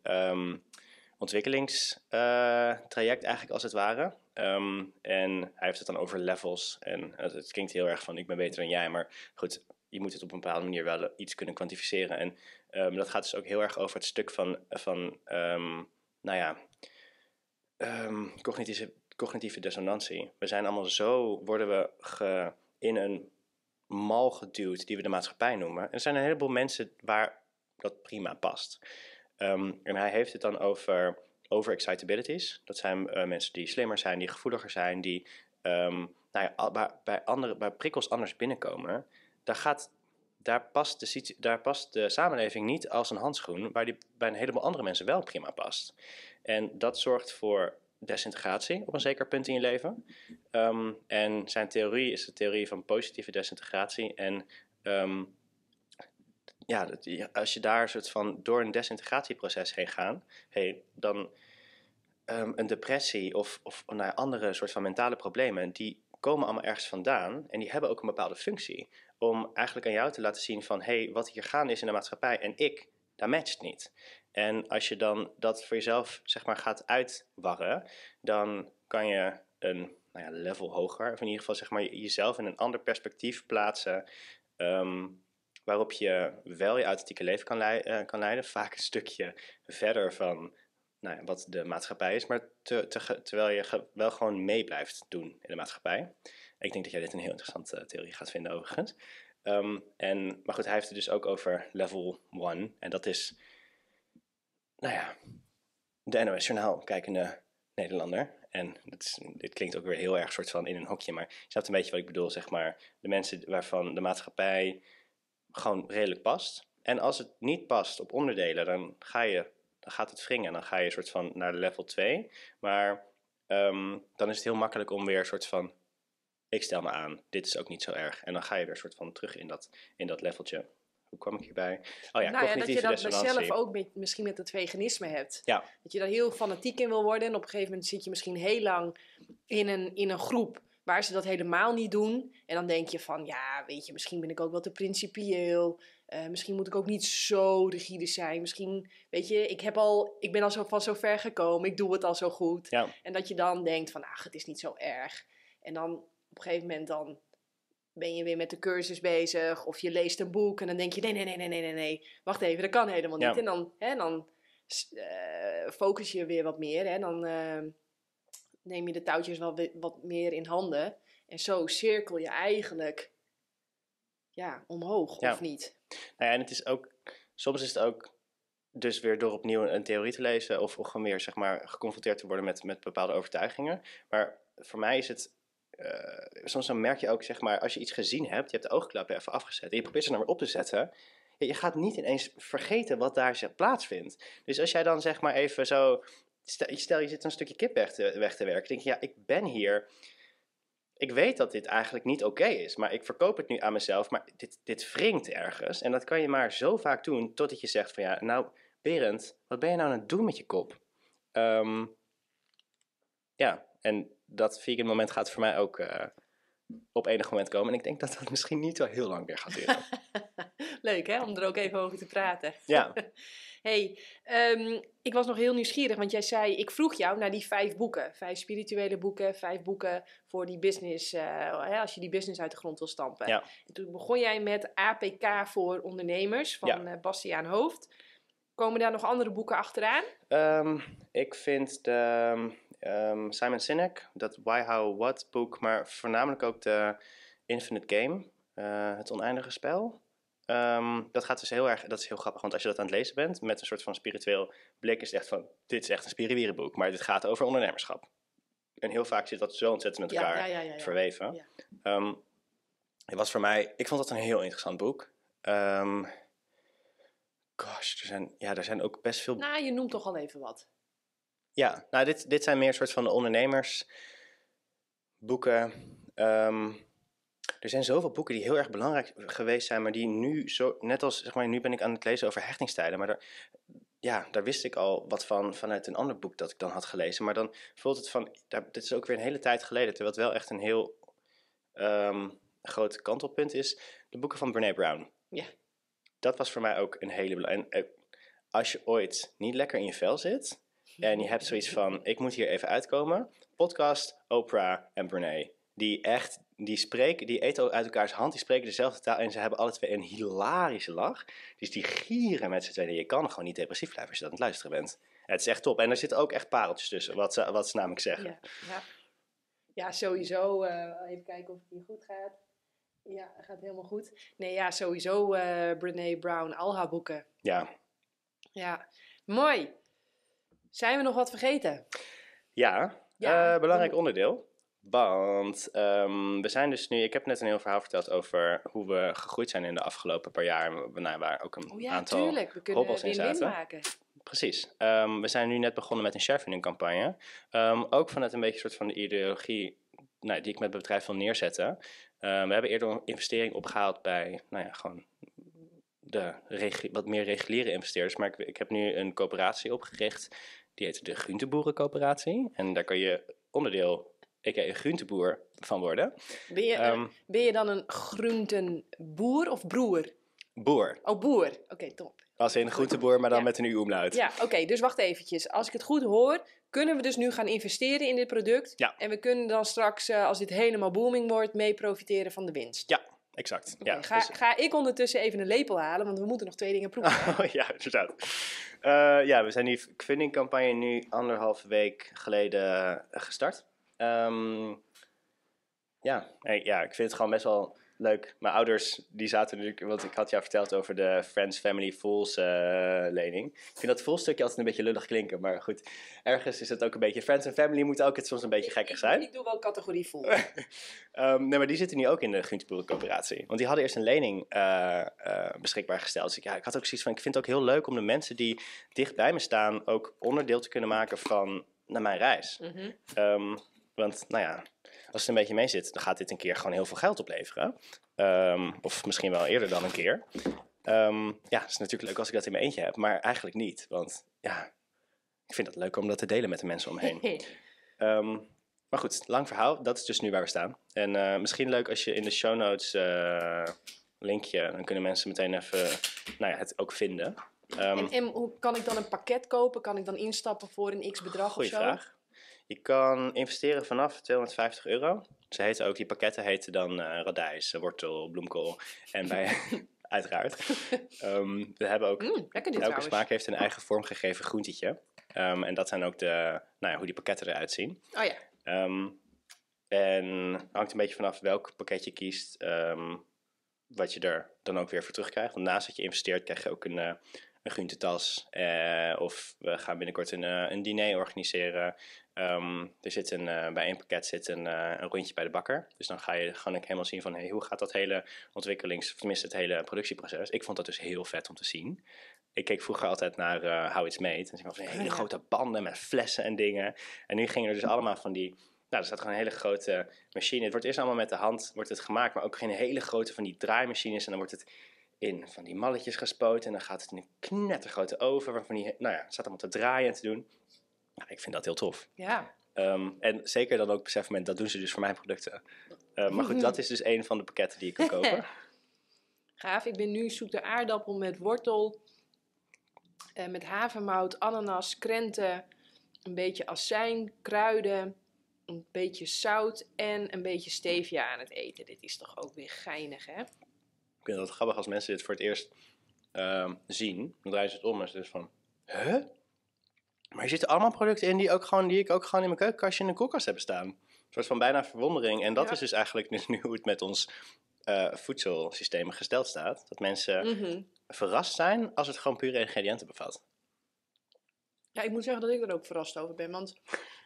ontwikkelingstraject eigenlijk als het ware. Ehm, en hij heeft het dan over levels. En het, klinkt heel erg van ik ben beter dan jij. Maar goed, je moet het op een bepaalde manier wel iets kunnen kwantificeren. En ehm, dat gaat dus ook heel erg over het stuk van, van ehm, nou ja, cognitieve, cognitieve dissonantie. We zijn allemaal zo, worden we in een mal geduwd die we de maatschappij noemen. En er zijn een heleboel mensen waar dat prima past. en hij heeft het dan over is. Dat zijn eh, mensen die slimmer zijn, die gevoeliger zijn, die ehm, nou ja, bij, andere, bij prikkels anders binnenkomen. Daar, gaat, daar, past de, daar past de samenleving niet als een handschoen, waar die bij een heleboel andere mensen wel prima past. En dat zorgt voor desintegratie op een zeker punt in je leven. Ehm, en zijn theorie is de theorie van positieve desintegratie. En ehm, ja, dat, als je daar soort van door een desintegratieproces heen gaat, hey dan ehm, een depressie of, of naar andere soort van mentale problemen, die komen allemaal ergens vandaan en die hebben ook een bepaalde functie. Om eigenlijk aan jou te laten zien van, hé, hey, wat hier gaande is in de maatschappij en ik, dat matcht niet. En als je dan dat voor jezelf, zeg maar, gaat uitwarren, dan kan je een nou ja, level hoger, of in ieder geval, zeg maar, jezelf in een ander perspectief plaatsen. Ehm, waarop je wel je authentieke leven kan, leiden, eh, kan leiden. Vaak een stukje verder van nou ja, wat de maatschappij is, maar te, terwijl je wel gewoon mee blijft doen in de maatschappij. Ik denk dat jij dit een heel interessante eh, theorie gaat vinden overigens. Ehm, en, maar goed, hij heeft het dus ook over level 1. En dat is, nou ja, de NOS Journaal kijkende Nederlander. En dat dit klinkt ook weer heel erg soort van in een hokje, maar je snapt een beetje wat ik bedoel, zeg maar. De mensen waarvan de maatschappij gewoon redelijk past. En als het niet past op onderdelen, dan, ga je, dan gaat het wringen. Dan ga je soort van naar level 2. Maar ehm, dan is het heel makkelijk om weer een soort van... Ik stel me aan, dit is ook niet zo erg. En dan ga je weer soort van terug in dat, in dat leveltje. Hoe kwam ik hierbij? Oh ja, nou ja, dat je dat zelf ook misschien met het veganisme hebt. Ja. Dat je daar heel fanatiek in wil worden. En op een gegeven moment zit je misschien heel lang in een, in een groep waar ze dat helemaal niet doen. En dan denk je van, ja, weet je, misschien ben ik ook wel te principieel. Eh, misschien moet ik ook niet zo rigide zijn. Misschien, weet je, ik, heb al, ik ben al zo van zo ver gekomen. Ik doe het al zo goed. En dat je dan denkt van, ach, het is niet zo erg. En dan op een gegeven moment dan ben je weer met de cursus bezig. Of je leest een boek en dan denk je, nee, nee, nee, nee, nee, nee. nee. Wacht even, dat kan helemaal niet. En dan, hè, dan uh, focus je weer wat meer. Hè, dan... Eh, neem je de touwtjes wel wat meer in handen. En zo cirkel je eigenlijk ja, omhoog, of niet? Nou ja, en het is ook, soms is het ook dus weer door opnieuw een theorie te lezen of, gewoon weer zeg maar, geconfronteerd te worden met, met bepaalde overtuigingen. Maar voor mij is het eh, soms dan merk je ook, zeg maar, als je iets gezien hebt, je hebt de oogklappen even afgezet en je probeert ze nou weer op te zetten. je gaat niet ineens vergeten wat daar plaatsvindt. Dus als jij dan zeg maar even zo Stel, je zit een stukje kip weg te, weg te werken. Denk je, ja, ik ben hier. Ik weet dat dit eigenlijk niet oké is, maar ik verkoop het nu aan mezelf. Maar dit, dit wringt ergens. En dat kan je maar zo vaak doen totdat je zegt van ja, nou Berend, wat ben je nou aan het doen met je kop? Ehm, ja, en dat vegan moment gaat voor mij ook eh, op enig moment komen. En ik denk dat dat misschien niet wel heel lang meer gaat duren. Leuk hè, om er ook even over te praten. Ja. hey, ehm, ik was nog heel nieuwsgierig, want jij zei, ik vroeg jou naar die vijf boeken. Vijf spirituele boeken, vijf boeken voor die business, eh, als je die business uit de grond wil stampen. En toen begon jij met APK voor ondernemers van ja. Eh, Bastiaan Hoofd. Komen daar nog andere boeken achteraan? Ehm, ik vind de, ehm, Simon Sinek, dat Why, How, What boek, maar voornamelijk ook de Infinite Game, eh, het oneindige spel. Ehm, dat gaat dus heel erg, dat is heel grappig, want als je dat aan het lezen bent met een soort van spiritueel blik, is het echt van: dit is echt een spirituele maar dit gaat over ondernemerschap. En heel vaak zit dat zo ontzettend met elkaar verweven. Ehm, het was voor mij, ik vond dat een heel interessant boek. Ehm, gosh, er zijn, ja, er zijn ook best veel. Nou, je noemt toch al even wat. Ja, nou, dit, dit zijn meer soort van ondernemersboeken. Um, er zijn zoveel boeken die heel erg belangrijk geweest zijn, maar die nu zo, net als zeg maar, nu ben ik aan het lezen over hechtingstijden, maar ja, daar wist ik al wat van vanuit een ander boek dat ik dan had gelezen. Maar dan voelt het van, dat dit is ook weer een hele tijd geleden, terwijl het wel echt een heel ehm, groot kantelpunt is. De boeken van Brene Brown. Ja. Dat was voor mij ook een hele belangrijke. Eh, als je ooit niet lekker in je vel zit en je hebt zoiets van, ik moet hier even uitkomen, podcast, Oprah en Brene die echt die, spreken, die eten uit elkaars hand, die spreken dezelfde taal en ze hebben alle twee een hilarische lach. Dus die gieren met z'n tweeën. Je kan gewoon niet depressief blijven als je dat aan het luisteren bent. Het is echt top. En er zitten ook echt pareltjes tussen, wat ze, wat ze namelijk zeggen. Ja, ja. ja sowieso. Eh, even kijken of het hier goed gaat. Ja, gaat helemaal goed. Nee, ja, sowieso uh, eh, Brene Brown, al haar boeken. Ja. Ja, mooi. Zijn we nog wat vergeten? Ja, ja. Eh, belangrijk onderdeel. Want ehm, we zijn dus nu, ik heb net een heel verhaal verteld over hoe we gegroeid zijn in de afgelopen paar jaar. Nou, waar ook een oh ja, aantal tuurlijk. We kunnen hobbels in win zaten. maken. Precies. Ehm, we zijn nu net begonnen met een sharefunding campagne. Ehm, ook vanuit een beetje soort van de ideologie nou, die ik met het bedrijf wil neerzetten. we hebben eerder een investering opgehaald bij, nou ja, gewoon de wat meer reguliere investeerders. Maar ik, ik heb nu een coöperatie opgericht. Die heet de Groenteboerencoöperatie. En daar kan je onderdeel ik een groenteboer van worden. Ben je, eh, ehm, ben je dan een groentenboer of broer? Boer. Oh, boer. Oké, top. Als een groenteboer, maar dan met een u-omlaut. Ja, oké. dus wacht eventjes. Als ik het goed hoor, kunnen we dus nu gaan investeren in dit product. Ja. En we kunnen dan straks, eh, als dit helemaal booming wordt, mee profiteren van de winst. Ja, exact. ja, ga, dus, eh, ga, ik ondertussen even een lepel halen, want we moeten nog twee dingen proeven. Oh, ja, inderdaad. ja, we zijn die fundingcampagne nu anderhalf week geleden gestart. Um, ja, ja, ik vind het gewoon best wel leuk. Mijn ouders, die zaten natuurlijk, want ik had jou verteld over de Friends Family Fools eh, lening. Ik vind dat vol stukje altijd een beetje lullig klinken, maar goed. Ergens is het ook een beetje, Friends en Family moet ook het soms een beetje gekkig zijn. Ik, doe wel categorie Fool. Ehm, nee, maar die zitten nu ook in de Groenteboerencoöperatie. Want die hadden eerst een lening eh, eh, beschikbaar gesteld. Dus ik, ja, ik had ook zoiets van, ik vind het ook heel leuk om de mensen die dicht bij me staan ook onderdeel te kunnen maken van naar mijn reis. Mm want nou ja, als het een beetje mee zit, dan gaat dit een keer gewoon heel veel geld opleveren. Ehm, of misschien wel eerder dan een keer. Ehm, ja, het is natuurlijk leuk als ik dat in mijn eentje heb, maar eigenlijk niet. Want ja, ik vind het leuk om dat te delen met de mensen omheen. Um, maar goed, lang verhaal. Dat is dus nu waar we staan. En eh, misschien leuk als je in de show notes uh, linkje, dan kunnen mensen meteen even nou ja, het ook vinden. en, hoe kan ik dan een pakket kopen? Kan ik dan instappen voor een x bedrag of zo? Je kan investeren vanaf 250 euro. Ze heten ook, die pakketten heten dan eh, radijs, eh, wortel, bloemkool. En bij, uiteraard. Ehm, we hebben ook, mm, elke smaak heeft een eigen vormgegeven groentetje. Ehm, en dat zijn ook de, nou ja, hoe die pakketten eruit zien. Oh ja. Um, en hangt een beetje vanaf welk pakket je kiest, wat je er dan ook weer voor terugkrijgt. Want naast dat je investeert, krijg je ook een, eh, een groentetas. of we gaan binnenkort een, een diner organiseren. Um, er zit een, eh, bij één pakket zit een, eh, een, rondje bij de bakker. Dus dan ga je gewoon helemaal zien van hey, hoe gaat dat hele ontwikkelings, tenminste het hele productieproces. Ik vond dat dus heel vet om te zien. Ik keek vroeger altijd naar uh, How It's Made. En ze van hele grote banden met flessen en dingen. En nu gingen er dus allemaal van die. Nou, er staat gewoon een hele grote machine. Het wordt eerst allemaal met de hand wordt het gemaakt, maar ook geen hele grote van die draaimachines. En dan wordt het in van die malletjes gespoten. En dan gaat het in een knettergrote oven waarvan die, nou ja, staat allemaal te draaien en te doen ja nou, ik vind dat heel tof. Ja. Ehm, en zeker dan ook besef moment, dat doen ze dus voor mijn producten. Eh, maar goed, dat is dus een van de pakketten die ik kan kopen. Gaaf, ik ben nu zoete aardappel met wortel, uh, met havermout, ananas, krenten, een beetje azijn, kruiden, een beetje zout en een beetje stevia aan het eten. Dit is toch ook weer geinig, hè? Ik vind dat grappig als mensen dit voor het eerst ehm, zien. Dan draaien ze het om en ze dus van, huh? Maar er zitten allemaal producten in die, ook gewoon, die ik ook gewoon in mijn keukenkastje in de koelkast heb staan. Een soort van bijna verwondering. En dat is dus eigenlijk nu, dus nu, hoe het met ons uh, voedselsysteem gesteld staat. Dat mensen mhm. verrast zijn als het gewoon pure ingrediënten bevat. Ja, ik moet zeggen dat ik er ook verrast over ben. Want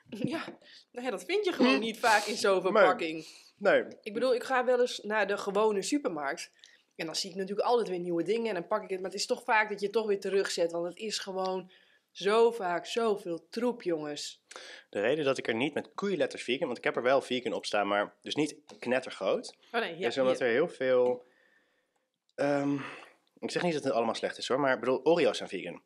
ja, nou ja dat vind je gewoon niet vaak in zo'n verpakking. Nee. nee. Ik bedoel, ik ga wel eens naar de gewone supermarkt. En dan zie ik natuurlijk altijd weer nieuwe dingen en dan pak ik het. Maar het is toch vaak dat je het toch weer terugzet. Want het is gewoon zo vaak zoveel troep, jongens. De reden dat ik er niet met koeienletters vegan, want ik heb er wel vegan op staan, maar dus niet knettergroot. Oh nee, ja, is omdat er heel veel. Ehm, ik zeg niet dat het allemaal slecht is hoor, maar ik bedoel, Oreo's zijn vegan.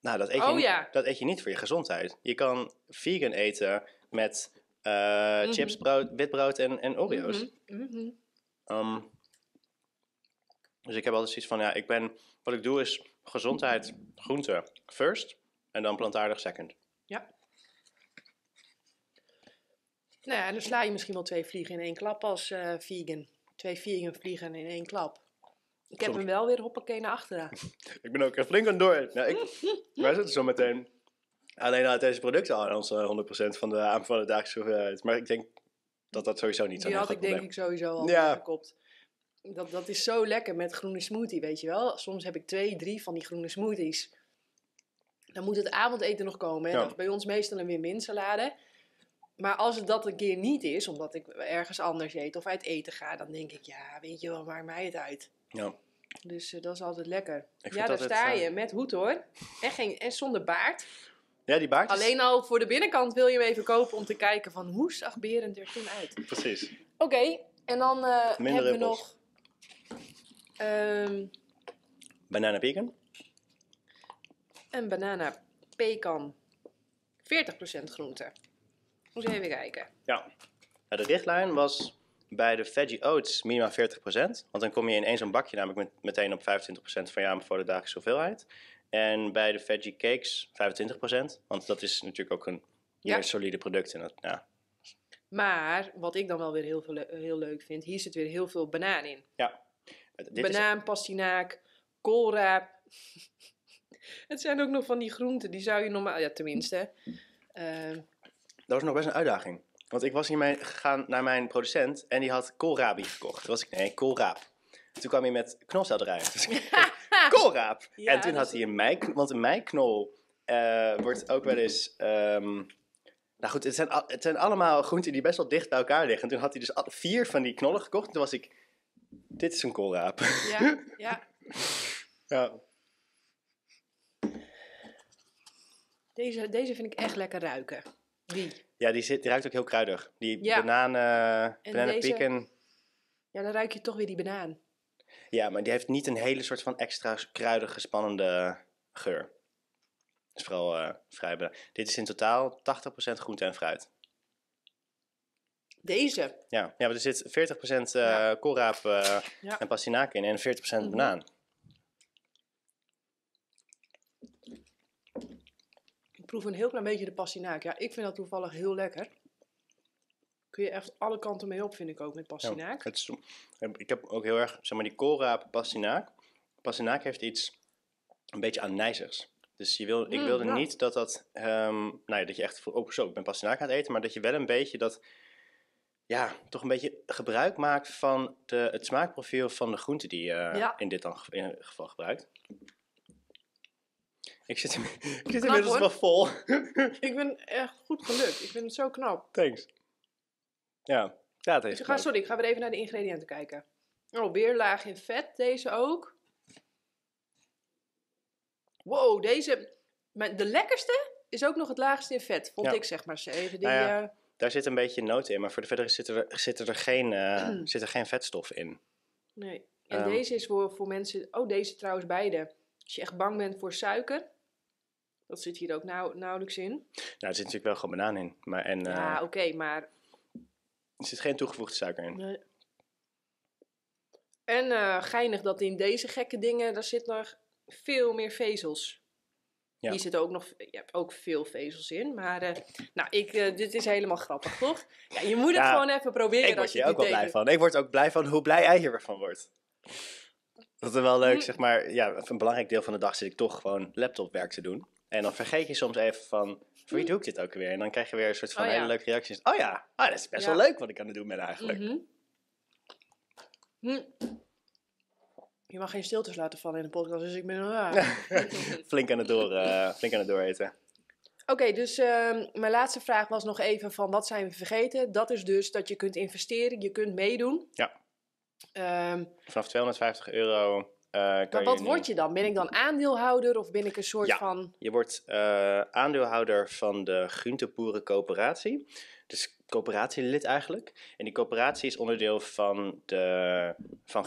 Nou, dat eet, je, oh, niet, dat eet je niet voor je gezondheid. Je kan vegan eten met uh, mm chips, brood, witbrood en, en Oreo's. Mm -hmm. dus ik heb altijd zoiets van, ja, ik ben, wat ik doe is gezondheid, groente, first. En dan plantaardig second. Ja. Nou ja, dan sla je misschien wel twee vliegen in één klap als uh, vegan. Twee vegan vliegen in één klap. Ik heb hem wel weer hoppakee naar achteren. ik ben ook er flink aan door. Nou, ik, wij zitten zo meteen alleen uit deze producten al onze 100% van de aanvallen dagelijkse hoeveelheid. Maar ik denk dat dat sowieso niet zo is. Dat had ik denk ik sowieso al ja. gekopt. Dat, dat is zo lekker met groene smoothie, weet je wel. Soms heb ik twee, drie van die groene smoothies. Dan moet het avondeten nog komen. Dat is bij ons meestal een win-win salade. Maar als het dat een keer niet is, omdat ik ergens anders eet of uit eten ga, dan denk ik, ja, weet je wel, maakt mij het uit. Ja. Dus eh, dat is altijd lekker. ja, daar sta je eh, met hoed hoor. En, geen, en zonder baard. Ja, die baard. Alleen al voor de binnenkant wil je hem even kopen om te kijken van hoe zag Berend er toen uit. Precies. Oké, en dan eh, hebben we nog. Um, Banana en banana pecan 40% groente. Moet je even kijken. Ja. De richtlijn was bij de veggie oats minimaal 40%. Want dan kom je in één zo'n bakje namelijk met, meteen op 25% van voor de dagelijkse hoeveelheid. En bij de veggie cakes 25%. Want dat is natuurlijk ook een ja. meer solide product. En dat, ja. Maar wat ik dan wel weer heel, veel, heel leuk vind, hier zit weer heel veel banaan in. Ja. Dit Banaan, pastinaak, koolraap het zijn ook nog van die groenten, die zou je normaal, ja tenminste. Uh, dat was nog best een uitdaging. Want ik was hiermee gegaan naar mijn producent en die had koolrabi gekocht. Toen was ik, nee, koolraap. Toen kwam hij met knolsaad dus koolraap! en toen dus had hij een meiknol, want een meiknol eh, wordt ook wel eens... Ehm, nou goed, het zijn, het zijn allemaal groenten die best wel dicht bij elkaar liggen. En toen had hij dus vier van die knollen gekocht. En toen was ik, dit is een koolraap. Ja, ja. ja. Deze, deze vind ik echt lekker ruiken. Die. Ja, die, zit, ruikt ook heel kruidig. Die ja. Eh, bananen, bananenpikken. Ja, dan ruik je toch weer die banaan. Ja, maar die heeft niet een hele soort van extra kruidige, spannende geur. Dat is vooral uh, vrij banaan. Dit is in totaal 80% groente en fruit. Deze? Ja, ja maar er zit 40% uh, eh, koolraap en pastinaak in en 40% mhm. banaan. proef een heel klein beetje de pastinaak. Ja, ik vind dat toevallig heel lekker. Kun je echt alle kanten mee op, vind ik ook, met pastinaak. Ja, het is, ik heb ook heel erg, zeg maar, die koolraap pastinaak. Pastinaak heeft iets, een beetje anijzigs. Dus je wil, ik mm, wilde niet dat dat, um, nou ja, dat je echt, oh zo, ik ben pastinaak aan het eten. Maar dat je wel een beetje dat, ja, toch een beetje gebruik maakt van de, het smaakprofiel van de groente die je eh, in dit dan, in geval gebruikt. Ik zit, ik zit inmiddels wel vol. ik ben echt goed gelukt. Ik vind het zo knap. Thanks. Ja, ja het heeft dus Sorry, ik ga weer even naar de ingrediënten kijken. Oh, weer laag in vet. Deze ook. Wow, deze... de lekkerste is ook nog het laagste in vet, vond ik zeg maar. Ze die, nou ja, eh, daar zit een beetje noot in, maar voor de verder zit er, zit er, geen, uh, zit er geen vetstof in. Nee. En ehm. deze is voor, voor mensen... Oh, deze trouwens beide. Als je echt bang bent voor suiker, dat zit hier ook nauw, nauwelijks in. Nou, er zit natuurlijk wel gewoon banaan in. Maar, en, uh, ja, eh, oké, maar... Er zit geen toegevoegde suiker in. Nee. En eh, geinig dat in deze gekke dingen, daar zit nog veel meer vezels. Ja. Hier zit ook nog je hebt ook veel vezels in. Maar eh, nou, ik, dit is helemaal grappig, toch? Ja, je moet het gewoon even proberen. Ik word je hier ook wel blij van. Ik word ook blij van hoe blij jij hiervan wordt. Dat is wel leuk, zeg maar. Ja, een belangrijk deel van de dag zit ik toch gewoon laptopwerk te doen. En dan vergeet je soms even van, voor wie mm. doe ik dit ook weer? En dan krijg je weer een soort van oh hele leuke reacties. Oh ja, oh, dat is best wel leuk wat ik aan het doen ben eigenlijk. Mhm. Hm. Je mag geen stiltes laten vallen in de podcast, dus ik ben... flink, aan het door, uh, flink aan het dooreten. Oké, dus ehm, mijn laatste vraag was nog even van wat zijn we vergeten? Dat is dus dat je kunt investeren, je kunt meedoen. Ja. Ehm, Vanaf 250 euro. Uh, maar wat word je dan? Ben ik dan aandeelhouder of ben ik een soort ja, van. Je wordt eh, aandeelhouder van de coöperatie. Dus coöperatielid eigenlijk. En die coöperatie is onderdeel van, de, van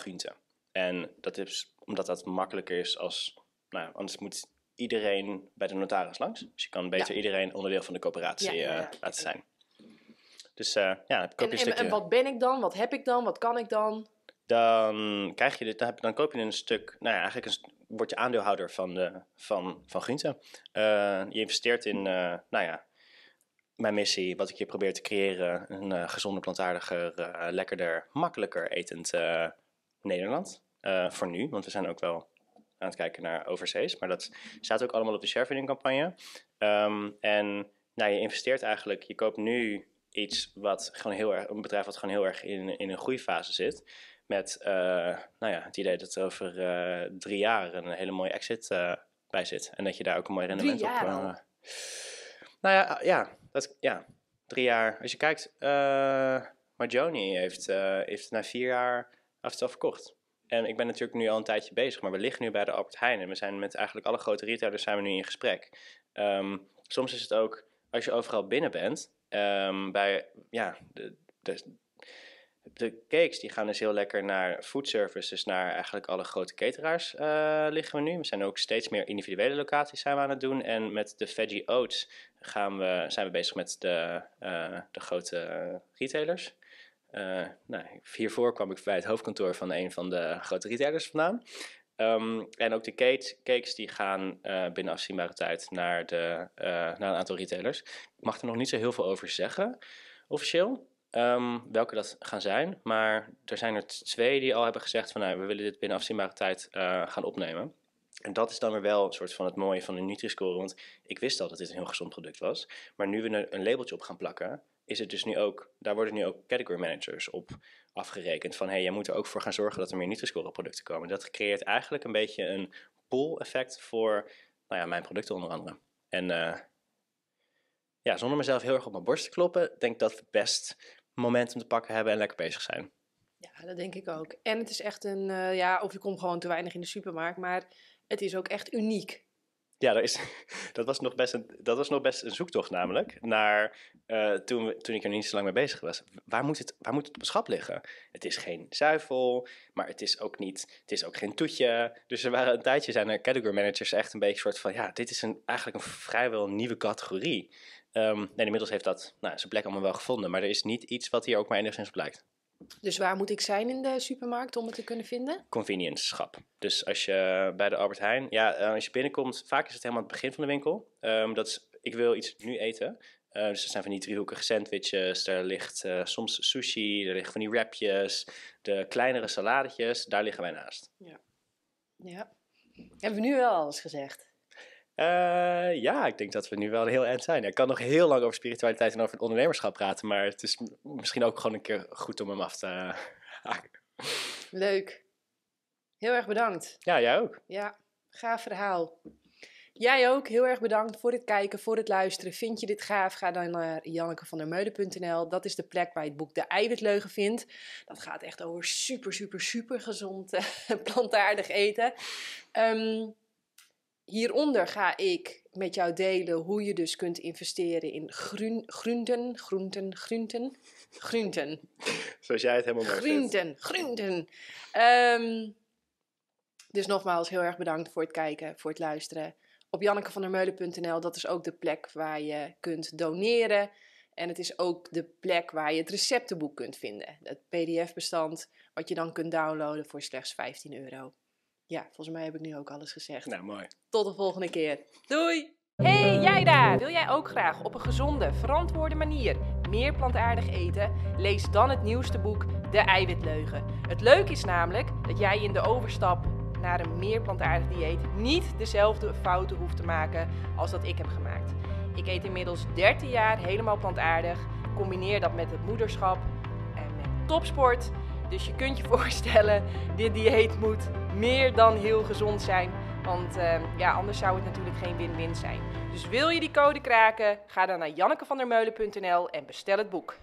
En dat is omdat dat makkelijker is als. Nou, anders moet iedereen bij de notaris langs. Dus je kan beter iedereen onderdeel van de coöperatie eh, laten zijn. Dus ja, ik ook en, en, wat ben ik dan? Wat heb ik dan? Wat kan ik dan? dan, krijg je dit, dan, koop je een stuk, nou ja, eigenlijk een, word je aandeelhouder van, de, van, van eh, je investeert in, eh, nou ja, mijn missie, wat ik hier probeer te creëren, een uh, eh, gezonder, plantaardiger, lekkerder, makkelijker etend Nederland. voor nu, want we zijn ook wel aan het kijken naar overzees. Maar dat staat ook allemaal op de sharefinding campagne. Ehm, en nou, je investeert eigenlijk, je koopt nu iets wat gewoon heel erg, een bedrijf wat gewoon heel erg in, in een groeifase zit. Met eh, nou ja, het idee dat er over eh, drie jaar een hele mooie exit eh, bij zit. En dat je daar ook een mooi rendement drie jaar op... nou ja, ah, ja, dat, ja, drie jaar. Als je kijkt, maar Joni heeft, heeft na vier jaar af en toe verkocht. En ik ben natuurlijk nu al een tijdje bezig, maar we liggen nu bij de Albert Heijn. En we zijn met eigenlijk alle grote retailers zijn we nu in gesprek. Ehm, soms is het ook, als je overal binnen bent, ehm, bij, ja, de, de, de cakes die gaan dus heel lekker naar food services, dus naar eigenlijk alle grote cateraars eh, liggen we nu. We zijn ook steeds meer individuele locaties zijn we aan het doen. En met de veggie oats gaan we, zijn we bezig met de, eh, de grote retailers. Eh, nou, hiervoor kwam ik bij het hoofdkantoor van een van de grote retailers vandaan. Ehm, en ook de cake, cakes die gaan binnen afzienbare tijd naar, de, naar een aantal retailers. Ik mag er nog niet zo heel veel over zeggen, officieel um, welke dat gaan zijn. Maar er zijn er twee die al hebben gezegd van nou, we willen dit binnen afzienbare tijd eh, gaan opnemen. En dat is dan weer wel een soort van het mooie van de Nutri-score. Want ik wist al dat dit een heel gezond product was. Maar nu we er een labeltje op gaan plakken, is het dus nu ook, daar worden nu ook category managers op afgerekend. Van hey, jij moet er ook voor gaan zorgen dat er meer Nutri-score producten komen. Dat creëert eigenlijk een beetje een pool-effect voor nou ja, mijn producten onder andere. En eh, ja, zonder mezelf heel erg op mijn borst te kloppen, denk dat het best momentum te pakken hebben en lekker bezig zijn. Ja, dat denk ik ook. En het is echt een, eh, ja, of je komt gewoon te weinig in de supermarkt, maar het is ook echt uniek. Ja, dat, is, dat, was nog best een, dat was nog best een zoektocht namelijk. Naar, eh, toen, toen ik er niet zo lang mee bezig was. Waar moet, het, waar moet het op het schap liggen? Het is geen zuivel, maar het is ook, niet, het is ook geen toetje. Dus er waren een tijdje zijn er category managers echt een beetje soort van... Ja, dit is een, eigenlijk een vrijwel nieuwe categorie. Um, inmiddels heeft dat nou, zijn plek allemaal wel gevonden, maar er is niet iets wat hier ook maar enigszins blijkt. Dus waar moet ik zijn in de supermarkt om het te kunnen vinden? Convenience schap. Dus als je bij de Albert Heijn, ja, eh, als je binnenkomt, vaak is het helemaal het begin van de winkel. Ehm, dat is, ik wil iets nu eten. Eh, dus er zijn van die driehoekige sandwiches, er ligt eh, soms sushi, er liggen van die wrapjes, de kleinere saladetjes, daar liggen wij naast. Ja. ja. Hebben we nu wel alles gezegd? Uh, ja, ik denk dat we nu wel een heel eind zijn. Ik kan nog heel lang over spiritualiteit en over het ondernemerschap praten, maar het is misschien ook gewoon een keer goed om hem af te haken. Leuk. Heel erg bedankt. Ja, jij ook. Ja, gaaf verhaal. Jij ook, heel erg bedankt voor het kijken, voor het luisteren. Vind je dit gaaf? Ga dan naar jannekevandermeulen.nl. Dat is de plek waar je het boek De Eiwitleugen vindt. Dat gaat echt over super, super, super gezond eh, plantaardig eten. Um, Hieronder ga ik met jou delen hoe je dus kunt investeren in groen, groenten, groenten, groenten, groenten. Zoals jij het helemaal mooi Groenten, groenten. Ehm, dus nogmaals, heel erg bedankt voor het kijken, voor het luisteren. Op jannekevandermeulen.nl, dat is ook de plek waar je kunt doneren. En het is ook de plek waar je het receptenboek kunt vinden. Het pdf-bestand wat je dan kunt downloaden voor slechts 15 euro. Ja, volgens mij heb ik nu ook alles gezegd. Nou, mooi. Tot de volgende keer. Doei! Hey jij daar! Wil jij ook graag op een gezonde, verantwoorde manier meer plantaardig eten? Lees dan het nieuwste boek De Eiwitleugen. Het leuke is namelijk dat jij in de overstap naar een meer plantaardig dieet niet dezelfde fouten hoeft te maken als dat ik heb gemaakt. Ik eet inmiddels 13 jaar helemaal plantaardig. Combineer dat met het moederschap en met topsport. Dus je kunt je voorstellen, dit dieet moet meer dan heel gezond zijn. Want ehm, ja, anders zou het natuurlijk geen win-win zijn. Dus wil je die code kraken? Ga dan naar jannekevandermeulen.nl en bestel het boek.